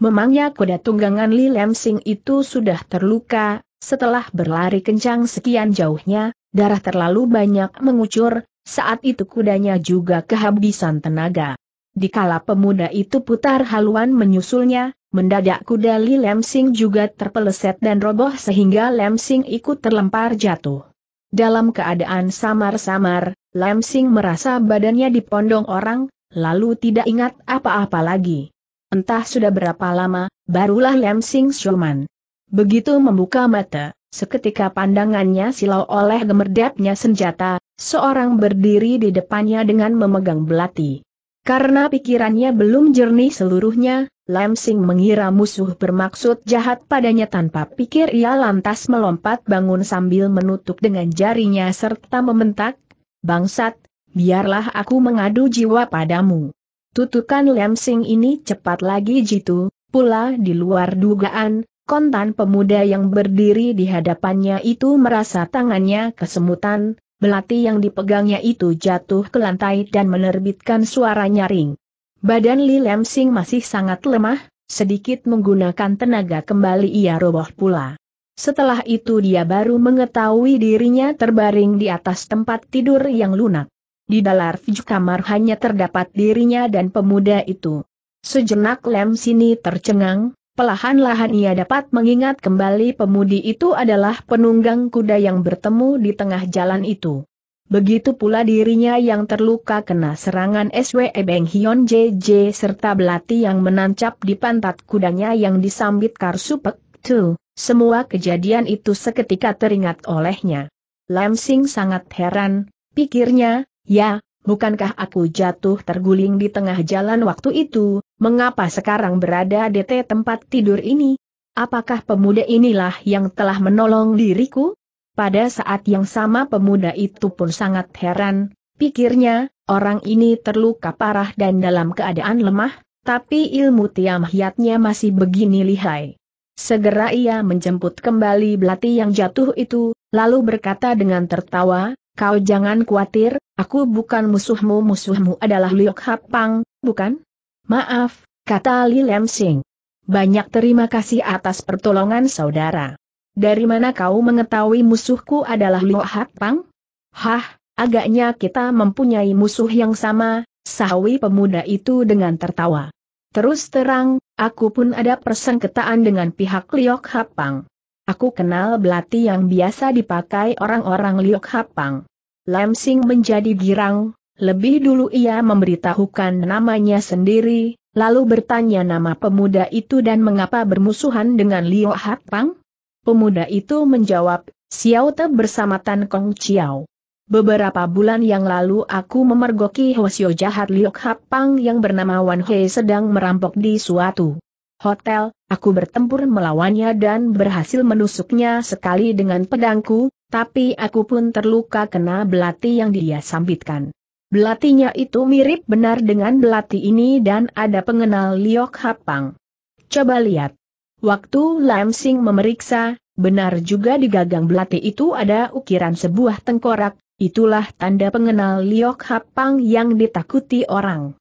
Memangnya kuda tunggangan Li Lam itu sudah terluka, setelah berlari kencang sekian jauhnya, darah terlalu banyak mengucur, saat itu kudanya juga kehabisan tenaga. Dikala pemuda itu putar haluan menyusulnya, mendadak kuda Li Lemsing juga terpeleset dan roboh sehingga Lemsing ikut terlempar jatuh. Dalam keadaan samar-samar, Lemsing merasa badannya dipondong orang, lalu tidak ingat apa-apa lagi. Entah sudah berapa lama, barulah Lemsing Shoman. Begitu membuka mata, Seketika pandangannya silau oleh gemerdapnya senjata, seorang berdiri di depannya dengan memegang belati. Karena pikirannya belum jernih seluruhnya, Lam Sing mengira musuh bermaksud jahat padanya tanpa pikir ia lantas melompat bangun sambil menutup dengan jarinya serta mementak. Bangsat, biarlah aku mengadu jiwa padamu. Tutukan Lam Sing ini cepat lagi jitu, pula di luar dugaan, Kontan pemuda yang berdiri di hadapannya itu merasa tangannya kesemutan, belati yang dipegangnya itu jatuh ke lantai dan menerbitkan suara nyaring. Badan Li Lemsing masih sangat lemah, sedikit menggunakan tenaga kembali ia roboh pula. Setelah itu dia baru mengetahui dirinya terbaring di atas tempat tidur yang lunak. Di dalam kamar hanya terdapat dirinya dan pemuda itu. Sejenak Lem Sini tercengang, Pelahan-lahan ia dapat mengingat kembali pemudi itu adalah penunggang kuda yang bertemu di tengah jalan itu. Begitu pula dirinya yang terluka kena serangan SW Beng Hyon JJ serta belati yang menancap di pantat kudanya yang disambit karsupek tu. Semua kejadian itu seketika teringat olehnya. Lam Sing sangat heran, pikirnya, ya, bukankah aku jatuh terguling di tengah jalan waktu itu, mengapa sekarang berada di tempat tidur ini? Apakah pemuda inilah yang telah menolong diriku? Pada saat yang sama pemuda itu pun sangat heran, pikirnya, orang ini terluka parah dan dalam keadaan lemah, tapi ilmu tiam hiatnya masih begini lihai. Segera ia menjemput kembali belati yang jatuh itu, lalu berkata dengan tertawa, kau jangan khawatir, aku bukan musuhmu musuhmu adalah Liok Hapang, bukan? Maaf, kata Li Lemsing. Banyak terima kasih atas pertolongan saudara. Dari mana kau mengetahui musuhku adalah Liu Hak Pang? Hah, agaknya kita mempunyai musuh yang sama, sahwi pemuda itu dengan tertawa. Terus terang, aku pun ada persengketaan dengan pihak Liok Hapang. Aku kenal belati yang biasa dipakai orang-orang Liok Hapang. Lam Sing menjadi girang, lebih dulu ia memberitahukan namanya sendiri, lalu bertanya nama pemuda itu dan mengapa bermusuhan dengan Liu Hatpang? Pemuda itu menjawab, Xiao Te bersama Tan Kong Chiao. Beberapa bulan yang lalu aku memergoki Hwasyo jahat Liu Hatpang yang bernama Wan He sedang merampok di suatu hotel, aku bertempur melawannya dan berhasil menusuknya sekali dengan pedangku, tapi aku pun terluka kena belati yang dia sambitkan. Belatinya itu mirip benar dengan belati ini dan ada pengenal Liok Hapang. Coba lihat. Waktu Lam Sing memeriksa, benar juga di gagang belati itu ada ukiran sebuah tengkorak, itulah tanda pengenal Liok Hapang yang ditakuti orang.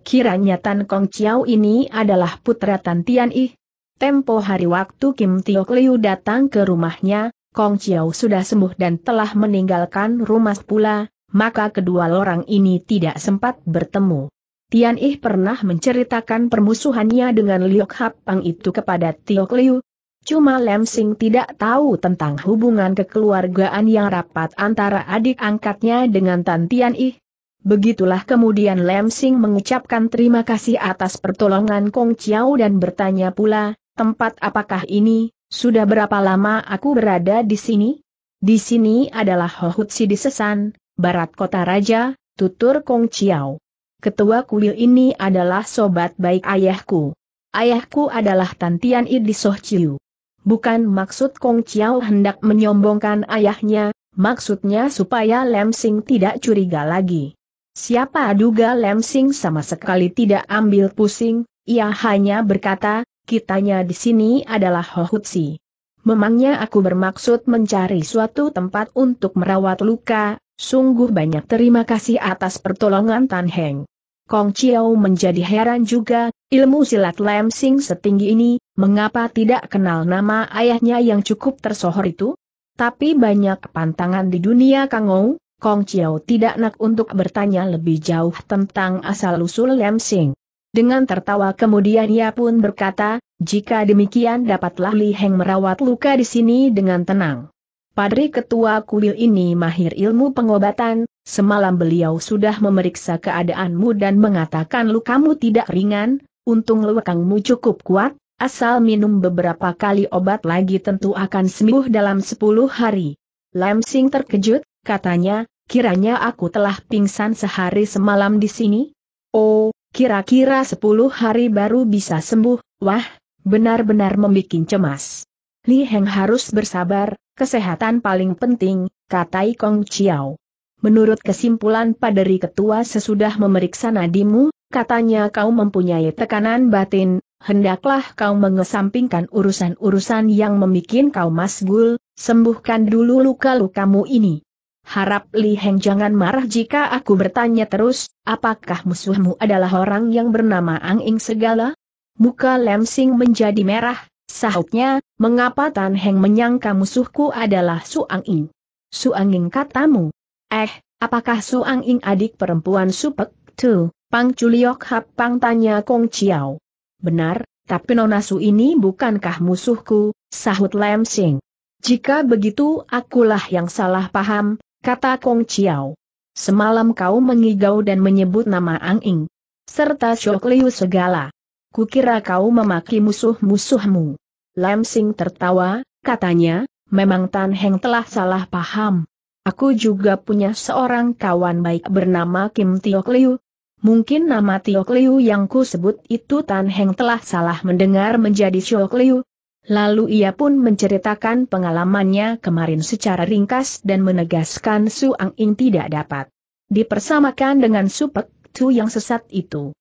Kiranya Tan Kong Chiao ini adalah putra Tan Tian Ih. Tempo hari waktu Kim Tio Liu datang ke rumahnya, Kong Chiao sudah sembuh dan telah meninggalkan rumah pula, maka kedua orang ini tidak sempat bertemu. Tian Ih pernah menceritakan permusuhannya dengan Liok Hap Pang itu kepada Tiok Liu. Cuma Lem Sing tidak tahu tentang hubungan kekeluargaan yang rapat antara adik angkatnya dengan Tan Tian Ih. Begitulah kemudian Lem Sing mengucapkan terima kasih atas pertolongan Kong Chiao dan bertanya pula, tempat apakah ini, sudah berapa lama aku berada di sini? Di sini adalah Hohutsi di Sesan, Barat Kota Raja, tutur Kong Chiao. Ketua kuil ini adalah sobat baik ayahku. Ayahku adalah Tantian Idi Soh Chiu. Bukan maksud Kong Chiao hendak menyombongkan ayahnya, maksudnya supaya Lem Sing tidak curiga lagi. Siapa duga Lem Sing sama sekali tidak ambil pusing, ia hanya berkata, kitanya di sini adalah Ho Hutsi. Memangnya aku bermaksud mencari suatu tempat untuk merawat luka, Sungguh banyak terima kasih atas pertolongan Tan Heng. Kong Chiao menjadi heran juga, ilmu silat Lam Sing setinggi ini, mengapa tidak kenal nama ayahnya yang cukup tersohor itu? Tapi banyak pantangan di dunia Kang Ou, Kong Chiao tidak nak untuk bertanya lebih jauh tentang asal-usul Lam Sing. Dengan tertawa kemudian ia pun berkata, jika demikian dapatlah Li Heng merawat luka di sini dengan tenang. Padri Ketua Kuil ini mahir ilmu pengobatan, semalam beliau sudah memeriksa keadaanmu dan mengatakan kamu tidak ringan, untung lekangmu cukup kuat, asal minum beberapa kali obat lagi tentu akan sembuh dalam 10 hari. Lam Sing terkejut, katanya, kiranya aku telah pingsan sehari semalam di sini? Oh, kira-kira 10 hari baru bisa sembuh, wah, benar-benar membuat cemas. Li Heng harus bersabar, kesehatan paling penting, kata Kong Chiao. Menurut kesimpulan paderi ketua sesudah memeriksa nadimu, katanya kau mempunyai tekanan batin, hendaklah kau mengesampingkan urusan-urusan yang memikin kau masgul, sembuhkan dulu luka-lukamu ini. Harap Li Heng jangan marah jika aku bertanya terus, apakah musuhmu adalah orang yang bernama Ang Ing Segala? Muka Lem menjadi merah, Sahutnya, mengapa Tan Heng menyangka musuhku adalah Suang Ing? Suang Ing katamu. Eh, apakah Suang Ing adik perempuan Supek Tu? Pang Chuliok Hap Pang tanya Kong Chiao. Benar, tapi Nona Su ini bukankah musuhku, sahut Lam Sing. Jika begitu akulah yang salah paham, kata Kong Chiao. Semalam kau mengigau dan menyebut nama Ang Ing. Serta Shok segala kukira kau memaki musuh-musuhmu. Lam Sing tertawa, katanya, memang Tan Heng telah salah paham. Aku juga punya seorang kawan baik bernama Kim Tio Liu. Mungkin nama Tio Liu yang ku sebut itu Tan Heng telah salah mendengar menjadi Tio Liu. Lalu ia pun menceritakan pengalamannya kemarin secara ringkas dan menegaskan Su Ang Ing tidak dapat dipersamakan dengan Su Pek Tu yang sesat itu.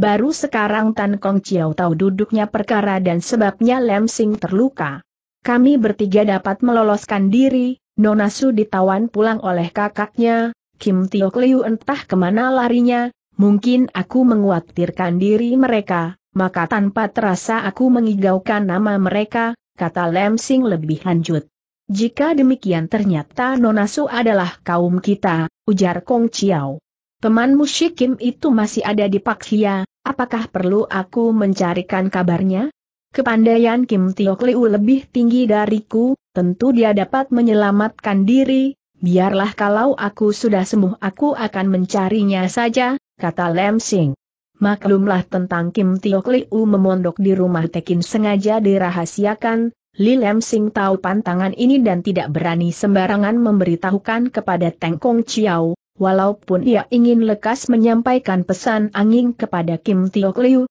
Baru sekarang Tan Kong Chiao tahu duduknya perkara dan sebabnya Lem Sing terluka. Kami bertiga dapat meloloskan diri, Nona Su ditawan pulang oleh kakaknya, Kim Tio Kliu entah kemana larinya, mungkin aku menguatirkan diri mereka, maka tanpa terasa aku mengigaukan nama mereka, kata Lem Sing lebih lanjut. Jika demikian ternyata Nona Su adalah kaum kita, ujar Kong Chiao musyik Kim itu masih ada di Paksia. apakah perlu aku mencarikan kabarnya? Kepandaian Kim Tiok Liu lebih tinggi dariku, tentu dia dapat menyelamatkan diri, biarlah kalau aku sudah sembuh aku akan mencarinya saja, kata Lem Sing. Maklumlah tentang Kim Tiok Liu memondok di rumah Tekin sengaja dirahasiakan, Li Lem Sing tahu pantangan ini dan tidak berani sembarangan memberitahukan kepada Teng Kong Chiao, walaupun ia ingin lekas menyampaikan pesan angin kepada Kim Tiok Liu.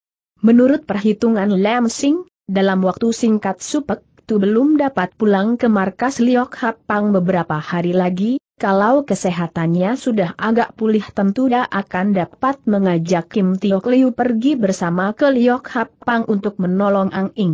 Menurut perhitungan Lam Sing, dalam waktu singkat Supek Tu belum dapat pulang ke markas Liok Hapang beberapa hari lagi, kalau kesehatannya sudah agak pulih tentu dia akan dapat mengajak Kim Tiok Liu pergi bersama ke Liok Hapang untuk menolong Ang Ing.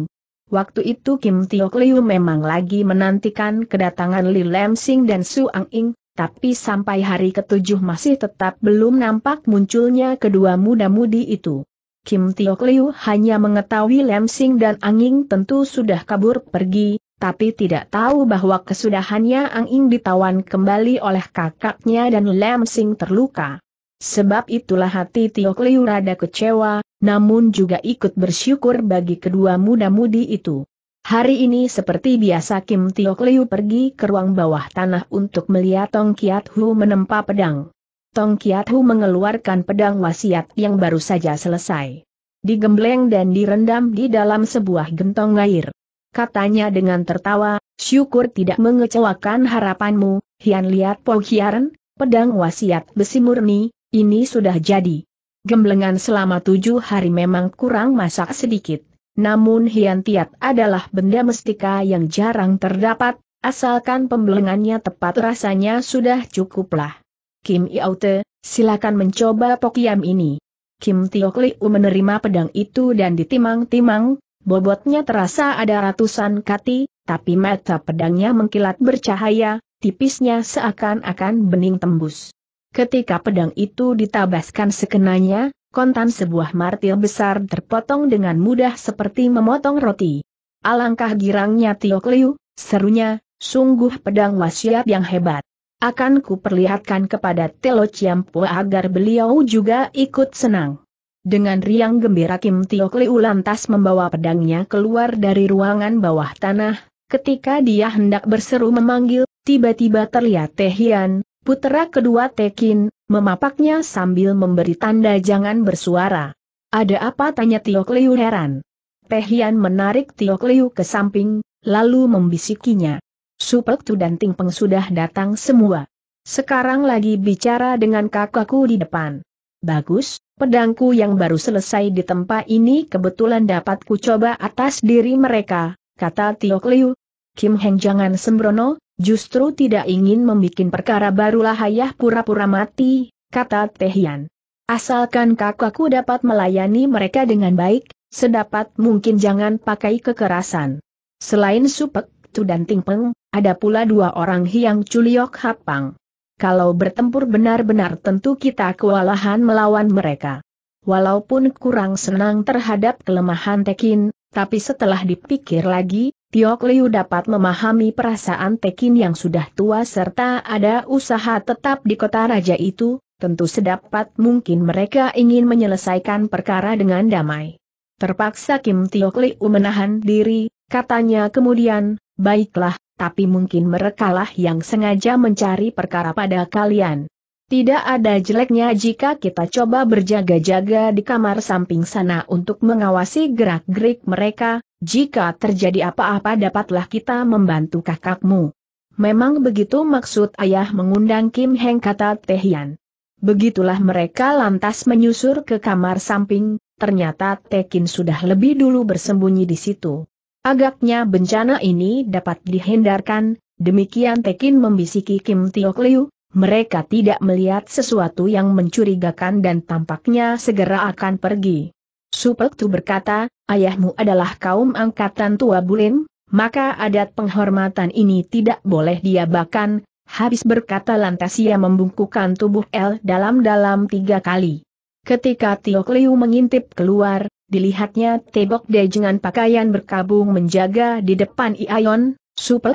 Waktu itu Kim Tiok Liu memang lagi menantikan kedatangan Li Lam Sing dan Su Ang Ing, tapi sampai hari ketujuh masih tetap belum nampak munculnya kedua muda-mudi itu. Kim Tio Liu hanya mengetahui Lamsing dan Anging tentu sudah kabur pergi, tapi tidak tahu bahwa kesudahannya Anging ditawan kembali oleh kakaknya dan Lamsing terluka. Sebab itulah hati Tio Liu rada kecewa, namun juga ikut bersyukur bagi kedua muda-mudi itu. Hari ini seperti biasa Kim Tio Liu pergi ke ruang bawah tanah untuk melihat Tong Kiat Hu menempa pedang. Tong Kiat Hu mengeluarkan pedang wasiat yang baru saja selesai. Digembleng dan direndam di dalam sebuah gentong air. Katanya dengan tertawa, syukur tidak mengecewakan harapanmu, Hian Liat Po Hiaren, pedang wasiat besi murni, ini sudah jadi. Gemblengan selama tujuh hari memang kurang masak sedikit, namun Hian Tiat adalah benda mestika yang jarang terdapat, asalkan pembelengannya tepat rasanya sudah cukuplah. Kim Iaute, silakan mencoba pokiam ini. Kim Tiok Liu menerima pedang itu dan ditimang-timang, bobotnya terasa ada ratusan kati, tapi mata pedangnya mengkilat bercahaya, tipisnya seakan-akan bening tembus. Ketika pedang itu ditabaskan sekenanya, kontan sebuah martil besar terpotong dengan mudah seperti memotong roti. Alangkah girangnya Tiok Liu, serunya, sungguh pedang wasiat yang hebat. Akan perlihatkan kepada Telo Ciampu agar beliau juga ikut senang. Dengan riang gembira Kim Tiok Liu lantas membawa pedangnya keluar dari ruangan bawah tanah, ketika dia hendak berseru memanggil, tiba-tiba terlihat Tehian, putera kedua Tekin, memapaknya sambil memberi tanda jangan bersuara. Ada apa tanya Tio Kliu heran. Pehian menarik Tio Kliu ke samping, lalu membisikinya. Supek Tu dan Ting Peng sudah datang semua. Sekarang lagi bicara dengan kakakku di depan. Bagus, pedangku yang baru selesai di tempat ini kebetulan dapat ku coba atas diri mereka, kata Tio Kliu. Kim Heng jangan sembrono, Justru tidak ingin membuat perkara barulah ayah pura-pura mati, kata Tehian. Asalkan kakakku dapat melayani mereka dengan baik, sedapat mungkin jangan pakai kekerasan. Selain Supek Tu dan Tingpeng, ada pula dua orang Hiang Culiok Hapang. Kalau bertempur benar-benar tentu kita kewalahan melawan mereka. Walaupun kurang senang terhadap kelemahan Tekin, tapi setelah dipikir lagi, Tiok Liu dapat memahami perasaan Tekin yang sudah tua serta ada usaha tetap di kota raja itu, tentu sedapat mungkin mereka ingin menyelesaikan perkara dengan damai. Terpaksa Kim Tiok Liu menahan diri, katanya kemudian, baiklah, tapi mungkin merekalah yang sengaja mencari perkara pada kalian. Tidak ada jeleknya jika kita coba berjaga-jaga di kamar samping sana untuk mengawasi gerak-gerik mereka, jika terjadi apa-apa dapatlah kita membantu kakakmu. Memang begitu maksud ayah mengundang Kim Heng kata Tehian. Begitulah mereka lantas menyusur ke kamar samping, ternyata Tekin sudah lebih dulu bersembunyi di situ. Agaknya bencana ini dapat dihindarkan, demikian Tekin membisiki Kim Tiok Liu, mereka tidak melihat sesuatu yang mencurigakan dan tampaknya segera akan pergi. Supektu berkata, ayahmu adalah kaum angkatan tua Bulin, maka adat penghormatan ini tidak boleh diabakan, habis berkata lantas ia membungkukkan tubuh El dalam-dalam tiga kali. Ketika Tio Liu mengintip keluar, dilihatnya Tebok De dengan pakaian berkabung menjaga di depan Ion,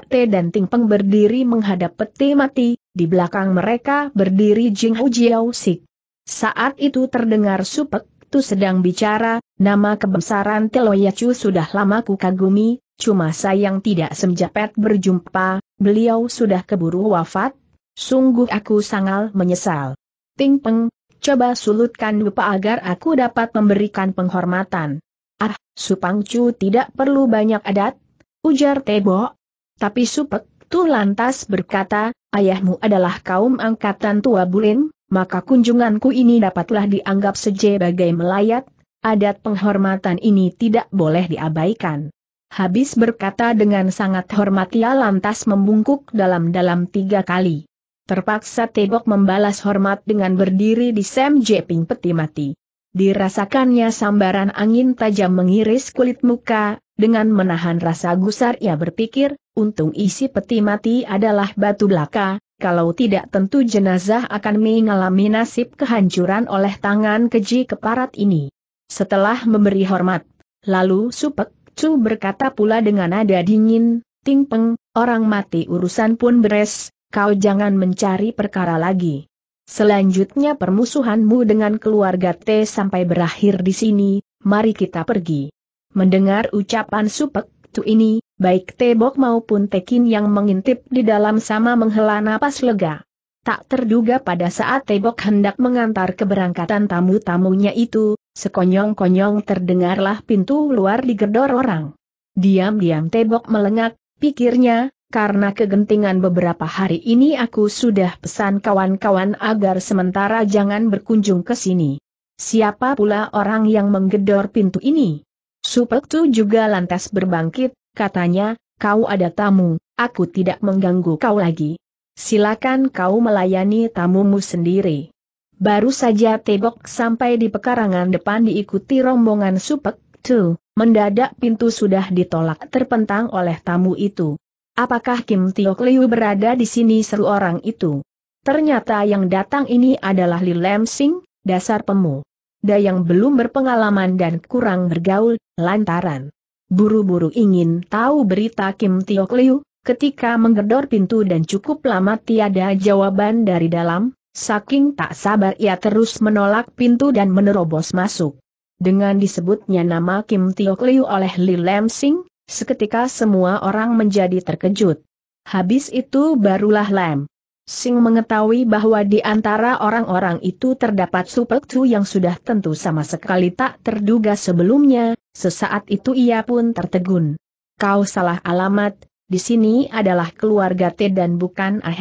Te dan Tingpeng berdiri menghadap peti mati, di belakang mereka berdiri Jing Ujiao Sik. Saat itu terdengar Supek Tu sedang bicara, nama kebesaran Teloyacu sudah lama ku kagumi. cuma sayang tidak semjapet berjumpa, beliau sudah keburu wafat, sungguh aku sangal menyesal. Ting Peng, coba sulutkan dupa agar aku dapat memberikan penghormatan. Ah, Supang Cu tidak perlu banyak adat, ujar Tebo. Tapi Supek Tu lantas berkata, ayahmu adalah kaum angkatan tua Bulin, maka kunjunganku ini dapatlah dianggap sebagai melayat, adat penghormatan ini tidak boleh diabaikan. Habis berkata dengan sangat hormat ia lantas membungkuk dalam-dalam tiga kali. Terpaksa Tebok membalas hormat dengan berdiri di Sam Jeping peti mati. Dirasakannya sambaran angin tajam mengiris kulit muka, dengan menahan rasa gusar ia berpikir, untung isi peti mati adalah batu belaka, kalau tidak tentu jenazah akan mengalami nasib kehancuran oleh tangan keji keparat ini. Setelah memberi hormat, lalu Supek Chu berkata pula dengan nada dingin, ting peng orang mati urusan pun beres, kau jangan mencari perkara lagi. Selanjutnya permusuhanmu dengan keluarga T sampai berakhir di sini, mari kita pergi. Mendengar ucapan Supek Tu ini, baik Tebok maupun Tekin yang mengintip di dalam sama menghela napas lega. Tak terduga pada saat Tebok hendak mengantar keberangkatan tamu-tamunya itu, sekonyong-konyong terdengarlah pintu luar digedor orang. Diam-diam Tebok melengak, pikirnya, karena kegentingan beberapa hari ini aku sudah pesan kawan-kawan agar sementara jangan berkunjung ke sini. Siapa pula orang yang menggedor pintu ini? Supek Tu juga lantas berbangkit, katanya, kau ada tamu, aku tidak mengganggu kau lagi. Silakan kau melayani tamumu sendiri. Baru saja Tebok sampai di pekarangan depan diikuti rombongan Supek Tu, mendadak pintu sudah ditolak terpentang oleh tamu itu. Apakah Kim Tio Liu berada di sini seru orang itu? Ternyata yang datang ini adalah Li Lam Sing, dasar pemu. Dayang belum berpengalaman dan kurang bergaul, Lantaran buru-buru ingin tahu berita Kim Tiok Liu, ketika menggedor pintu dan cukup lama tiada jawaban dari dalam, saking tak sabar ia terus menolak pintu dan menerobos masuk. Dengan disebutnya nama Kim Tiok Liu oleh Li Lam Sing, seketika semua orang menjadi terkejut. Habis itu barulah Lam Sing mengetahui bahwa di antara orang-orang itu terdapat Super Chu yang sudah tentu sama sekali tak terduga sebelumnya, Sesaat itu ia pun tertegun. Kau salah alamat, di sini adalah keluarga T dan bukan Ah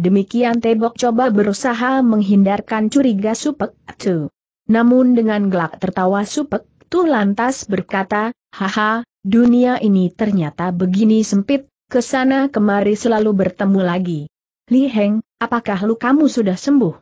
demikian Tebok coba berusaha menghindarkan curiga Supek Tu. Namun dengan gelak tertawa Supek Tu lantas berkata, haha, dunia ini ternyata begini sempit, kesana kemari selalu bertemu lagi. Li Heng, apakah lu kamu sudah sembuh?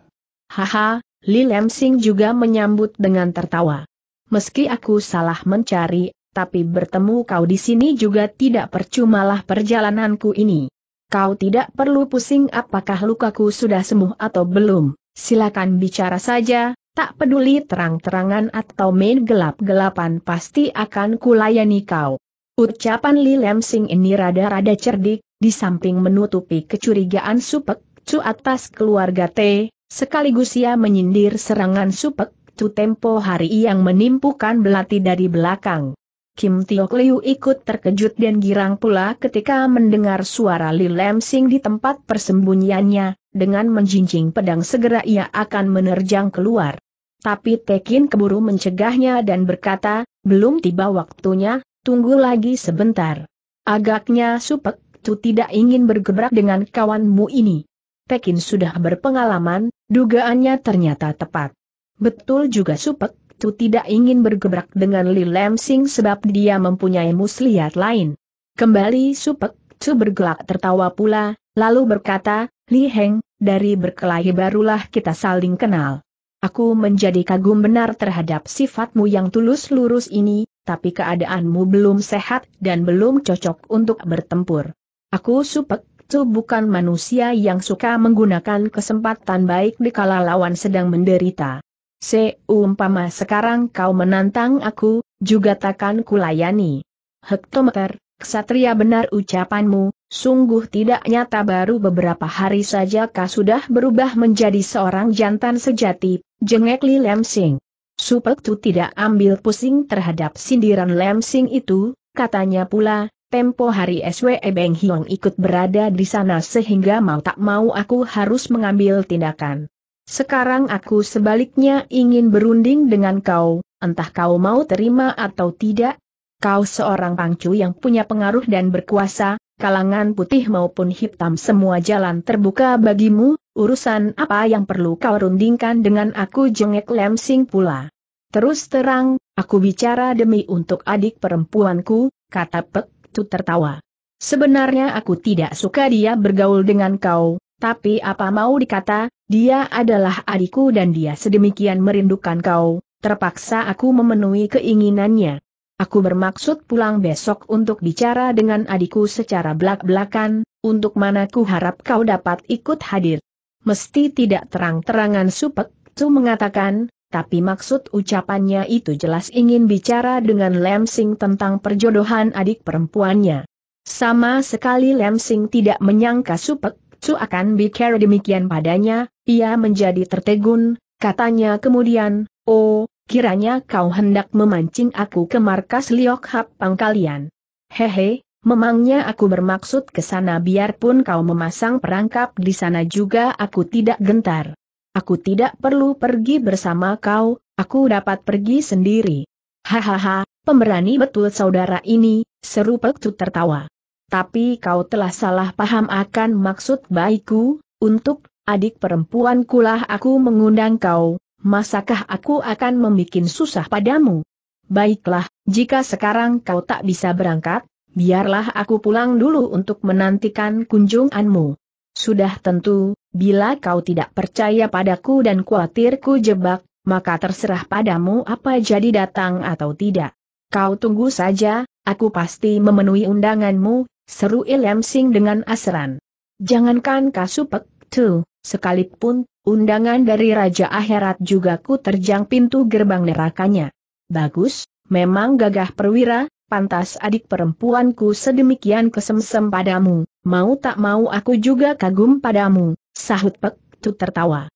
Haha, Li Lemsing juga menyambut dengan tertawa meski aku salah mencari, tapi bertemu kau di sini juga tidak percumalah perjalananku ini. Kau tidak perlu pusing apakah lukaku sudah sembuh atau belum, silakan bicara saja, tak peduli terang-terangan atau main gelap-gelapan pasti akan kulayani kau. Ucapan Li Lemsing ini rada-rada cerdik, di samping menutupi kecurigaan Supek Cu atas keluarga T, sekaligus ia menyindir serangan Supek itu tempo hari yang menimpukan belati dari belakang. Kim Tiok Liu ikut terkejut dan girang pula ketika mendengar suara Li Lam Sing di tempat persembunyiannya, dengan menjinjing pedang segera ia akan menerjang keluar. Tapi Tekin keburu mencegahnya dan berkata, belum tiba waktunya, tunggu lagi sebentar. Agaknya Supek Tu tidak ingin bergebrak dengan kawanmu ini. Tekin sudah berpengalaman, dugaannya ternyata tepat. Betul juga Supek, Tu tidak ingin bergebrak dengan Li Lemsing sebab dia mempunyai muslihat lain. Kembali Supek, Tu bergelak tertawa pula, lalu berkata, Li Heng, dari berkelahi barulah kita saling kenal. Aku menjadi kagum benar terhadap sifatmu yang tulus lurus ini, tapi keadaanmu belum sehat dan belum cocok untuk bertempur. Aku Supek, Tu bukan manusia yang suka menggunakan kesempatan baik dikala lawan sedang menderita. Seumpama sekarang kau menantang aku, juga takkan kulayani. Hektometer, ksatria benar ucapanmu, sungguh tidak nyata baru beberapa hari saja kau sudah berubah menjadi seorang jantan sejati, jengek Li Lemsing. Supektu tidak ambil pusing terhadap sindiran Lemsing itu, katanya pula, Tempo hari SWE Beng Hiong ikut berada di sana sehingga mau tak mau aku harus mengambil tindakan. Sekarang aku sebaliknya ingin berunding dengan kau, entah kau mau terima atau tidak. Kau seorang pangcu yang punya pengaruh dan berkuasa, kalangan putih maupun hitam semua jalan terbuka bagimu, urusan apa yang perlu kau rundingkan dengan aku jengek lemsing pula. Terus terang, aku bicara demi untuk adik perempuanku, kata Pek Tu tertawa. Sebenarnya aku tidak suka dia bergaul dengan kau, tapi apa mau dikata, dia adalah adikku dan dia sedemikian merindukan kau, terpaksa aku memenuhi keinginannya. Aku bermaksud pulang besok untuk bicara dengan adikku secara belak-belakan, untuk mana ku harap kau dapat ikut hadir. Mesti tidak terang-terangan Supek Tsu mengatakan, tapi maksud ucapannya itu jelas ingin bicara dengan Lemsing tentang perjodohan adik perempuannya. Sama sekali Lemsing tidak menyangka Supek Su akan bicara demikian padanya, ia menjadi tertegun, katanya kemudian, oh, kiranya kau hendak memancing aku ke markas Liok Hap pangkalian. Hehe, memangnya aku bermaksud ke sana biarpun kau memasang perangkap di sana juga aku tidak gentar. Aku tidak perlu pergi bersama kau, aku dapat pergi sendiri. Hahaha, pemberani betul saudara ini, seru Pektu tertawa. Tapi kau telah salah paham akan maksud baikku, untuk, adik perempuan kulah aku mengundang kau, masakah aku akan membuat susah padamu? Baiklah, jika sekarang kau tak bisa berangkat, biarlah aku pulang dulu untuk menantikan kunjunganmu. Sudah tentu, bila kau tidak percaya padaku dan khawatirku jebak, maka terserah padamu apa jadi datang atau tidak. Kau tunggu saja, aku pasti memenuhi undanganmu, seru Ilem Sing dengan asran. Jangankan kasupek tuh sekalipun undangan dari Raja Akhirat juga ku terjang pintu gerbang nerakanya. Bagus, memang gagah perwira, pantas adik perempuanku sedemikian kesemsem padamu, mau tak mau aku juga kagum padamu, sahut Pek Tu tertawa.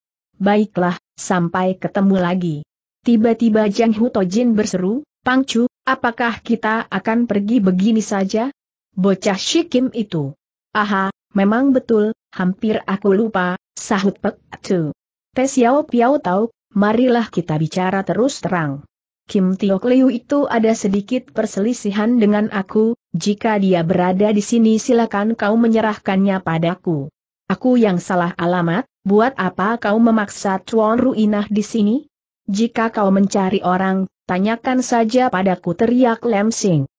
Baiklah, sampai ketemu lagi. Tiba-tiba Jang Tojin berseru, Pangcu, apakah kita akan pergi begini saja? Bocah Shikim itu. Aha, memang betul, hampir aku lupa, Sahut Pek Tu. Te Xiao Piao tahu, marilah kita bicara terus terang. Kim Tio Kliu itu ada sedikit perselisihan dengan aku, jika dia berada di sini silakan kau menyerahkannya padaku. Aku yang salah alamat, buat apa kau memaksa Chuan Ruinah di sini? Jika kau mencari orang, tanyakan saja padaku teriak Lem Sing.